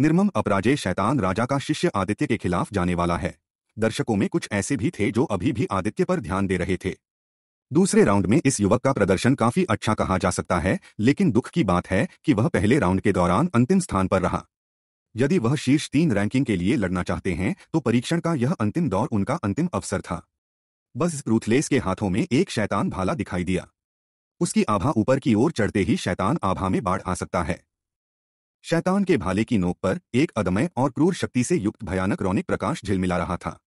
निर्मम अपराजय शैतान राजा का शिष्य आदित्य के खिलाफ जाने वाला है दर्शकों में कुछ ऐसे भी थे जो अभी भी आदित्य पर ध्यान दे रहे थे दूसरे राउंड में इस युवक का प्रदर्शन काफी अच्छा कहा जा सकता है लेकिन दुख की बात है कि वह पहले राउंड के दौरान अंतिम स्थान पर रहा यदि वह शीर्ष तीन रैंकिंग के लिए लड़ना चाहते हैं तो परीक्षण का यह अंतिम दौर उनका अंतिम अवसर था बस रूथलेस के हाथों में एक शैतान भाला दिखाई दिया उसकी आभा ऊपर की ओर चढ़ते ही शैतान आभा में बाढ़ आ सकता है शैतान के भाले की नोक पर एक अदमय और क्रूर शक्ति से युक्त भयानक रौनिक प्रकाश झिलमिला रहा था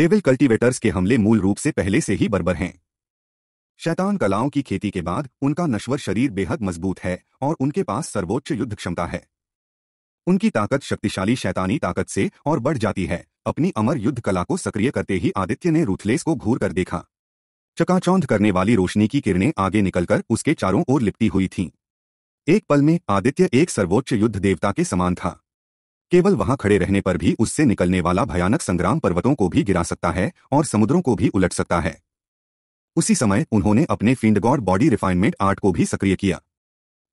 डेविल कल्टीवेटर्स के हमले मूल रूप से पहले से ही बर्बर हैं शैतान कलाओं की खेती के बाद उनका नश्वर शरीर बेहद मजबूत है और उनके पास सर्वोच्च युद्ध क्षमता है उनकी ताकत शक्तिशाली शैतानी ताकत से और बढ़ जाती है अपनी अमर युद्ध कला को सक्रिय करते ही आदित्य ने रूथलेस को घूर कर देखा चकाचौंध करने वाली रोशनी की किरणें आगे निकलकर उसके चारों ओर लिपटी हुई थीं। एक पल में आदित्य एक सर्वोच्च युद्ध देवता के समान था केवल वहां खड़े रहने पर भी उससे निकलने वाला भयानक संग्राम पर्वतों को भी गिरा सकता है और समुद्रों को भी उलट सकता है उसी समय उन्होंने अपने फिंडगॉड बॉडी रिफाइनमेंट आर्ट को भी सक्रिय किया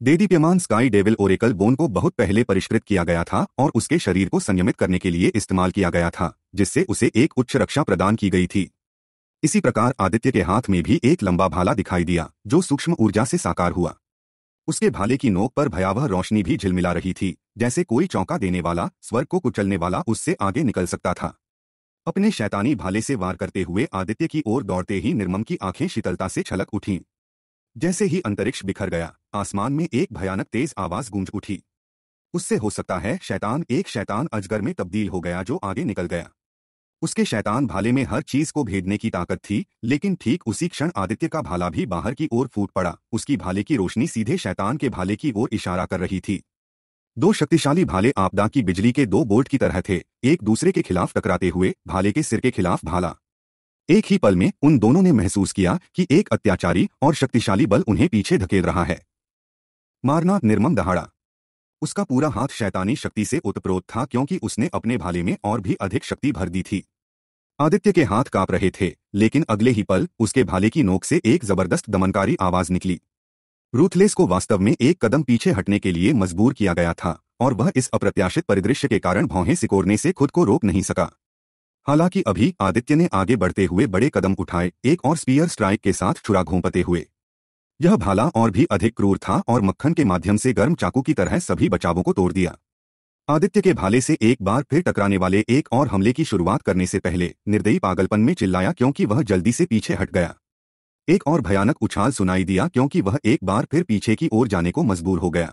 देदीप्यमान स्काई डेविल ओरेकल बोन को बहुत पहले परिष्कृत किया गया था और उसके शरीर को संयमित करने के लिए इस्तेमाल किया गया था जिससे उसे एक उच्च रक्षा प्रदान की गई थी इसी प्रकार आदित्य के हाथ में भी एक लंबा भाला दिखाई दिया जो सूक्ष्म ऊर्जा से साकार हुआ उसके भाले की नोक पर भयावह रोशनी भी झिलमिला रही थी जैसे कोई चौंका देने वाला स्वर्ग को कुचलने वाला उससे आगे निकल सकता था अपने शैतानी भाले से वार करते हुए आदित्य की ओर दौड़ते ही निर्मम की आंखें शीतलता से छलक उठीं जैसे ही अंतरिक्ष बिखर गया आसमान में एक भयानक तेज आवाज गूंज उठी उससे हो सकता है शैतान एक शैतान अजगर में तब्दील हो गया जो आगे निकल गया उसके शैतान भाले में हर चीज को भेदने की ताकत थी लेकिन ठीक उसी क्षण आदित्य का भाला भी बाहर की ओर फूट पड़ा उसकी भाले की रोशनी सीधे शैतान के भाले की ओर इशारा कर रही थी दो शक्तिशाली भाले आपदा की बिजली के दो बोल्ट की तरह थे एक दूसरे के खिलाफ टकराते हुए भाले के सिर के खिलाफ भाला एक ही पल में उन दोनों ने महसूस किया कि एक अत्याचारी और शक्तिशाली बल उन्हें पीछे धकेल रहा है मारना निर्मम दहाड़ा उसका पूरा हाथ शैतानी शक्ति से उत्प्रोत था क्योंकि उसने अपने भाले में और भी अधिक शक्ति भर दी थी आदित्य के हाथ कांप रहे थे लेकिन अगले ही पल उसके भाले की नोक से एक जबरदस्त दमनकारी आवाज निकली रूथलेस को वास्तव में एक कदम पीछे हटने के लिए मजबूर किया गया था और वह इस अप्रत्याशित परिदृश्य के कारण भौहें सिकोड़ने से खुद को रोक नहीं सका हालांकि अभी आदित्य ने आगे बढ़ते हुए बड़े कदम उठाए एक और स्पीयर स्ट्राइक के साथ छुरा घोंपते हुए यह भाला और भी अधिक क्रूर था और मक्खन के माध्यम से गर्म चाकू की तरह सभी बचावों को तोड़ दिया आदित्य के भाले से एक बार फिर टकराने वाले एक और हमले की शुरुआत करने से पहले निर्दयी पागलपन में चिल्लाया क्योंकि वह जल्दी से पीछे हट गया एक और भयानक उछाल सुनाई दिया क्योंकि वह एक बार फिर पीछे की ओर जाने को मजबूर हो गया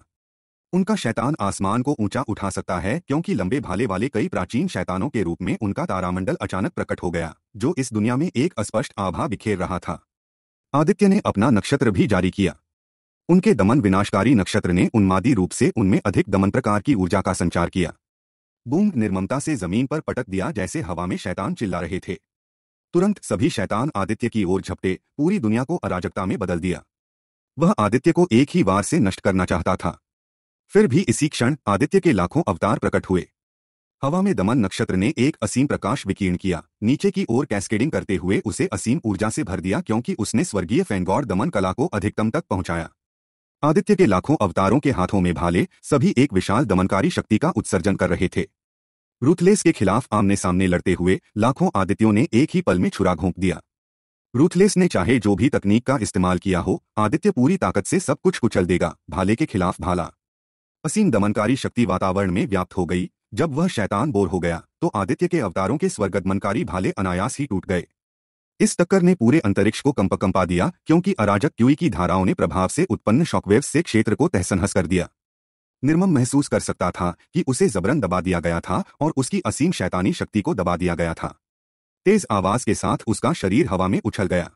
उनका शैतान आसमान को ऊंचा उठा सकता है क्योंकि लंबे भाले वाले कई प्राचीन शैतानों के रूप में उनका तारामंडल अचानक प्रकट हो गया जो इस दुनिया में एक अस्पष्ट आभा बिखेर रहा था आदित्य ने अपना नक्षत्र भी जारी किया उनके दमन विनाशकारी नक्षत्र ने उन्मादी रूप से उनमें अधिक दमन प्रकार की ऊर्जा का संचार किया बूंग निर्ममता से जमीन पर पटक दिया जैसे हवा में शैतान चिल्ला रहे थे तुरंत सभी शैतान आदित्य की ओर झपटे पूरी दुनिया को अराजकता में बदल दिया वह आदित्य को एक ही बार से नष्ट करना चाहता था फिर भी इसी क्षण आदित्य के लाखों अवतार प्रकट हुए हवा में दमन नक्षत्र ने एक असीम प्रकाश विकीर्ण किया नीचे की ओर कैस्केडिंग करते हुए उसे असीम ऊर्जा से भर दिया क्योंकि उसने स्वर्गीय फैंगौर दमन कला को अधिकतम तक पहुंचाया आदित्य के लाखों अवतारों के हाथों में भाले सभी एक विशाल दमनकारी शक्ति का उत्सर्जन कर रहे थे रूथलेस के खिलाफ आमने सामने लड़ते हुए लाखों आदित्यों ने एक ही पल में छुरा घोंप दिया रूथलेस ने चाहे जो भी तकनीक का इस्तेमाल किया हो आदित्य पूरी ताकत से सब कुछ कुचल देगा भाले के खिलाफ भाला असीम दमनकारी शक्ति वातावरण में व्याप्त हो गई जब वह शैतान बोर हो गया तो आदित्य के अवतारों के स्वर्गगमनकारी भाले अनायास ही टूट गए इस टक्कर ने पूरे अंतरिक्ष को कंपकंपा दिया क्योंकि अराजक क्यूई की धाराओं ने प्रभाव से उत्पन्न शॉकवेव से क्षेत्र को तहसनहस कर दिया निर्मम महसूस कर सकता था कि उसे जबरन दबा दिया गया था और उसकी असीम शैतानी शक्ति को दबा दिया गया था तेज आवाज के साथ उसका शरीर हवा में उछल गया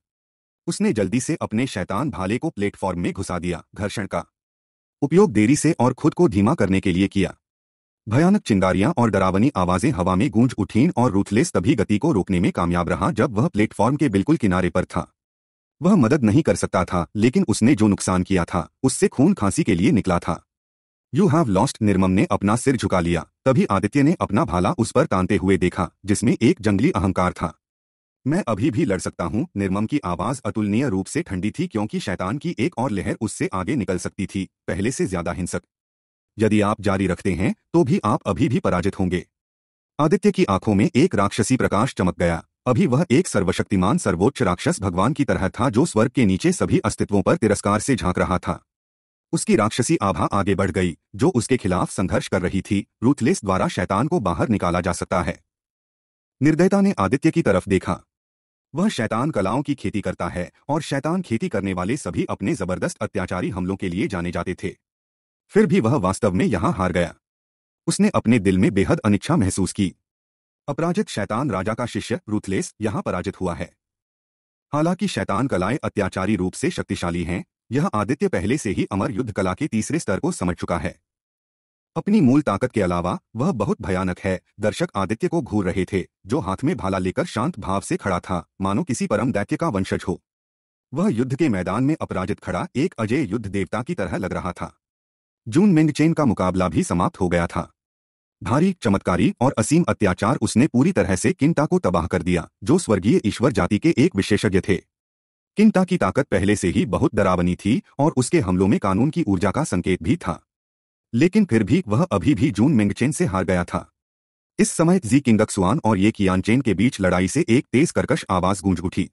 उसने जल्दी से अपने शैतान भाले को प्लेटफॉर्म में घुसा दिया घर्षण का उपयोग देरी से और खुद को धीमा करने के लिए किया भयानक चिंगारियां और डरावनी आवाजें हवा में गूंज उठीं और रूथलेस तभी गति को रोकने में कामयाब रहा जब वह प्लेटफॉर्म के बिल्कुल किनारे पर था वह मदद नहीं कर सकता था लेकिन उसने जो नुकसान किया था उससे खून खांसी के लिए निकला था यू हैव लॉस्ट निर्मम ने अपना सिर झुका लिया तभी आदित्य ने अपना भाला उस पर तानते हुए देखा जिसमें एक जंगली अहंकार था मैं अभी भी लड़ सकता हूँ निर्मम की आवाज अतुलनीय रूप से ठंडी थी क्योंकि शैतान की एक और लहर उससे आगे निकल सकती थी पहले से ज्यादा हिंसक यदि आप जारी रखते हैं तो भी आप अभी भी पराजित होंगे आदित्य की आंखों में एक राक्षसी प्रकाश चमक गया अभी वह एक सर्वशक्तिमान सर्वोच्च राक्षस भगवान की तरह था जो स्वर्ग के नीचे सभी अस्तित्वों पर तिरस्कार से झांक रहा था उसकी राक्षसी आभा आगे बढ़ गई जो उसके खिलाफ संघर्ष कर रही थी रूथलेस द्वारा शैतान को बाहर निकाला जा सकता है निर्दयता ने आदित्य की तरफ देखा वह शैतान कलाओं की खेती करता है और शैतान खेती करने वाले सभी अपने जबरदस्त अत्याचारी हमलों के लिए जाने जाते थे फिर भी वह वास्तव में यहां हार गया उसने अपने दिल में बेहद अनिच्छा महसूस की अपराजित शैतान राजा का शिष्य रूथलेस यहां पराजित हुआ है हालांकि शैतान कलाएं अत्याचारी रूप से शक्तिशाली हैं यह आदित्य पहले से ही अमर युद्ध कला के तीसरे स्तर को समझ चुका है अपनी मूल ताकत के अलावा वह बहुत भयानक है दर्शक आदित्य को घूर रहे थे जो हाथ में भाला लेकर शांत भाव से खड़ा था मानो किसी परम दैत्य का वंशज हो वह युद्ध के मैदान में अपराजित खड़ा एक अजय युद्ध देवता की तरह लग रहा था जून मेंगचेन का मुकाबला भी समाप्त हो गया था भारी चमत्कारी और असीम अत्याचार उसने पूरी तरह से किंटा को तबाह कर दिया जो स्वर्गीय ईश्वर जाति के एक विशेषज्ञ थे किंटा की ताकत पहले से ही बहुत डरावनी थी और उसके हमलों में कानून की ऊर्जा का संकेत भी था लेकिन फिर भी वह अभी भी जून मेंगचेन से हार गया था इस समय जी किंगक्सुआन और ये कियानचेन के बीच लड़ाई से एक तेज करकश आवाज गूंज उठी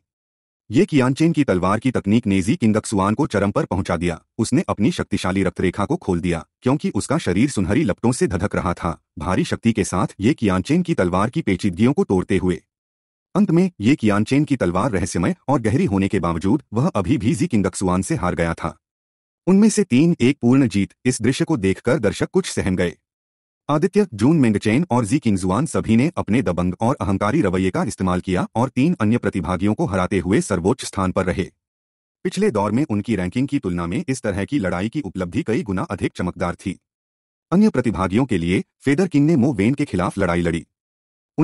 ये कियानचेन की तलवार की तकनीक ने जी किंगक्सुआन को चरम पर पहुंचा दिया उसने अपनी शक्तिशाली रक्तरेखा को खोल दिया क्योंकि उसका शरीर सुनहरी लपटों से धधक रहा था भारी शक्ति के साथ ये कियानचेन की तलवार की पेचीदगियों को तोड़ते हुए अंत में ये कियानचेन की तलवार रहस्यमय और गहरी होने के बावजूद वह अभी भी जी किंगक्सुआन से हार गया था उनमें से तीन एक पूर्ण जीत इस दृश्य को देखकर दर्शक कुछ सहम गए आदित्य जून मेंगचेन और जी किंगजुआन सभी ने अपने दबंग और अहंकारी रवैये का इस्तेमाल किया और तीन अन्य प्रतिभागियों को हराते हुए सर्वोच्च स्थान पर रहे पिछले दौर में उनकी रैंकिंग की तुलना में इस तरह की लड़ाई की उपलब्धि कई गुना अधिक चमकदार थी अन्य प्रतिभागियों के लिए फेदर किंग ने मोवेन के खिलाफ लड़ाई लड़ी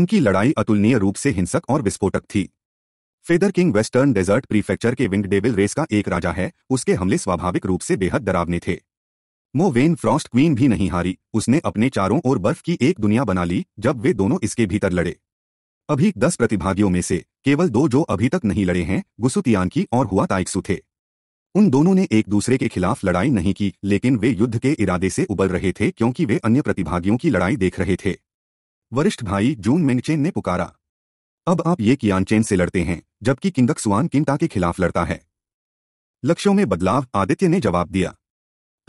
उनकी लड़ाई अतुलनीय रूप से हिंसक और विस्फोटक थी feather king western desert prefecture के विंड डेविल रेस का एक राजा है उसके हमले स्वाभाविक रूप से बेहद डरावने थे मोवेन फ्रॉस्ट क्वीन भी नहीं हारी उसने अपने चारों ओर बर्फ की एक दुनिया बना ली जब वे दोनों इसके भीतर लड़े अभी दस प्रतिभागियों में से केवल दो जो अभी तक नहीं लड़े हैं गुसुतियान की और हुआ ताइक्सु थे उन दोनों ने एक दूसरे के खिलाफ लड़ाई नहीं की लेकिन वे युद्ध के इरादे से उबल रहे थे क्योंकि वे अन्य प्रतिभागियों की लड़ाई देख रहे थे वरिष्ठ भाई जून मेनचेन ने पुकारा अब आप ये कियानचेन से लड़ते हैं जबकि किंगक सुवान किंटा के खिलाफ लड़ता है लक्ष्यों में बदलाव आदित्य ने जवाब दिया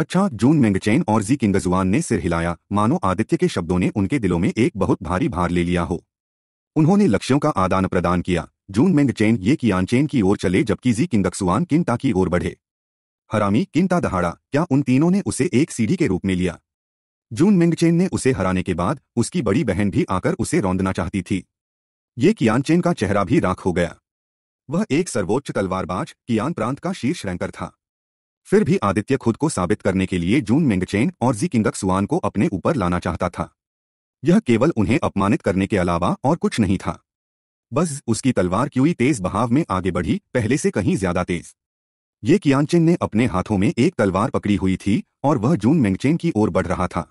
अच्छा जून मेंगचैन और जी किंगजुआन ने सिर हिलाया मानो आदित्य के शब्दों ने उनके दिलों में एक बहुत भारी भार ले लिया हो उन्होंने लक्ष्यों का आदान प्रदान किया जून मेंगचैन ये कियानचैन की ओर चले जबकि जी किंगक्सुआन किंता की ओर बढ़े हरामी किंता दहाड़ा क्या उन तीनों ने उसे एक सीढ़ी के रूप में लिया जून मेंगचेन ने उसे हराने के बाद उसकी बड़ी बहन भी आकर उसे रौंदना चाहती थी ये कियानचेन का चेहरा भी राख हो गया वह एक सर्वोच्च तलवारबाज कियान प्रांत का शीर्ष रैंकर था फिर भी आदित्य खुद को साबित करने के लिए जून मेंगचेन और जी किंगक सुआन को अपने ऊपर लाना चाहता था यह केवल उन्हें अपमानित करने के अलावा और कुछ नहीं था बस उसकी तलवार क्यूई तेज बहाव में आगे बढ़ी पहले से कहीं ज्यादा तेज ये कियानचेन ने अपने हाथों में एक तलवार पकड़ी हुई थी और वह जून मेंगचेन की ओर बढ़ रहा था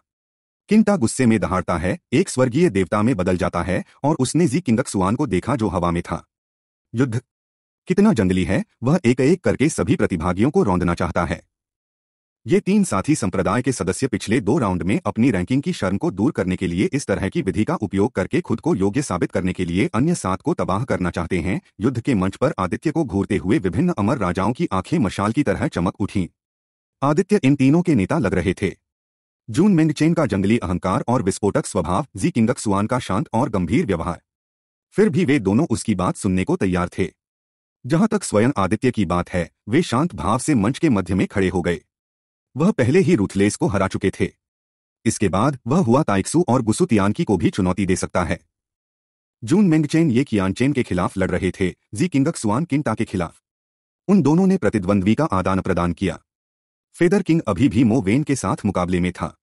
किंटा गुस्से में दहाड़ता है एक स्वर्गीय देवता में बदल जाता है और उसने जी किंगक सुआन को देखा जो हवा में था युद्ध कितना जंगली है वह एक एक करके सभी प्रतिभागियों को रौंदना चाहता है ये तीन साथी संप्रदाय के सदस्य पिछले दो राउंड में अपनी रैंकिंग की शर्म को दूर करने के लिए इस तरह की विधि का उपयोग करके खुद को योग्य साबित करने के लिए अन्य सात को तबाह करना चाहते हैं युद्ध के मंच पर आदित्य को घूरते हुए विभिन्न अमर राजाओं की आंखें मशाल की तरह चमक उठीं आदित्य इन तीनों के नेता लग रहे थे जून मेंगचेन का जंगली अहंकार और विस्फोटक स्वभाव जी किंगक सुआन का शांत और गंभीर व्यवहार फिर भी वे दोनों उसकी बात सुनने को तैयार थे जहां तक स्वयं आदित्य की बात है वे शांत भाव से मंच के मध्य में खड़े हो गए वह पहले ही रुथलेस को हरा चुके थे इसके बाद वह हुआ ताइक्सू और गुसुतियानकी को भी चुनौती दे सकता है जून मेंगचेन ये कियानचेन के खिलाफ लड़ रहे थे जी किंगक सुआन किंटा के खिलाफ उन दोनों ने प्रतिद्वंद्वी का आदान प्रदान किया फेदर किंग अभी भी मोवेन के साथ मुकाबले में था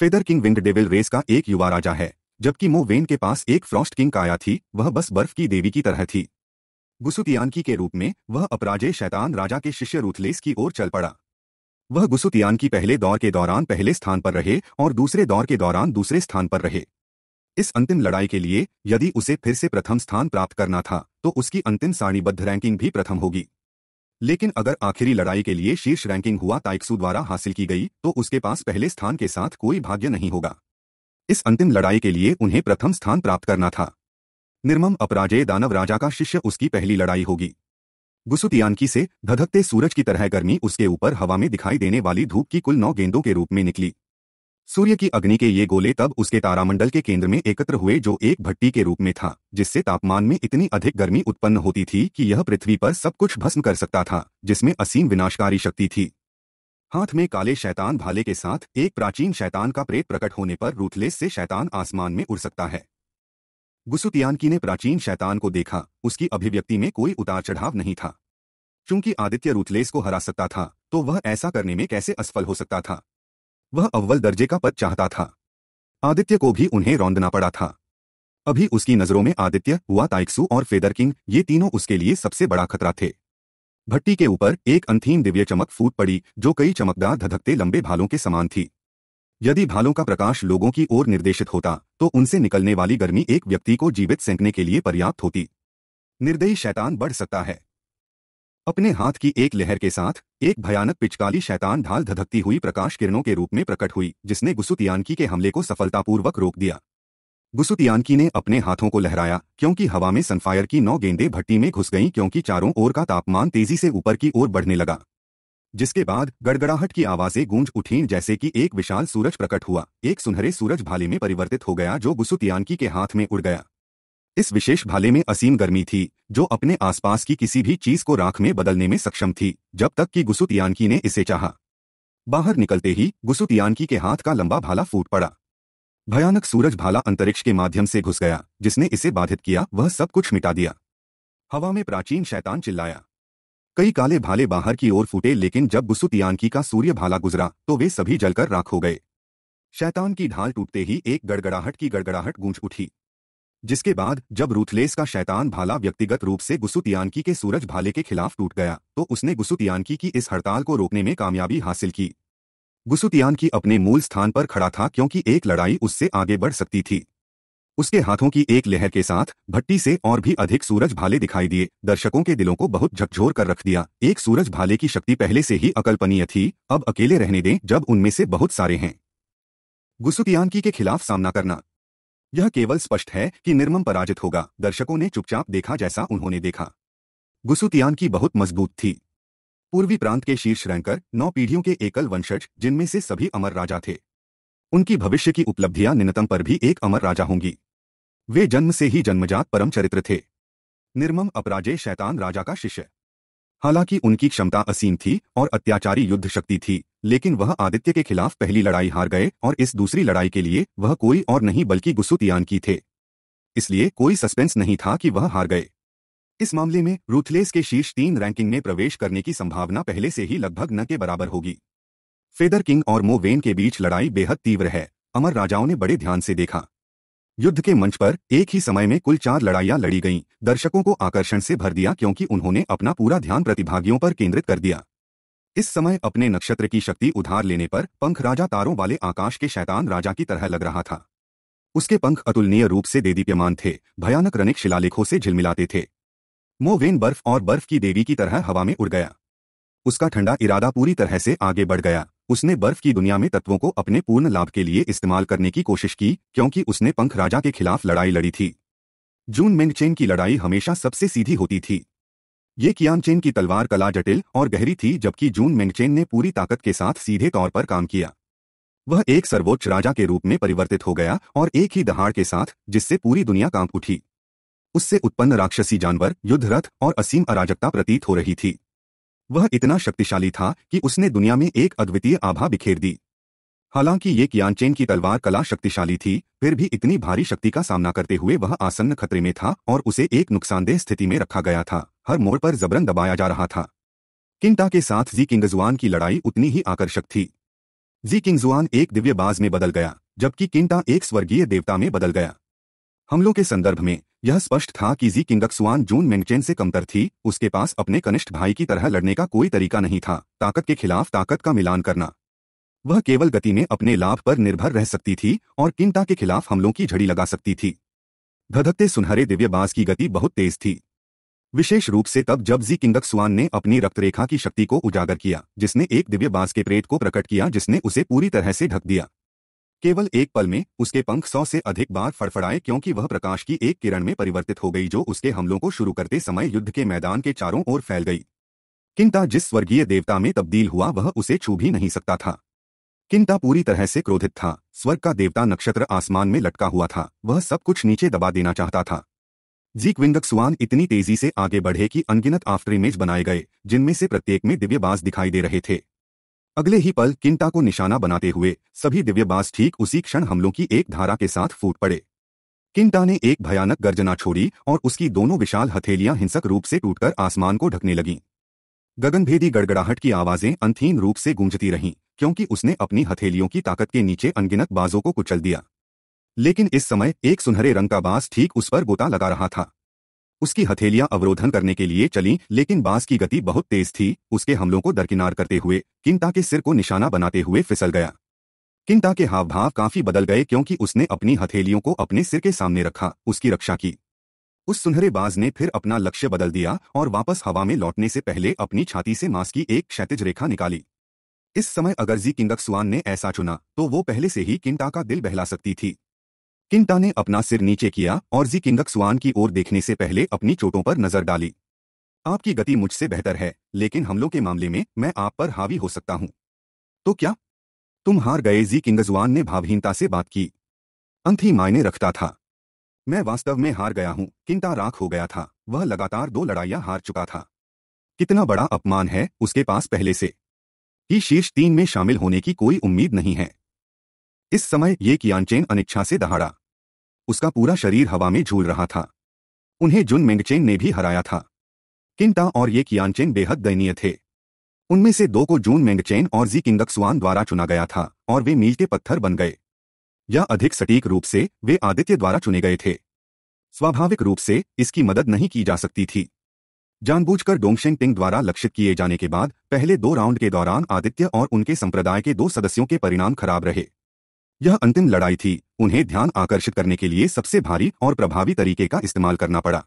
feather king wind devil race का एक युवा राजा है जबकि मोवेन के पास एक फ्रॉस्ट किंग काया थी वह बस बर्फ की देवी की तरह थी गुसुतियानकी के रूप में वह अपराजय शैतान राजा के शिष्य रूथलेस की ओर चल पड़ा वह गुसुतियानकी पहले दौर के दौरान पहले स्थान पर रहे और दूसरे दौर के दौरान दूसरे स्थान पर रहे इस अंतिम लड़ाई के लिए यदि उसे फिर से प्रथम स्थान प्राप्त करना था तो उसकी अंतिम सारणीबद्ध रैंकिंग भी प्रथम होगी लेकिन अगर आखिरी लड़ाई के लिए शीर्ष रैंकिंग हुआ ताइक्सू द्वारा हासिल की गई तो उसके पास पहले स्थान के साथ कोई भाग्य नहीं होगा इस अंतिम लड़ाई के लिए उन्हें प्रथम स्थान प्राप्त करना था निर्मम अपराजय दानव राजा का शिष्य उसकी पहली लड़ाई होगी गुसुतियानकी से धधकते सूरज की तरह गर्मी उसके ऊपर हवा में दिखाई देने वाली धूप की कुल नौ गेंदों के रूप में निकली सूर्य की अग्नि के ये गोले तब उसके तारामंडल के केंद्र में एकत्र हुए जो एक भट्टी के रूप में था जिससे तापमान में इतनी अधिक गर्मी उत्पन्न होती थी कि यह पृथ्वी पर सब कुछ भस्म कर सकता था जिसमें असीम विनाशकारी शक्ति थी हाथ में काले शैतान भाले के साथ एक प्राचीन शैतान का प्रेत प्रकट होने पर रूथलेस से शैतान आसमान में उड़ सकता है गुसुतियानकी ने प्राचीन शैतान को देखा उसकी अभिव्यक्ति में कोई उतार चढ़ाव नहीं था चूंकि आदित्य रूथलेस को हरा सकता था तो वह ऐसा करने में कैसे असफल हो सकता था वह अव्वल दर्जे का पद चाहता था आदित्य को भी उन्हें रौंदना पड़ा था अभी उसकी नजरों में आदित्य हुआ ताइक्सू और फेदर किंग ये तीनों उसके लिए सबसे बड़ा खतरा थे भट्टी के ऊपर एक अंथीम दिव्य चमक फूट पड़ी जो कई चमकदार धधकते लंबे भालों के समान थी यदि भालों का प्रकाश लोगों की ओर निर्देशित होता तो उनसे निकलने वाली गर्मी एक व्यक्ति को जीवित सेंकने के लिए पर्याप्त होती निर्दयी शैतान बढ़ सकता है अपने हाथ की एक लहर के साथ एक भयानक पिचकाली शैतान ढाल धधकती हुई प्रकाश किरणों के रूप में प्रकट हुई जिसने गुसुतियानकी के हमले को सफलतापूर्वक रोक दिया गुसुतियानकी ने अपने हाथों को लहराया क्योंकि हवा में सनफायर की नौ गेंदे भट्टी में घुस गईं क्योंकि चारों ओर का तापमान तेजी से ऊपर की ओर बढ़ने लगा जिसके बाद गड़गड़ाहट की आवाजें गूंज उठी जैसे कि एक विशाल सूरज प्रकट हुआ एक सुनहरे सूरज भाले में परिवर्तित हो गया जो गुसुतियानकी के हाथ में उड़ गया इस विशेष भाले में असीम गर्मी थी जो अपने आसपास की किसी भी चीज को राख में बदलने में सक्षम थी जब तक कि गुसुतियानकी ने इसे चाहा बाहर निकलते ही गुसुतियानकी के हाथ का लंबा भाला फूट पड़ा भयानक सूरज भाला अंतरिक्ष के माध्यम से घुस गया जिसने इसे बाधित किया वह सब कुछ मिटा दिया हवा में प्राचीन शैतान चिल्लाया कई काले भाले बाहर की ओर फूटे लेकिन जब गुस्सुतियानकी का सूर्य भाला गुजरा तो वे सभी जलकर राख हो गए शैतान की ढाल टूटते ही एक गड़गड़ाहट की गड़गड़ाहट गूंज उठी जिसके बाद जब रूथलेस का शैतान भाला व्यक्तिगत रूप से गुसुतियानकी के सूरज भाले के खिलाफ टूट गया तो उसने गुसुतियानकी की इस हड़ताल को रोकने में कामयाबी हासिल की गुसुतियानकी अपने मूल स्थान पर खड़ा था क्योंकि एक लड़ाई उससे आगे बढ़ सकती थी उसके हाथों की एक लहर के साथ भट्टी से और भी अधिक सूरज भाले दिखाई दिए दर्शकों के दिलों को बहुत झकझोर कर रख दिया एक सूरज भाले की शक्ति पहले से ही अकल्पनीय थी अब अकेले रहने दें जब उनमें से बहुत सारे हैं गुसुकियानकी के खिलाफ सामना करना यह केवल स्पष्ट है कि निर्मम पराजित होगा दर्शकों ने चुपचाप देखा जैसा उन्होंने देखा गुसुतियानकी बहुत मजबूत थी पूर्वी प्रांत के शीर्ष रैंकर नौ पीढ़ियों के एकल वंशज जिनमें से सभी अमर राजा थे उनकी भविष्य की उपलब्धियां न्यूनतम पर भी एक अमर राजा होंगी वे जन्म से ही जन्मजात परम चरित्र थे निर्मम अपराजय शैतान राजा का शिष्य हालांकि उनकी क्षमता असीम थी और अत्याचारी युद्ध शक्ति थी लेकिन वह आदित्य के खिलाफ पहली लड़ाई हार गए और इस दूसरी लड़ाई के लिए वह कोई और नहीं बल्कि गुस्सुतियान की थे इसलिए कोई सस्पेंस नहीं था कि वह हार गए इस मामले में रूथलेस के शीर्ष तीन रैंकिंग में प्रवेश करने की संभावना पहले से ही लगभग न के बराबर होगी फेदर किंग और मोवेन के बीच लड़ाई बेहद तीव्र है अमर राजाओं ने बड़े ध्यान से देखा युद्ध के मंच पर एक ही समय में कुल चार लड़ाइयां लड़ी गईं दर्शकों को आकर्षण से भर दिया क्योंकि उन्होंने अपना पूरा ध्यान प्रतिभागियों पर केंद्रित कर दिया इस समय अपने नक्षत्र की शक्ति उधार लेने पर पंख राजा तारों वाले आकाश के शैतान राजा की तरह लग रहा था उसके पंख अतुलनीय रूप से देदीप्यमान थे भयानक रनिक शिलालेखों से झिलमिलाते थे मोवेन बर्फ और बर्फ की देवी की तरह हवा में उड़ गया उसका ठंडा इरादा पूरी तरह से आगे बढ़ गया उसने बर्फ की दुनिया में तत्वों को अपने पूर्ण लाभ के लिए इस्तेमाल करने की कोशिश की क्योंकि उसने पंख राजा के खिलाफ लड़ाई लड़ी थी जून मेंगचेन की लड़ाई हमेशा सबसे सीधी होती थी ये कियानचेन की तलवार कला जटिल और गहरी थी जबकि जून मेंगचेन ने पूरी ताकत के साथ सीधे तौर पर काम किया वह एक सर्वोच्च राजा के रूप में परिवर्तित हो गया और एक ही दहाड़ के साथ जिससे पूरी दुनिया कांप उठी उससे उत्पन्न राक्षसी जानवर युद्धरथ और असीम अराजकता प्रतीत हो रही थी वह इतना शक्तिशाली था कि उसने दुनिया में एक अद्वितीय आभा बिखेर दी हालांकि ये कियानचेन की तलवार कला शक्तिशाली थी फिर भी इतनी भारी शक्ति का सामना करते हुए वह आसन्न खतरे में था और उसे एक नुकसानदेह स्थिति में रखा गया था हर मोड़ पर जबरन दबाया जा रहा था किंटा के साथ जी किंगजुआन की लड़ाई उतनी ही आकर्षक थी जी किंगजुआन एक दिव्य बाज में बदल गया जबकि किंटा एक स्वर्गीय देवता में बदल गया हमलों के संदर्भ में यह स्पष्ट था कि जी किंगक्सुआन जून मेंगचेन से कमतर थी उसके पास अपने कनिष्ठ भाई की तरह लड़ने का कोई तरीका नहीं था ताकत के खिलाफ ताकत का मिलान करना वह केवल गति में अपने लाभ पर निर्भर रह सकती थी और किंता के खिलाफ हमलों की झड़ी लगा सकती थी धधकते सुनहरे दिव्यबाज की गति बहुत तेज थी विशेष रूप से तब जब जी किंगक्सुआन ने अपनी रक्तरेखा की शक्ति को उजागर किया जिसने एक दिव्यबाज के प्रेत को प्रकट किया जिसने उसे पूरी तरह से ढक दिया केवल एक पल में उसके पंख सौ से अधिक बार फड़फड़ाए क्योंकि वह प्रकाश की एक किरण में परिवर्तित हो गई जो उसके हमलों को शुरू करते समय युद्ध के मैदान के चारों ओर फैल गई किंता जिस स्वर्गीय देवता में तब्दील हुआ वह उसे छू भी नहीं सकता था किंता पूरी तरह से क्रोधित था स्वर्ग का देवता नक्षत्र आसमान में लटका हुआ था वह सब कुछ नीचे दबा देना चाहता था जीकविंदक सुवान इतनी तेजी से आगे बढ़े कि अनगिनत आफ्टर इमेज बनाए गए जिनमें से प्रत्येक में दिव्य बाज दिखाई दे रहे थे अगले ही पल किंटा को निशाना बनाते हुए सभी दिव्यबाज ठीक उसी क्षण हमलों की एक धारा के साथ फूट पड़े किंटा ने एक भयानक गर्जना छोड़ी और उसकी दोनों विशाल हथेलियां हिंसक रूप से टूटकर आसमान को ढकने लगीं गगनभेदी गड़गड़ाहट की आवाजें अंथहीन रूप से गूंजती रहीं क्योंकि उसने अपनी हथेलियों की ताकत के नीचे अनगिनत बाजों को कुचल दिया लेकिन इस समय एक सुनहरे रंग का बाज ठीक उस पर गोता लगा रहा था उसकी हथेलियां अवरोधन करने के लिए चली लेकिन बांस की गति बहुत तेज थी उसके हमलों को दरकिनार करते हुए किंटा के सिर को निशाना बनाते हुए फिसल गया किंटा के हाव भाव काफी बदल गए क्योंकि उसने अपनी हथेलियों को अपने सिर के सामने रखा उसकी रक्षा की उस सुनहरे बाज ने फिर अपना लक्ष्य बदल दिया और वापस हवा में लौटने से पहले अपनी छाती से मांस की एक क्षैतिज रेखा निकाली इस समय अगर जी किंगक सुवान ने ऐसा चुना तो वो पहले से ही किंटा का दिल बहला सकती थी किंटा ने अपना सिर नीचे किया और जी किंगक्सवान की ओर देखने से पहले अपनी चोटों पर नजर डाली आपकी गति मुझसे बेहतर है लेकिन हमलों के मामले में मैं आप पर हावी हो सकता हूं तो क्या तुम हार गए जी किंगजवान ने भावहीनता से बात की अंत ही मायने रखता था मैं वास्तव में हार गया हूं किंटा राख हो गया था वह लगातार दो लड़ाइयां हार चुका था कितना बड़ा अपमान है उसके पास पहले से ही शीर्ष तीन में शामिल होने की कोई उम्मीद नहीं है इस समय ये कियानचेन अनिच्छा से दहाड़ा उसका पूरा शरीर हवा में झूल रहा था उन्हें जुन मेंगचेन ने भी हराया था किंटा और ये कियानचेन बेहद दयनीय थे उनमें से दो को जून मेंगचेन और जी किंगक्सुआन द्वारा चुना गया था और वे मील के पत्थर बन गए या अधिक सटीक रूप से वे आदित्य द्वारा चुने गए थे स्वाभाविक रूप से इसकी मदद नहीं की जा सकती थी जानबूझकर डोंगशेंग टिंग द्वारा लक्षित किए जाने के बाद पहले दो राउंड के दौरान आदित्य और उनके संप्रदाय के दो सदस्यों के परिणाम खराब रहे यह अंतिम लड़ाई थी उन्हें ध्यान आकर्षित करने के लिए सबसे भारी और प्रभावी तरीके का इस्तेमाल करना पड़ा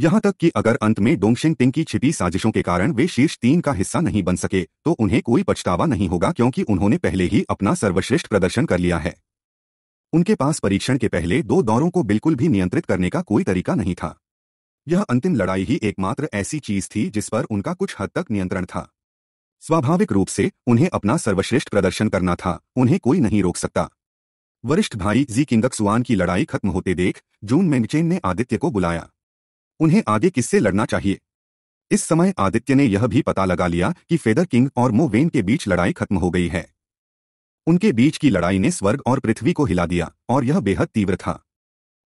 यहां तक कि अगर अंत में डोंगशेंग टिंग की छिपी साजिशों के कारण वे शीर्ष तीन का हिस्सा नहीं बन सके तो उन्हें कोई पछतावा नहीं होगा क्योंकि उन्होंने पहले ही अपना सर्वश्रेष्ठ प्रदर्शन कर लिया है उनके पास परीक्षण के पहले दो दौरों को बिल्कुल भी नियंत्रित करने का कोई तरीका नहीं था यह अंतिम लड़ाई ही एकमात्र ऐसी चीज थी जिस पर उनका कुछ हद तक नियंत्रण था स्वाभाविक रूप से उन्हें अपना सर्वश्रेष्ठ प्रदर्शन करना था उन्हें कोई नहीं रोक सकता वरिष्ठ भाई जी किंगक सुआन की लड़ाई खत्म होते देख जून मेमचेन ने आदित्य को बुलाया उन्हें आगे किससे लड़ना चाहिए इस समय आदित्य ने यह भी पता लगा लिया कि फेदर किंग और मोवेन के बीच लड़ाई खत्म हो गई है उनके बीच की लड़ाई ने स्वर्ग और पृथ्वी को हिला दिया और यह बेहद तीव्र था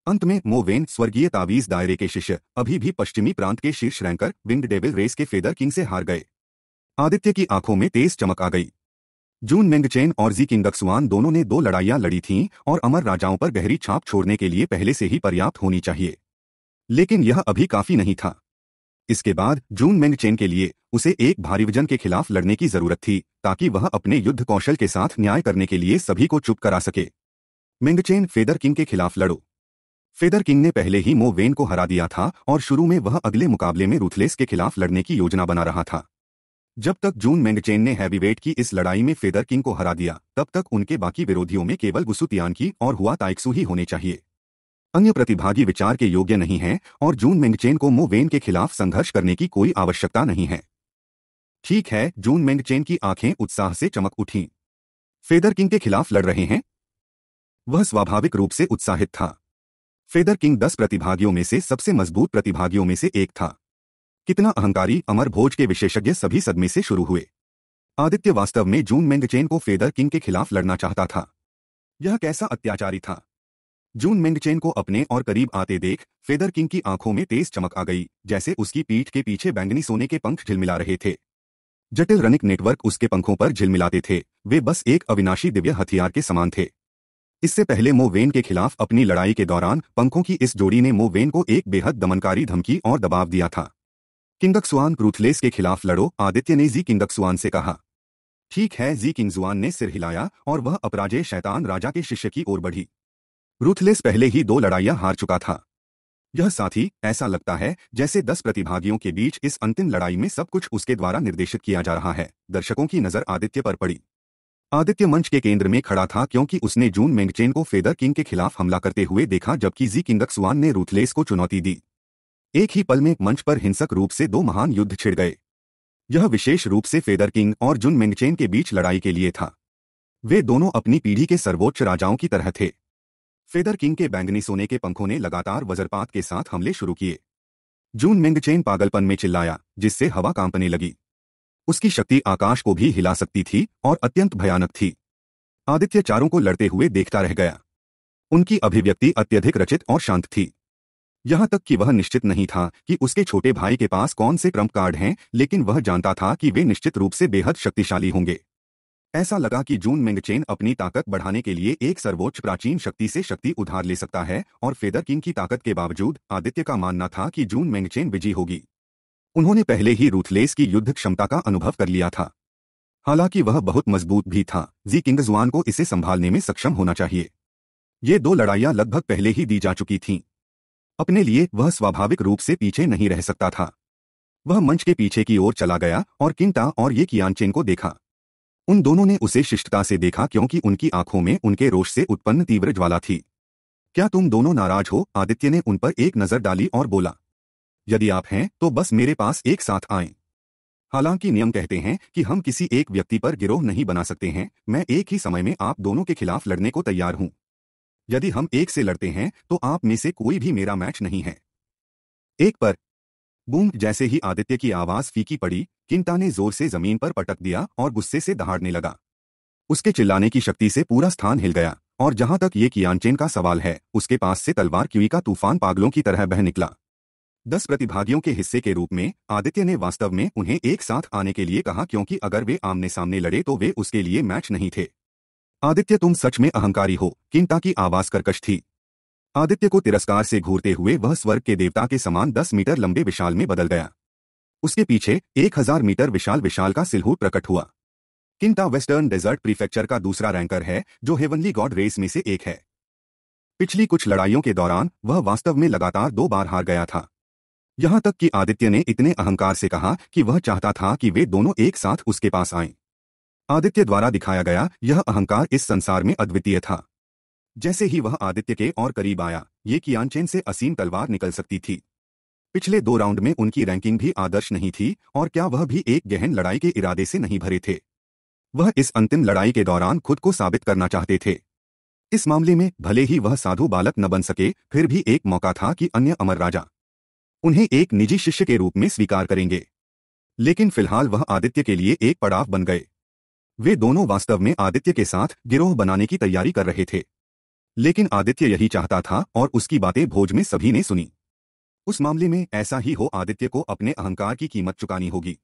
अंत में मोवेन स्वर्गीय तावीज दायरे के शिष्य अभी भी पश्चिमी प्रांत के शीर्ष रैंकर विंड डेविल रेस के फेदर किंग से हार गए आदित्य की आंखों में तेज चमक आ गई जून मेंगचेन और जी किंगक्सवान दोनों ने दो लड़ाइयां लड़ी थीं और अमर राजाओं पर गहरी छाप छोड़ने के लिए पहले से ही पर्याप्त होनी चाहिए लेकिन यह अभी काफी नहीं था इसके बाद जून मेंगचेन के लिए उसे एक भारीवजन के खिलाफ लड़ने की जरूरत थी ताकि वह अपने युद्ध कौशल के साथ न्याय करने के लिए सभी को चुप करा सके मेंगचेन फेदर किंग के खिलाफ लड़ो फेदर किंग ने पहले ही मोवेन को हरा दिया था और शुरू में वह अगले मुकाबले में रूथलेस के खिलाफ लड़ने की योजना बना रहा था जब तक जून मेंगचेन ने हैवीवेट की इस लड़ाई में फेदर किंग को हरा दिया तब तक उनके बाकी विरोधियों में केवल गुसुतियान की और हुआ ताइक्सू ही होने चाहिए अन्य प्रतिभागी विचार के योग्य नहीं हैं और जून मेंगचेन को मोवेन के खिलाफ संघर्ष करने की कोई आवश्यकता नहीं है ठीक है जून मेंगचेन की आंखें उत्साह से चमक उठी फेदर किंग के खिलाफ लड़ रहे हैं वह स्वाभाविक रूप से उत्साहित था फेदर किंग दस प्रतिभागियों में से सबसे मजबूत प्रतिभागियों में से एक था कितना अहंकारी अमर भोज के विशेषज्ञ सभी सदमे से शुरू हुए आदित्य वास्तव में जून मेंगचेन को फेदर किंग के खिलाफ लड़ना चाहता था यह कैसा अत्याचारी था जून मेंगचेन को अपने और करीब आते देख फेदर किंग की आंखों में तेज चमक आ गई जैसे उसकी पीठ के पीछे बैंगनी सोने के पंख झिलमिला रहे थे जटिल रनिक नेटवर्क उसके पंखों पर झिलमिलाते थे वे बस एक अविनाशी दिव्य हथियार के समान थे इससे पहले मोवेन के खिलाफ अपनी लड़ाई के दौरान पंखों की इस जोड़ी ने मोवेन को एक बेहद दमनकारी धमकी और दबाव दिया था किंगक्सुआन रूथलेस के खिलाफ लड़ो आदित्य ने जी किंगक्सुआन से कहा ठीक है जी किंगजुआन ने सिर हिलाया और वह अपराजय शैतान राजा के शिष्य की ओर बढ़ी रूथलेस पहले ही दो लड़ाइयां हार चुका था यह साथी ऐसा लगता है जैसे दस प्रतिभागियों के बीच इस अंतिम लड़ाई में सब कुछ उसके द्वारा निर्देशित किया जा रहा है दर्शकों की नजर आदित्य पर पड़ी आदित्य मंच के केंद्र में खड़ा था क्योंकि उसने जून मेंगचेन को फेदर किंग के खिलाफ हमला करते हुए देखा जबकि जी किंगक्सवान ने रूथलेस को चुनौती दी एक ही पल में मंच पर हिंसक रूप से दो महान युद्ध छिड़ गए यह विशेष रूप से फेदर किंग और जुन मिंगचेन के बीच लड़ाई के लिए था वे दोनों अपनी पीढ़ी के सर्वोच्च राजाओं की तरह थे फेदर किंग के बैंगनी सोने के पंखों ने लगातार वज्रपात के साथ हमले शुरू किए जून मिंगचेन पागलपन में चिल्लाया जिससे हवा कांपने लगी उसकी शक्ति आकाश को भी हिला सकती थी और अत्यंत भयानक थी आदित्य चारों को लड़ते हुए देखता रह गया उनकी अभिव्यक्ति अत्यधिक रचित और शांत थी यहाँ तक कि वह निश्चित नहीं था कि उसके छोटे भाई के पास कौन से ट्रम्प कार्ड हैं लेकिन वह जानता था कि वे निश्चित रूप से बेहद शक्तिशाली होंगे ऐसा लगा कि जून मिंगचेन अपनी ताकत बढ़ाने के लिए एक सर्वोच्च प्राचीन शक्ति से शक्ति उधार ले सकता है और फेदर किंग की ताकत के बावजूद आदित्य का मानना था कि जून मिंगचेन विजयी होगी उन्होंने पहले ही रूथलेस की युद्ध क्षमता का अनुभव कर लिया था हालांकि वह बहुत मजबूत भी था जी किंग जुआन को इसे संभालने में सक्षम होना चाहिए ये दो लड़ाइयां लगभग पहले ही दी जा चुकी थीं अपने लिए वह स्वाभाविक रूप से पीछे नहीं रह सकता था वह मंच के पीछे की ओर चला गया और किंटा और ये कियानचेन को देखा उन दोनों ने उसे शिष्टता से देखा क्योंकि उनकी आंखों में उनके रोष से उत्पन्न तीव्र ज्वाला थी क्या तुम दोनों नाराज हो आदित्य ने उन पर एक नजर डाली और बोला यदि आप हैं तो बस मेरे पास एक साथ आए हालांकि नियम कहते हैं कि हम किसी एक व्यक्ति पर गिरोह नहीं बना सकते हैं मैं एक ही समय में आप दोनों के खिलाफ लड़ने को तैयार हूं यदि हम एक से लड़ते हैं तो आप में से कोई भी मेरा मैच नहीं है एक पर बूम जैसे ही आदित्य की आवाज फीकी पड़ी किंटा ने जोर से जमीन पर पटक दिया और गुस्से से दहाड़ने लगा उसके चिल्लाने की शक्ति से पूरा स्थान हिल गया और जहां तक ये कियानचेन का सवाल है उसके पास से तलवार क्यूई का तूफान पागलों की तरह बह निकला दस प्रतिभागियों के हिस्से के रूप में आदित्य ने वास्तव में उन्हें एक साथ आने के लिए कहा क्योंकि अगर वे आमने सामने लड़े तो वे उसके लिए मैच नहीं थे आदित्य तुम सच में अहंकारी हो किंता की आवाज करकश थी आदित्य को तिरस्कार से घूरते हुए वह स्वर्ग के देवता के समान दस मीटर लंबे विशाल में बदल गया उसके पीछे एक हजार मीटर विशाल विशाल का सिलहूट प्रकट हुआ किंता वेस्टर्न डेजर्ट प्रीफेक्चर का दूसरा रैंकर है जो हेवनली गॉड रेस में से एक है पिछली कुछ लड़ाइयों के दौरान वह वास्तव में लगातार दो बार हार गया था यहां तक कि आदित्य ने इतने अहंकार से कहा कि वह चाहता था कि वे दोनों एक साथ उसके पास आएं। आदित्य द्वारा दिखाया गया यह अहंकार इस संसार में अद्वितीय था जैसे ही वह आदित्य के और करीब आया ये कियानचेन से असीम तलवार निकल सकती थी पिछले दो राउंड में उनकी रैंकिंग भी आदर्श नहीं थी और क्या वह भी एक गहन लड़ाई के इरादे से नहीं भरे थे वह इस अंतिम लड़ाई के दौरान खुद को साबित करना चाहते थे इस मामले में भले ही वह साधु बालक न बन सके फिर भी एक मौका था कि अन्य अमर राजा उन्हें एक निजी शिष्य के रूप में स्वीकार करेंगे लेकिन फिलहाल वह आदित्य के लिए एक पड़ाव बन गए वे दोनों वास्तव में आदित्य के साथ गिरोह बनाने की तैयारी कर रहे थे लेकिन आदित्य यही चाहता था और उसकी बातें भोज में सभी ने सुनी उस मामले में ऐसा ही हो आदित्य को अपने अहंकार की कीमत चुकानी होगी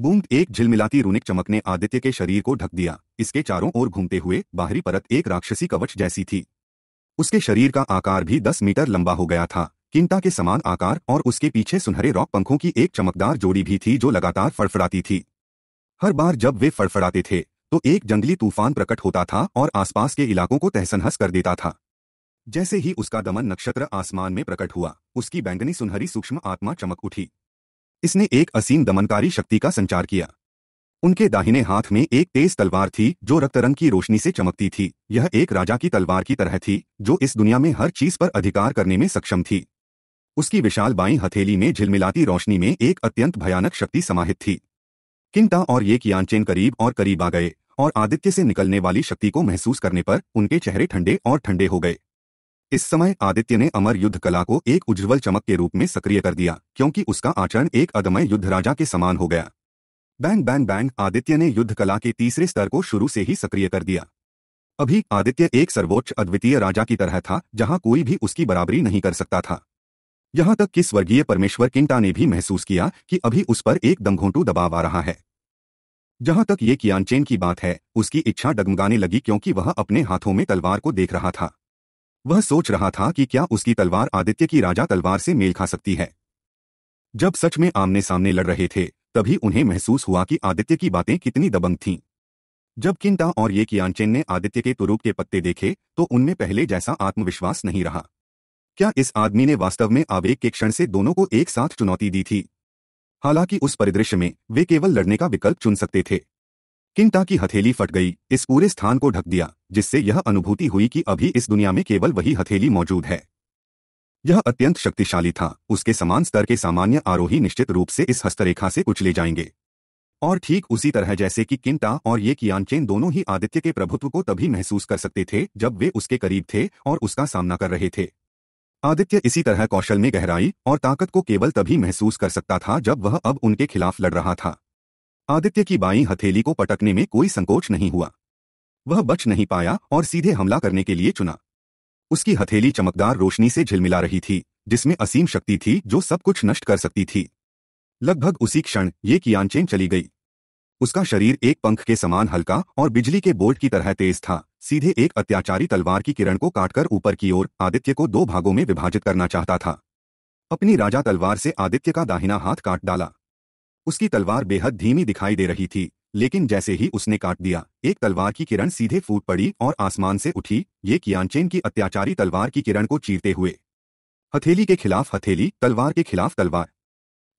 बूंद एक झिलमिलाती रूनिक चमक ने आदित्य के शरीर को ढक दिया इसके चारों ओर घूमते हुए बाहरी परत एक राक्षसी कवच जैसी थी उसके शरीर का आकार भी दस मीटर लंबा हो गया था किंटा के समान आकार और उसके पीछे सुनहरे रॉक पंखों की एक चमकदार जोड़ी भी थी जो लगातार फड़फड़ाती थी हर बार जब वे फड़फड़ाते थे तो एक जंगली तूफान प्रकट होता था और आसपास के इलाकों को तहसनहस कर देता था जैसे ही उसका दमन नक्षत्र आसमान में प्रकट हुआ उसकी बैंगनी सुनहरी सूक्ष्म आत्मा चमक उठी इसने एक असीम दमनकारी शक्ति का संचार किया उनके दाहिने हाथ में एक तेज तलवार थी जो रक्तरंग की रोशनी से चमकती थी यह एक राजा की तलवार की तरह थी जो इस दुनिया में हर चीज पर अधिकार करने में सक्षम थी उसकी विशाल बाई हथेली में झिलमिलाती रोशनी में एक अत्यंत भयानक शक्ति समाहित थी किंगटा और ये कियानचेन करीब और करीब आ गए और आदित्य से निकलने वाली शक्ति को महसूस करने पर उनके चेहरे ठंडे और ठंडे हो गए इस समय आदित्य ने अमर युद्ध कला को एक उज्ज्वल चमक के रूप में सक्रिय कर दिया क्योंकि उसका आचरण एक अदमय युद्ध राजा के समान हो गया बैंग बैंग बैंग आदित्य ने युद्ध कला के तीसरे स्तर को शुरू से ही सक्रिय कर दिया अभी आदित्य एक सर्वोच्च अद्वितीय राजा की तरह था जहां कोई भी उसकी बराबरी नहीं कर सकता था यहां तक कि स्वर्गीय परमेश्वर किंटा ने भी महसूस किया कि अभी उस पर एक दमघोंटू दबाव आ रहा है जहां तक ये कियानचेन की बात है उसकी इच्छा डगमगाने लगी क्योंकि वह अपने हाथों में तलवार को देख रहा था वह सोच रहा था कि क्या उसकी तलवार आदित्य की राजा तलवार से मेल खा सकती है जब सच में आमने सामने लड़ रहे थे तभी उन्हें महसूस हुआ कि आदित्य की बातें कितनी दबंग थीं जब किंटा और ये कियानचेन ने आदित्य के तुरूप के पत्ते देखे तो उनमें पहले जैसा आत्मविश्वास नहीं रहा क्या इस आदमी ने वास्तव में आवेग के क्षण से दोनों को एक साथ चुनौती दी थी हालांकि उस परिदृश्य में वे केवल लड़ने का विकल्प चुन सकते थे किंटा की हथेली फट गई इस पूरे स्थान को ढक दिया जिससे यह अनुभूति हुई कि अभी इस दुनिया में केवल वही हथेली मौजूद है यह अत्यंत शक्तिशाली था उसके समान स्तर के सामान्य आरोही निश्चित रूप से इस हस्तरेखा से कुचले जाएंगे और ठीक उसी तरह जैसे कि किंटा और ये कियानचेन दोनों ही आदित्य के प्रभुत्व को तभी महसूस कर सकते थे जब वे उसके करीब थे और उसका सामना कर रहे थे आदित्य इसी तरह कौशल में गहराई और ताकत को केवल तभी महसूस कर सकता था जब वह अब उनके खिलाफ लड़ रहा था आदित्य की बाई हथेली को पटकने में कोई संकोच नहीं हुआ वह बच नहीं पाया और सीधे हमला करने के लिए चुना उसकी हथेली चमकदार रोशनी से झिलमिला रही थी जिसमें असीम शक्ति थी जो सब कुछ नष्ट कर सकती थी लगभग उसी क्षण ये कियांचेन चली गई उसका शरीर एक पंख के समान हल्का और बिजली के बोल्ट की तरह तेज था सीधे एक अत्याचारी तलवार की किरण को काटकर ऊपर की ओर आदित्य को दो भागों में विभाजित करना चाहता था अपनी राजा तलवार से आदित्य का दाहिना हाथ काट डाला उसकी तलवार बेहद धीमी दिखाई दे रही थी लेकिन जैसे ही उसने काट दिया एक तलवार की किरण सीधे फूट पड़ी और आसमान से उठी ये कियानचेन की अत्याचारी तलवार की किरण को चीरते हुए हथेली के खिलाफ हथेली तलवार के खिलाफ तलवार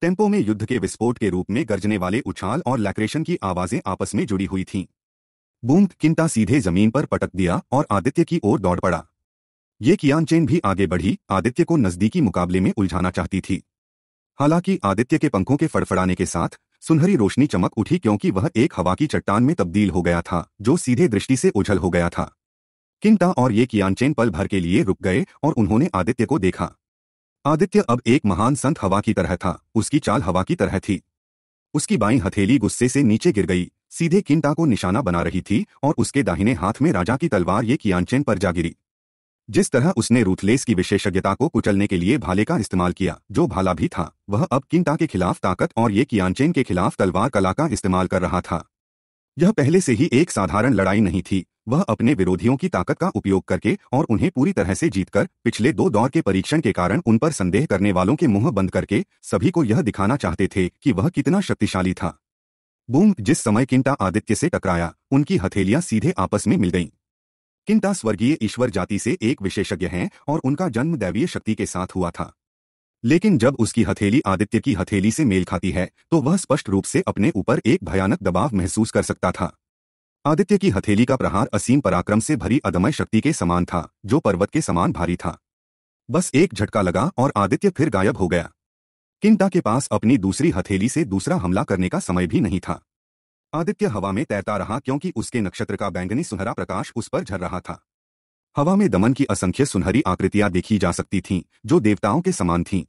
टेम्पो में युद्ध के विस्फोट के रूप में गर्जने वाले उछाल और लैक्रेशन की आवाजें आपस में जुड़ी हुई थीं बूंद किंता सीधे जमीन पर पटक दिया और आदित्य की ओर दौड़ पड़ा ये कियानचेन भी आगे बढ़ी आदित्य को नजदीकी मुकाबले में उलझाना चाहती थी हालांकि आदित्य के पंखों के फड़फड़ाने के साथ सुनहरी रोशनी चमक उठी क्योंकि वह एक हवा की चट्टान में तब्दील हो गया था जो सीधे दृष्टि से उछल हो गया था किंता और ये कियानचेन पल भर के लिए रुक गए और उन्होंने आदित्य को देखा आदित्य अब एक महान संत हवा की तरह था उसकी चाल हवा की तरह थी उसकी बाई हथेली गुस्से से नीचे गिर गई सीधे किंटा को निशाना बना रही थी और उसके दाहिने हाथ में राजा की तलवार ये कियानचेन पर जा गिरी जिस तरह उसने रूथलेस की विशेषज्ञता को कुचलने के लिए भाले का इस्तेमाल किया जो भाला भी था वह अब किंटा के खिलाफ ताकत और ये कियानचेन के खिलाफ तलवार कला का इस्तेमाल कर रहा था यह पहले से ही एक साधारण लड़ाई नहीं थी वह अपने विरोधियों की ताकत का उपयोग करके और उन्हें पूरी तरह से जीतकर पिछले दो दौर के परीक्षण के कारण उन पर संदेह करने वालों के मुंह बंद करके सभी को यह दिखाना चाहते थे कि वह कितना शक्तिशाली था बूम जिस समय किंटा आदित्य से टकराया उनकी हथेलियां सीधे आपस में मिल गईं किंटा स्वर्गीय ईश्वर जाति से एक विशेषज्ञ हैं और उनका जन्म दैवीय शक्ति के साथ हुआ था लेकिन जब उसकी हथेली आदित्य की हथेली से मेल खाती है तो वह स्पष्ट रूप से अपने ऊपर एक भयानक दबाव महसूस कर सकता था आदित्य की हथेली का प्रहार असीम पराक्रम से भरी अदमय शक्ति के समान था जो पर्वत के समान भारी था बस एक झटका लगा और आदित्य फिर गायब हो गया किंटा के पास अपनी दूसरी हथेली से दूसरा हमला करने का समय भी नहीं था आदित्य हवा में तैरता रहा क्योंकि उसके नक्षत्र का बैंगनी सुनहरा प्रकाश उस पर झर रहा था हवा में दमन की असंख्य सुनहरी आकृतियां देखी जा सकती थीं, जो देवताओं के समान थीं।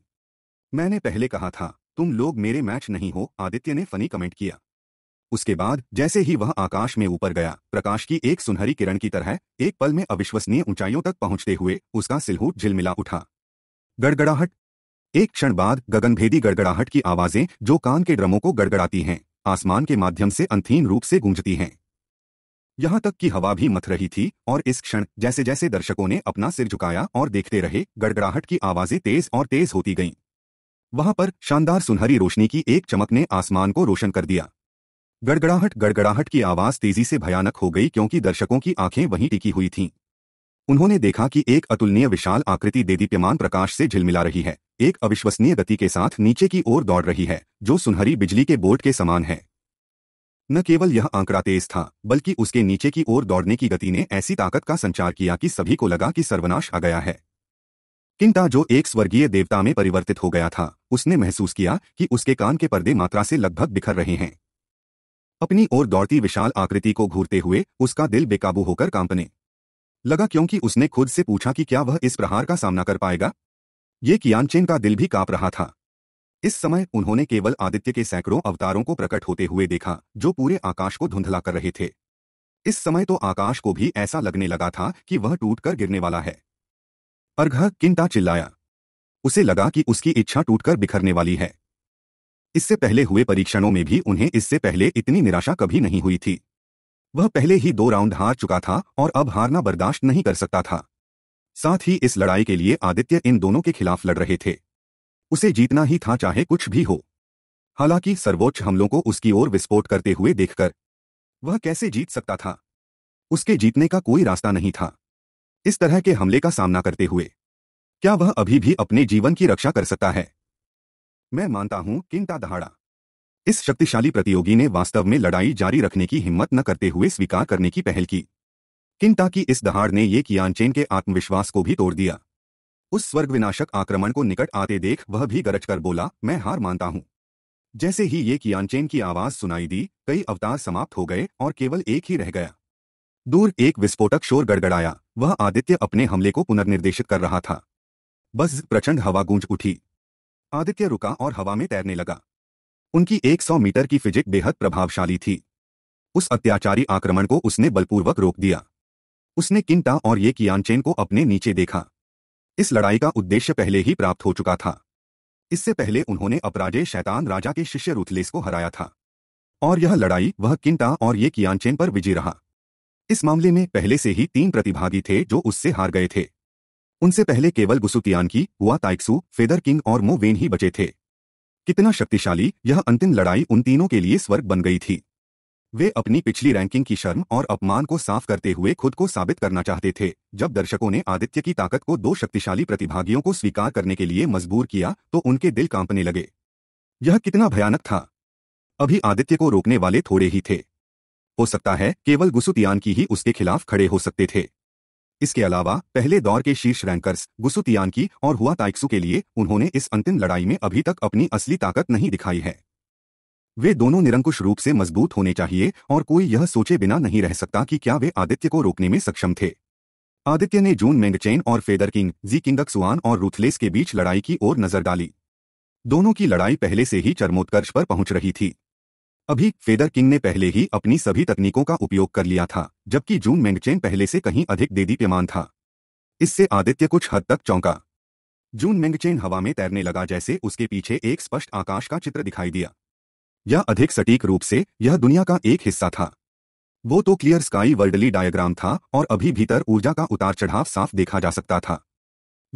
मैंने पहले कहा था तुम लोग मेरे मैच नहीं हो आदित्य ने फनी कमेंट किया उसके बाद जैसे ही वह आकाश में ऊपर गया प्रकाश की एक सुनहरी किरण की तरह एक पल में अविश्वसनीय ऊंचाइयों तक पहुंचते हुए उसका सिलहूट झिलमिला उठा गड़गड़ाहट एक क्षण बाद गगनभेदी गड़गड़ाहट की आवाजें जो कान के ड्रमों को गड़गड़ाती हैं आसमान के माध्यम से अंथीन रूप से गूंजती हैं यहां तक कि हवा भी मथ रही थी और इस क्षण जैसे जैसे दर्शकों ने अपना सिर झुकाया और देखते रहे गड़गड़ाहट की आवाजें तेज और तेज होती गईं वहां पर शानदार सुनहरी रोशनी की एक चमक ने आसमान को रोशन कर दिया गड़गड़ाहट गड़गड़ाहट की आवाज तेजी से भयानक हो गई क्योंकि दर्शकों की आंखें वहीं टिकी हुई थीं उन्होंने देखा कि एक अतुलनीय विशाल आकृति देदीप्यमान प्रकाश से झिलमिला रही है एक अविश्वसनीय गति के साथ नीचे की ओर दौड़ रही है जो सुनहरी बिजली के बोर्ड के समान है न केवल यह आंकड़ा तेज था बल्कि उसके नीचे की ओर दौड़ने की गति ने ऐसी ताकत का संचार किया कि सभी को लगा कि सर्वनाश आ गया है किंटा जो एक स्वर्गीय देवता में परिवर्तित हो गया था उसने महसूस किया कि उसके कान के पर्दे मात्रा से लगभग बिखर रहे हैं अपनी ओर दौड़ती विशाल आकृति को घूरते हुए उसका दिल बेकाबू होकर कांपने लगा क्योंकि उसने खुद से पूछा कि क्या वह इस प्रहार का सामना कर पाएगा ये कियानचेन का दिल भी कांप रहा था इस समय उन्होंने केवल आदित्य के सैकड़ों अवतारों को प्रकट होते हुए देखा जो पूरे आकाश को धुंधला कर रहे थे इस समय तो आकाश को भी ऐसा लगने लगा था कि वह टूटकर गिरने वाला है अर्घ किंटा चिल्लाया उसे लगा कि उसकी इच्छा टूटकर बिखरने वाली है इससे पहले हुए परीक्षणों में भी उन्हें इससे पहले इतनी निराशा कभी नहीं हुई थी वह पहले ही दो राउंड हार चुका था और अब हारना बर्दाश्त नहीं कर सकता था साथ ही इस लड़ाई के लिए आदित्य इन दोनों के खिलाफ लड़ रहे थे उसे जीतना ही था चाहे कुछ भी हो हालांकि सर्वोच्च हमलों को उसकी ओर विस्फोट करते हुए देखकर वह कैसे जीत सकता था उसके जीतने का कोई रास्ता नहीं था इस तरह के हमले का सामना करते हुए क्या वह अभी भी अपने जीवन की रक्षा कर सकता है मैं मानता हूं किंता दहाड़ा इस शक्तिशाली प्रतियोगी ने वास्तव में लड़ाई जारी रखने की हिम्मत न करते हुए स्वीकार करने की पहल की किंता की इस दहाड़ ने ये कियानचेन के आत्मविश्वास को भी तोड़ दिया उस स्वर्ग विनाशक आक्रमण को निकट आते देख वह भी गरज कर बोला मैं हार मानता हूं जैसे ही ये कियानचेन की आवाज सुनाई दी कई अवतार समाप्त हो गए और केवल एक ही रह गया दूर एक विस्फोटक शोर गड़गड़ाया वह आदित्य अपने हमले को पुनर्निर्देशित कर रहा था बस प्रचंड हवा गूंज उठी आदित्य रुका और हवा में तैरने लगा उनकी 100 मीटर की फिजिक बेहद प्रभावशाली थी उस अत्याचारी आक्रमण को उसने बलपूर्वक रोक दिया उसने किंटा और ये कियानचेन को अपने नीचे देखा इस लड़ाई का उद्देश्य पहले ही प्राप्त हो चुका था इससे पहले उन्होंने अपराजे शैतान राजा के शिष्य रुथलेस को हराया था और यह लड़ाई वह किंटा और ये कियानचेन पर विजय रहा इस मामले में पहले से ही तीन प्रतिभागी थे जो उससे हार गए थे उनसे पहले केवल गुसुतियान की हुआ ताइक्सू फेदर किंग और मोवेन ही बचे थे कितना शक्तिशाली यह अंतिम लड़ाई उन तीनों के लिए स्वर्ग बन गई थी वे अपनी पिछली रैंकिंग की शर्म और अपमान को साफ करते हुए खुद को साबित करना चाहते थे जब दर्शकों ने आदित्य की ताकत को दो शक्तिशाली प्रतिभागियों को स्वीकार करने के लिए मजबूर किया तो उनके दिल कांपने लगे यह कितना भयानक था अभी आदित्य को रोकने वाले थोड़े ही थे हो सकता है केवल गुसुतियान की ही उसके खिलाफ खड़े हो सकते थे इसके अलावा पहले दौर के शीर्ष रैंकर्स गुसुतियान की और हुआ ताइक्सु के लिए उन्होंने इस अंतिम लड़ाई में अभी तक अपनी असली ताकत नहीं दिखाई है वे दोनों निरंकुश रूप से मजबूत होने चाहिए और कोई यह सोचे बिना नहीं रह सकता कि क्या वे आदित्य को रोकने में सक्षम थे आदित्य ने जून मेंगचेन और फेदर किंग जी किंगक सुआन और रूथलेस के बीच लड़ाई की ओर नजर डाली दोनों की लड़ाई पहले से ही चरमोत्कर्ष पर पहुंच रही थी अभी फेदर किंग ने पहले ही अपनी सभी तकनीकों का उपयोग कर लिया था जबकि जून मेंगचेन पहले से कहीं अधिक देदीप्यमान था इससे आदित्य कुछ हद तक चौंका जून मेंगचेन हवा में तैरने लगा जैसे उसके पीछे एक स्पष्ट आकाश का चित्र दिखाई दिया या अधिक सटीक रूप से यह दुनिया का एक हिस्सा था वो तो क्लियर स्काई वर्ल्डली डायग्राम था और अभी भीतर ऊर्जा का उतार चढ़ाव साफ देखा जा सकता था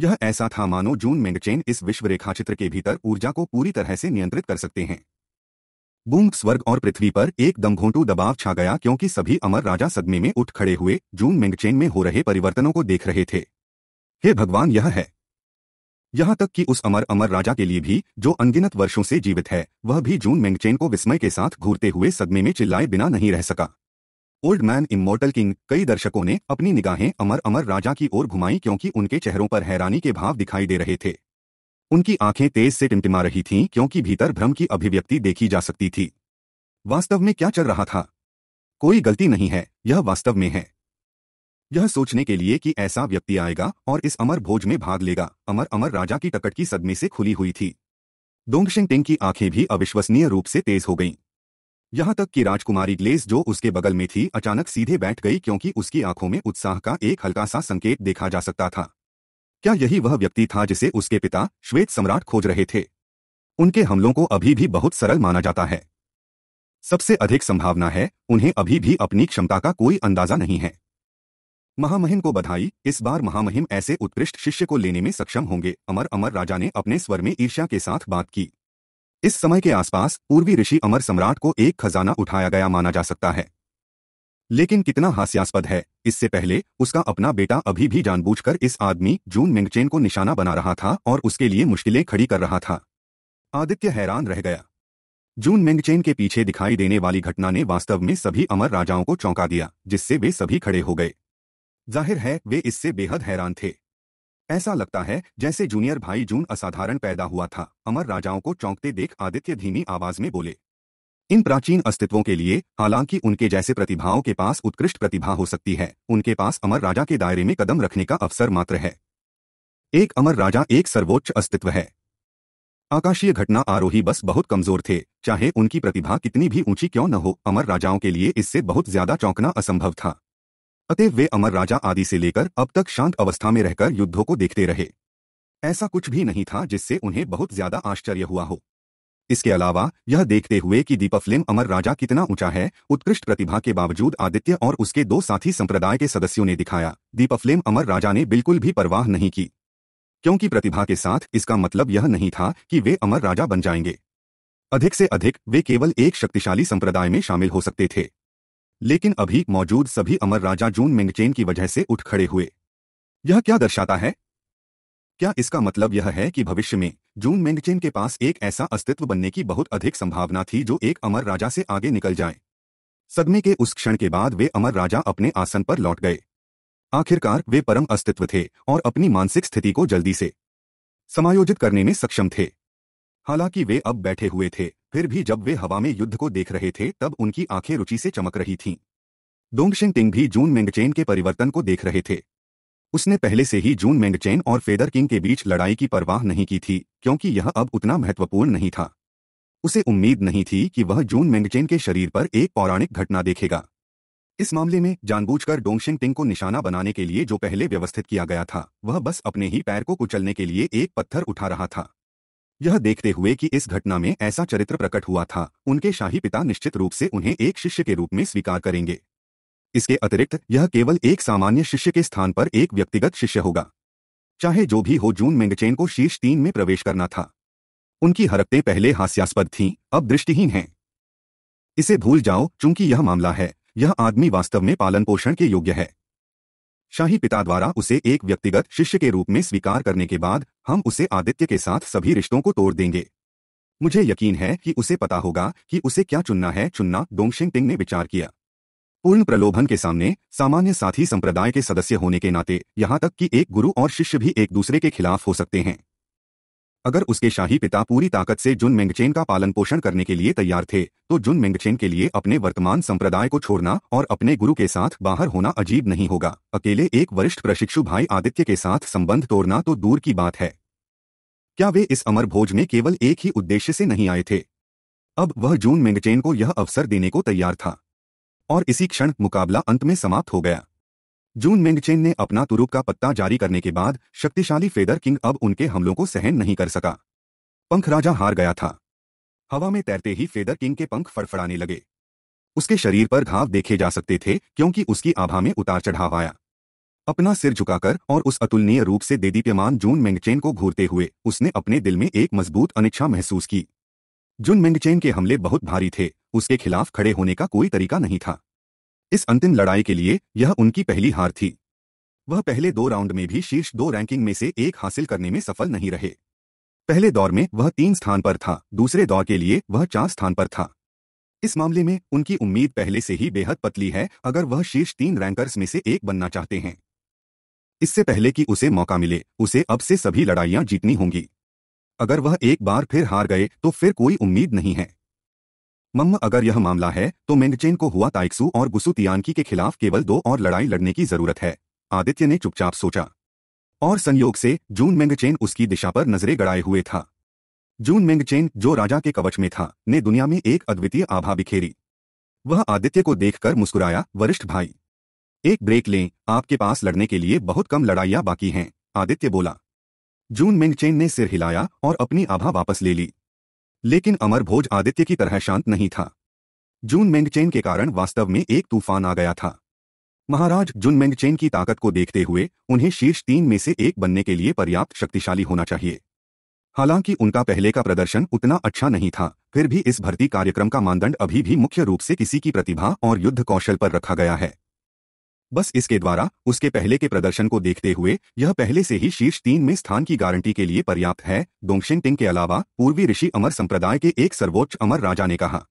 यह ऐसा था मानो जून मेंडचेन इस विश्व रेखाचित्र के भीतर ऊर्जा को पूरी तरह से नियंत्रित कर सकते हैं बूंग स्वर्ग और पृथ्वी पर एक दमघोंटू दबाव छा गया क्योंकि सभी अमर राजा सदमे में उठ खड़े हुए जून मेंगचेन में हो रहे परिवर्तनों को देख रहे थे हे भगवान यह है यहाँ तक कि उस अमर अमर राजा के लिए भी जो अनगिनत वर्षों से जीवित है वह भी जून मेंगचेन को विस्मय के साथ घूरते हुए सदमे में चिल्लाए बिना नहीं रह सका ओल्ड मैन इमोर्टल किंग कई दर्शकों ने अपनी निगाहें अमर अमर राजा की ओर घुमाई क्योंकि उनके चेहरों पर हैरानी के भाव दिखाई दे रहे थे उनकी आंखें तेज से टिमटिमा रही थीं क्योंकि भीतर भ्रम की अभिव्यक्ति देखी जा सकती थी वास्तव में क्या चल रहा था कोई गलती नहीं है यह वास्तव में है यह सोचने के लिए कि ऐसा व्यक्ति आएगा और इस अमर भोज में भाग लेगा अमर अमर राजा की टकट की सदमे से खुली हुई थी डोंगशिंग टिंग की आंखें भी अविश्वसनीय रूप से तेज हो गईं यहां तक कि राजकुमारी ग्लेस जो उसके बगल में थी अचानक सीधे बैठ गई क्योंकि उसकी आंखों में उत्साह का एक हल्का सा संकेत देखा जा सकता था क्या यही वह व्यक्ति था जिसे उसके पिता श्वेत सम्राट खोज रहे थे उनके हमलों को अभी भी बहुत सरल माना जाता है सबसे अधिक संभावना है उन्हें अभी भी अपनी क्षमता का कोई अंदाजा नहीं है महामहिम को बधाई इस बार महामहिम ऐसे उत्कृष्ट शिष्य को लेने में सक्षम होंगे अमर अमर राजा ने अपने स्वर में ईर्ष्या के साथ बात की इस समय के आसपास पूर्वी ऋषि अमर सम्राट को एक खजाना उठाया गया माना जा सकता है लेकिन कितना हास्यास्पद है इससे पहले उसका अपना बेटा अभी भी जानबूझकर इस आदमी जून मिंगचेन को निशाना बना रहा था और उसके लिए मुश्किलें खड़ी कर रहा था आदित्य हैरान रह गया जून मिंगचेन के पीछे दिखाई देने वाली घटना ने वास्तव में सभी अमर राजाओं को चौंका दिया जिससे वे सभी खड़े हो गए जाहिर है वे इससे बेहद हैरान थे ऐसा लगता है जैसे जूनियर भाई जून असाधारण पैदा हुआ था अमर राजाओं को चौंकते देख आदित्य धीमी आवाज में बोले इन प्राचीन अस्तित्वों के लिए हालांकि उनके जैसे प्रतिभाओं के पास उत्कृष्ट प्रतिभा हो सकती है उनके पास अमर राजा के दायरे में कदम रखने का अवसर मात्र है एक अमर राजा एक सर्वोच्च अस्तित्व है आकाशीय घटना आरोही बस बहुत कमजोर थे चाहे उनकी प्रतिभा कितनी भी ऊंची क्यों न हो अमर राजाओं के लिए इससे बहुत ज्यादा चौंकना असंभव था अतः वे अमर राजा आदि से लेकर अब तक शांत अवस्था में रहकर युद्धों को देखते रहे ऐसा कुछ भी नहीं था जिससे उन्हें बहुत ज्यादा आश्चर्य हुआ हो इसके अलावा यह देखते हुए कि दीपफ्लेम अमर राजा कितना ऊंचा है उत्कृष्ट प्रतिभा के बावजूद आदित्य और उसके दो साथी संप्रदाय के सदस्यों ने दिखाया दीपफ्लेम अमर राजा ने बिल्कुल भी परवाह नहीं की क्योंकि प्रतिभा के साथ इसका मतलब यह नहीं था कि वे अमर राजा बन जाएंगे अधिक से अधिक वे केवल एक शक्तिशाली संप्रदाय में शामिल हो सकते थे लेकिन अभी मौजूद सभी अमर राजा जून मिंगचेन की वजह से उठ खड़े हुए यह क्या दर्शाता है क्या इसका मतलब यह है कि भविष्य में जून मेंगचेन के पास एक ऐसा अस्तित्व बनने की बहुत अधिक संभावना थी जो एक अमर राजा से आगे निकल जाए सदमे के उस क्षण के बाद वे अमर राजा अपने आसन पर लौट गए आखिरकार वे परम अस्तित्व थे और अपनी मानसिक स्थिति को जल्दी से समायोजित करने में सक्षम थे हालांकि वे अब बैठे हुए थे फिर भी जब वे हवा में युद्ध को देख रहे थे तब उनकी आंखें रुचि से चमक रही थीं। डोंगशिंग टिंग भी जून मेंगचेन के परिवर्तन को देख रहे थे उसने पहले से ही जून मेंगचेन और फेदर किंग के बीच लड़ाई की परवाह नहीं की थी क्योंकि यह अब उतना महत्वपूर्ण नहीं था उसे उम्मीद नहीं थी कि वह जून मेंगचेन के शरीर पर एक पौराणिक घटना देखेगा इस मामले में जानबूझकर डोंगशिंग टिंग को निशाना बनाने के लिए जो पहले व्यवस्थित किया गया था वह बस अपने ही पैर को कुचलने के लिए एक पत्थर उठा रहा था यह देखते हुए कि इस घटना में ऐसा चरित्र प्रकट हुआ था उनके शाही पिता निश्चित रूप से उन्हें एक शिष्य के रूप में स्वीकार करेंगे इसके अतिरिक्त यह केवल एक सामान्य शिष्य के स्थान पर एक व्यक्तिगत शिष्य होगा चाहे जो भी हो जून मेंगचेन को शीर्ष तीन में प्रवेश करना था उनकी हरकतें पहले हास्यास्पद थीं अब दृष्टिहीन हैं इसे भूल जाओ चूंकि यह मामला है यह आदमी वास्तव में पालन पोषण के योग्य है शाही पिता द्वारा उसे एक व्यक्तिगत शिष्य के रूप में स्वीकार करने के बाद हम उसे आदित्य के साथ सभी रिश्तों को तोड़ देंगे मुझे यकीन है कि उसे पता होगा कि उसे क्या चुनना है चुनना डोंगशिंग टिंग ने विचार किया पूर्ण प्रलोभन के सामने सामान्य साथी संप्रदाय के सदस्य होने के नाते यहाँ तक कि एक गुरु और शिष्य भी एक दूसरे के खिलाफ हो सकते हैं अगर उसके शाही पिता पूरी ताकत से जुन मेंगचेन का पालन पोषण करने के लिए तैयार थे तो जुन मेंगचेन के लिए अपने वर्तमान संप्रदाय को छोड़ना और अपने गुरु के साथ बाहर होना अजीब नहीं होगा अकेले एक वरिष्ठ प्रशिक्षु भाई आदित्य के साथ संबंध तोड़ना तो दूर की बात है क्या वे इस अमर भोज में केवल एक ही उद्देश्य से नहीं आए थे अब वह जून मेंगचेन को यह अवसर देने को तैयार था और इसी क्षण मुकाबला अंत में समाप्त हो गया जून मेंगचेन ने अपना तुरुप का पत्ता जारी करने के बाद शक्तिशाली फेदर किंग अब उनके हमलों को सहन नहीं कर सका पंख राजा हार गया था हवा में तैरते ही फेदर किंग के पंख फड़फड़ाने लगे उसके शरीर पर घाव देखे जा सकते थे क्योंकि उसकी आभा में उतार चढ़ाव आया अपना सिर झुकाकर और उस अतुलनीय रूप से देदीप्यमान जून मेंगचेन को घूरते हुए उसने अपने दिल में एक मजबूत अनिच्छा महसूस की जून मेंगचेन के हमले बहुत भारी थे उसके खिलाफ खड़े होने का कोई तरीका नहीं था इस अंतिम लड़ाई के लिए यह उनकी पहली हार थी वह पहले दो राउंड में भी शीर्ष दो रैंकिंग में से एक हासिल करने में सफल नहीं रहे पहले दौर में वह तीन स्थान पर था दूसरे दौर के लिए वह चार स्थान पर था इस मामले में उनकी उम्मीद पहले से ही बेहद पतली है अगर वह शीर्ष तीन रैंकर्स में से एक बनना चाहते हैं इससे पहले कि उसे मौका मिले उसे अब से सभी लड़ाइयां जीतनी होंगी अगर वह एक बार फिर हार गए तो फिर कोई उम्मीद नहीं है मम्म अगर यह मामला है तो मेंगचेन को हुआ ताइक्सू और गुसु तियानकी के खिलाफ केवल दो और लड़ाई लड़ने की जरूरत है आदित्य ने चुपचाप सोचा और संयोग से जून मेंगचेन उसकी दिशा पर नजरें गड़ाए हुए था जून मेंगचेन जो राजा के कवच में था ने दुनिया में एक अद्वितीय आभा बिखेरी वह आदित्य को देखकर मुस्कुराया वरिष्ठ भाई एक ब्रेक लें आपके पास लड़ने के लिए बहुत कम लड़ाइयां बाकी हैं आदित्य बोला जून मेंगचेन ने सिर हिलाया और अपनी आभा वापस ले ली लेकिन अमर भोज आदित्य की तरह शांत नहीं था जून मेंगचेन के कारण वास्तव में एक तूफान आ गया था महाराज जून मेंगचेन की ताकत को देखते हुए उन्हें शीर्ष तीन में से एक बनने के लिए पर्याप्त शक्तिशाली होना चाहिए हालांकि उनका पहले का प्रदर्शन उतना अच्छा नहीं था फिर भी इस भर्ती कार्यक्रम का मानदंड अभी भी मुख्य रूप से किसी की प्रतिभा और युद्ध कौशल पर रखा गया है बस इसके द्वारा उसके पहले के प्रदर्शन को देखते हुए यह पहले से ही शीर्ष तीन में स्थान की गारंटी के लिए पर्याप्त है डोंगशिन टिंग के अलावा पूर्वी ऋषि अमर संप्रदाय के एक सर्वोच्च अमर राजा ने कहा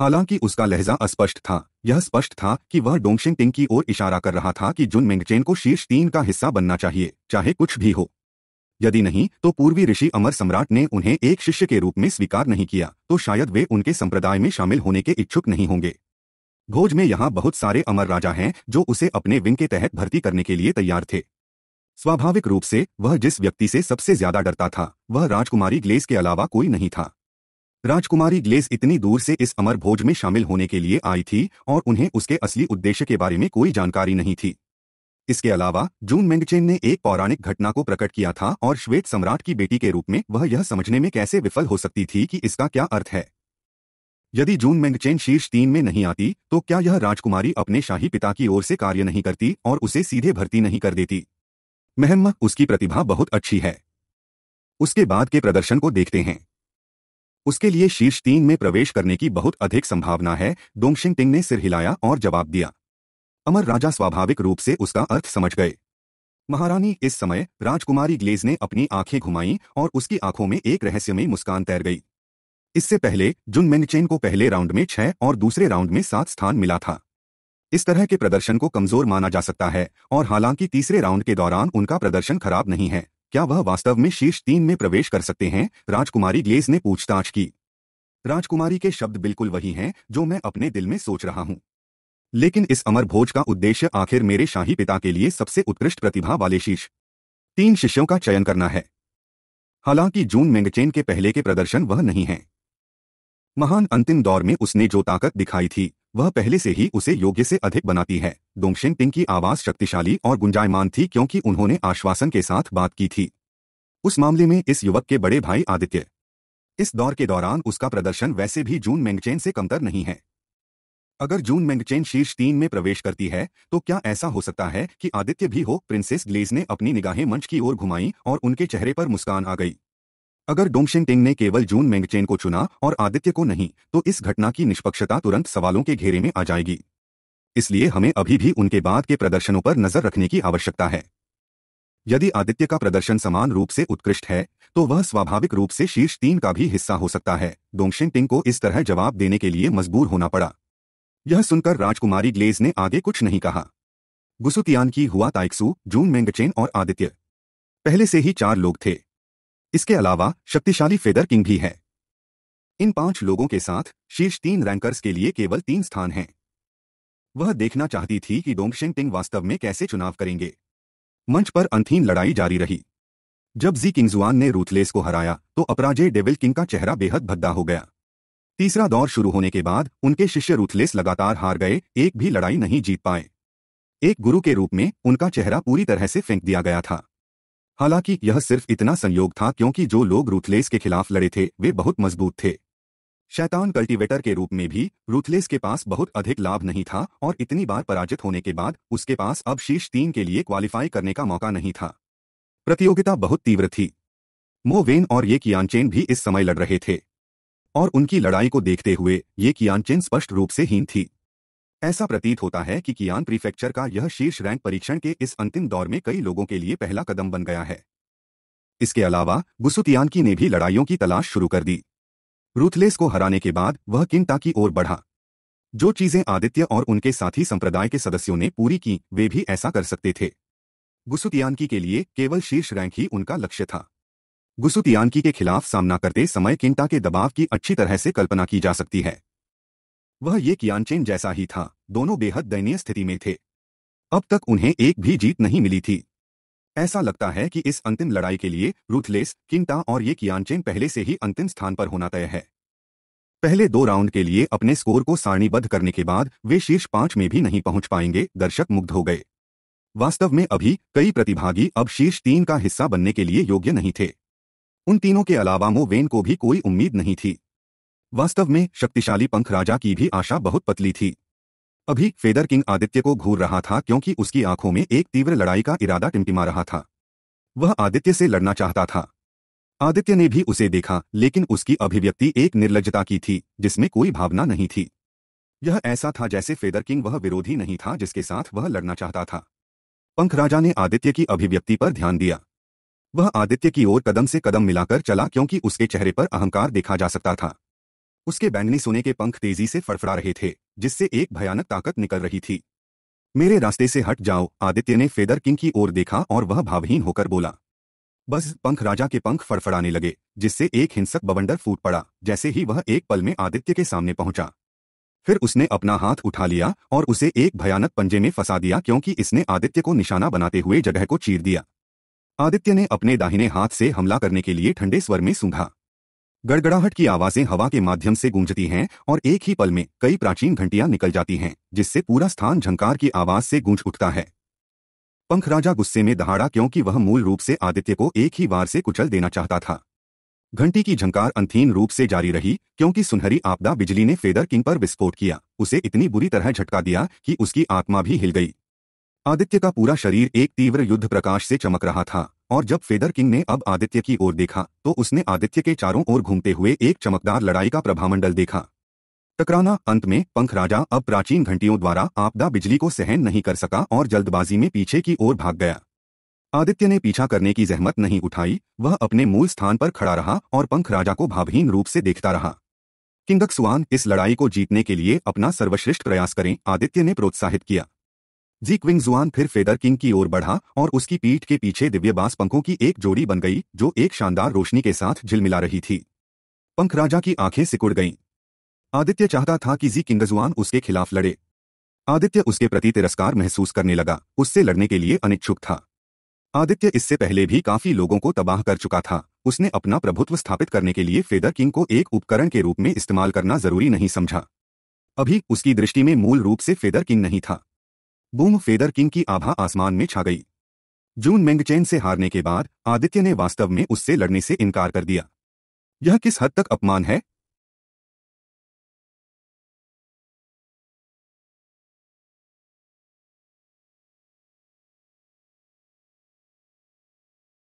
हालांकि उसका लहजा अस्पष्ट था यह स्पष्ट था कि वह डोंगशिन टिंग की ओर इशारा कर रहा था कि जुन मिंगचेन को शीर्ष तीन का हिस्सा बनना चाहिए चाहे कुछ भी हो यदि नहीं तो पूर्वी ऋषि अमर सम्राट ने उन्हें एक शिष्य के रूप में स्वीकार नहीं किया तो शायद वे उनके संप्रदाय में शामिल होने के इच्छुक नहीं होंगे भोज में यहाँ बहुत सारे अमर राजा हैं जो उसे अपने विंग के तहत भर्ती करने के लिए तैयार थे स्वाभाविक रूप से वह जिस व्यक्ति से सबसे ज्यादा डरता था वह राजकुमारी ग्लेस के अलावा कोई नहीं था राजकुमारी ग्लेस इतनी दूर से इस अमर भोज में शामिल होने के लिए आई थी और उन्हें उसके असली उद्देश्य के बारे में कोई जानकारी नहीं थी इसके अलावा जून मेंगचेन ने एक पौराणिक घटना को प्रकट किया था और श्वेत सम्राट की बेटी के रूप में वह यह समझने में कैसे विफल हो सकती थी कि इसका क्या अर्थ है यदि जून मेंगचेन शीर्ष तीन में नहीं आती तो क्या यह राजकुमारी अपने शाही पिता की ओर से कार्य नहीं करती और उसे सीधे भर्ती नहीं कर देती महम्मा उसकी प्रतिभा बहुत अच्छी है उसके बाद के प्रदर्शन को देखते हैं उसके लिए शीर्ष तीन में प्रवेश करने की बहुत अधिक संभावना है डोंगशिंग टिंग ने सिर हिलाया और जवाब दिया अमर राजा स्वाभाविक रूप से उसका अर्थ समझ गए महारानी इस समय राजकुमारी ग्लेज ने अपनी आंखें घुमाई और उसकी आंखों में एक रहस्यमयी मुस्कान तैर गई इससे पहले जुन मेनचेन को पहले राउंड में छह और दूसरे राउंड में सात स्थान मिला था इस तरह के प्रदर्शन को कमजोर माना जा सकता है और हालांकि तीसरे राउंड के दौरान उनका प्रदर्शन खराब नहीं है क्या वह वास्तव में शीर्ष तीन में प्रवेश कर सकते हैं राजकुमारी ग्लेज ने पूछताछ की राजकुमारी के शब्द बिल्कुल वही हैं जो मैं अपने दिल में सोच रहा हूं लेकिन इस अमर भोज का उद्देश्य आखिर मेरे शाही पिता के लिए सबसे उत्कृष्ट प्रतिभा वाले शीर्ष तीन शिष्यों का चयन करना है हालांकि जून मेंगचेन के पहले के प्रदर्शन वह नहीं है महान अंतिम दौर में उसने जो ताकत दिखाई थी वह पहले से ही उसे योग्य से अधिक बनाती है डोंगशेन पिंग की आवाज़ शक्तिशाली और गुंजायमान थी क्योंकि उन्होंने आश्वासन के साथ बात की थी उस मामले में इस युवक के बड़े भाई आदित्य इस दौर के दौरान उसका प्रदर्शन वैसे भी जून मेंगचेन से कमतर नहीं है अगर जून मेंगचेन शीर्ष तीन में प्रवेश करती है तो क्या ऐसा हो सकता है कि आदित्य भी हो प्रिंसेस ग्लेज ने अपनी निगाहें मंच की ओर घुमाई और उनके चेहरे पर मुस्कान आ गई अगर डोंगशेन टिंग ने केवल जून मेंगचेन को चुना और आदित्य को नहीं तो इस घटना की निष्पक्षता तुरंत सवालों के घेरे में आ जाएगी इसलिए हमें अभी भी उनके बाद के प्रदर्शनों पर नजर रखने की आवश्यकता है यदि आदित्य का प्रदर्शन समान रूप से उत्कृष्ट है तो वह स्वाभाविक रूप से शीर्ष तीन का भी हिस्सा हो सकता है डोंगशेन टिंग को इस तरह जवाब देने के लिए मजबूर होना पड़ा यह सुनकर राजकुमारी ग्लेज ने आगे कुछ नहीं कहा गुसुतियान की हुआ ताइक्सू जून मेंगचेन और आदित्य पहले से ही चार लोग थे इसके अलावा शक्तिशाली फेदर किंग भी है इन पांच लोगों के साथ शीर्ष तीन रैंकर्स के लिए केवल तीन स्थान हैं वह देखना चाहती थी कि डोंगशेंग टिंग वास्तव में कैसे चुनाव करेंगे मंच पर अंथीन लड़ाई जारी रही जब जी किंगजुआन ने रूथलेस को हराया तो अपराजय डेविल किंग का चेहरा बेहद भद्दा हो गया तीसरा दौर शुरू होने के बाद उनके शिष्य रूथलेस लगातार हार गए एक भी लड़ाई नहीं जीत पाए एक गुरु के रूप में उनका चेहरा पूरी तरह से फेंक दिया गया था हालांकि यह सिर्फ इतना संयोग था क्योंकि जो लोग रूथलेस के खिलाफ लड़े थे वे बहुत मजबूत थे शैतान कल्टीवेटर के रूप में भी रूथलेस के पास बहुत अधिक लाभ नहीं था और इतनी बार पराजित होने के बाद उसके पास अब शीर्ष तीन के लिए क्वालिफाई करने का मौका नहीं था प्रतियोगिता बहुत तीव्र थी मोवेन और ये कियानचेन भी इस समय लड़ रहे थे और उनकी लड़ाई को देखते हुए ये कियानचेन स्पष्ट रूप से हीन थी ऐसा प्रतीत होता है कि कियान प्रीफेक्चर का यह शीर्ष रैंक परीक्षण के इस अंतिम दौर में कई लोगों के लिए पहला कदम बन गया है इसके अलावा गुसुतियानकी ने भी लड़ाइयों की तलाश शुरू कर दी रूथलेस को हराने के बाद वह किंटा की ओर बढ़ा जो चीजें आदित्य और उनके साथी संप्रदाय के सदस्यों ने पूरी की वे भी ऐसा कर सकते थे गुसुतियानकी के लिए केवल शीर्ष रैंक ही उनका लक्ष्य था गुसुतियानकी के खिलाफ सामना करते समय किंटा के दबाव की अच्छी तरह से कल्पना की जा सकती है वह ये कियानचेन जैसा ही था दोनों बेहद दयनीय स्थिति में थे अब तक उन्हें एक भी जीत नहीं मिली थी ऐसा लगता है कि इस अंतिम लड़ाई के लिए रूथलेस किंटा और ये कियानचेन पहले से ही अंतिम स्थान पर होना तय है पहले दो राउंड के लिए अपने स्कोर को सारणीबद्ध करने के बाद वे शीर्ष पांच में भी नहीं पहुंच पाएंगे दर्शक मुग्ध हो गए वास्तव में अभी कई प्रतिभागी अब शीर्ष तीन का हिस्सा बनने के लिए योग्य नहीं थे उन तीनों के अलावा मोवेन को भी कोई उम्मीद नहीं थी वास्तव में शक्तिशाली पंख राजा की भी आशा बहुत पतली थी अभी फेदर किंग आदित्य को घूर रहा था क्योंकि उसकी आंखों में एक तीव्र लड़ाई का इरादा टिमटिमा रहा था वह आदित्य से लड़ना चाहता था आदित्य ने भी उसे देखा लेकिन उसकी अभिव्यक्ति एक निर्लजता की थी जिसमें कोई भावना नहीं थी यह ऐसा था जैसे फेदर किंग वह विरोधी नहीं था जिसके साथ वह लड़ना चाहता था पंख राजा ने आदित्य की अभिव्यक्ति पर ध्यान दिया वह आदित्य की ओर कदम से कदम मिलाकर चला क्योंकि उसके चेहरे पर अहंकार देखा जा सकता था उसके बैंगनी सोने के पंख तेजी से फड़फड़ा रहे थे जिससे एक भयानक ताकत निकल रही थी मेरे रास्ते से हट जाओ आदित्य ने फेदर किंग की ओर देखा और वह भावहीन होकर बोला बस पंख राजा के पंख फड़फड़ाने लगे जिससे एक हिंसक बवंडर फूट पड़ा जैसे ही वह एक पल में आदित्य के सामने पहुंचा फिर उसने अपना हाथ उठा लिया और उसे एक भयानक पंजे में फंसा दिया क्योंकि इसने आदित्य को निशाना बनाते हुए जगह को चीर दिया आदित्य ने अपने दाहिने हाथ से हमला करने के लिए ठंडे स्वर में सूंघा गड़गड़ाहट की आवाजें हवा के माध्यम से गूंजती हैं और एक ही पल में कई प्राचीन घंटियां निकल जाती हैं जिससे पूरा स्थान झंकार की आवाज से गूंज उठता है पंखराजा गुस्से में दहाड़ा क्योंकि वह मूल रूप से आदित्य को एक ही बार से कुचल देना चाहता था घंटी की झंकार अंथीन रूप से जारी रही क्योंकि सुनहरी आपदा बिजली ने फेदर किंग पर विस्फोट किया उसे इतनी बुरी तरह झटका दिया कि उसकी आत्मा भी हिल गई आदित्य का पूरा शरीर एक तीव्र युद्ध प्रकाश से चमक रहा था और जब फेदर किंग ने अब आदित्य की ओर देखा तो उसने आदित्य के चारों ओर घूमते हुए एक चमकदार लड़ाई का प्रभामंडल देखा टकराना अंत में पंख राजा अब प्राचीन घंटियों द्वारा आपदा बिजली को सहन नहीं कर सका और जल्दबाजी में पीछे की ओर भाग गया आदित्य ने पीछा करने की जहमत नहीं उठाई वह अपने मूल स्थान पर खड़ा रहा और पंख राजा को भावहीन रूप से देखता रहा किंगक सुवान इस लड़ाई को जीतने के लिए अपना सर्वश्रेष्ठ प्रयास करें आदित्य ने प्रोत्साहित किया जी क्विंग जुआन फिर फेदर किंग की ओर बढ़ा और उसकी पीठ के पीछे दिव्य बांस पंखों की एक जोड़ी बन गई जो एक शानदार रोशनी के साथ झिलमिला रही थी पंख राजा की आंखें सिकुड़ गईं आदित्य चाहता था कि जी किंगजुआन उसके खिलाफ लड़े आदित्य उसके प्रति तिरस्कार महसूस करने लगा उससे लड़ने के लिए अनिच्छुक था आदित्य इससे पहले भी काफी लोगों को तबाह कर चुका था उसने अपना प्रभुत्व स्थापित करने के लिए फेदर किंग को एक उपकरण के रूप में इस्तेमाल करना जरूरी नहीं समझा अभी उसकी दृष्टि में मूल रूप से फेदर किंग नहीं था बूम फेदर किंग की आभा आसमान में छा गई जून मेंगचेन से हारने के बाद आदित्य ने वास्तव में उससे लड़ने से इनकार कर दिया यह किस हद तक अपमान है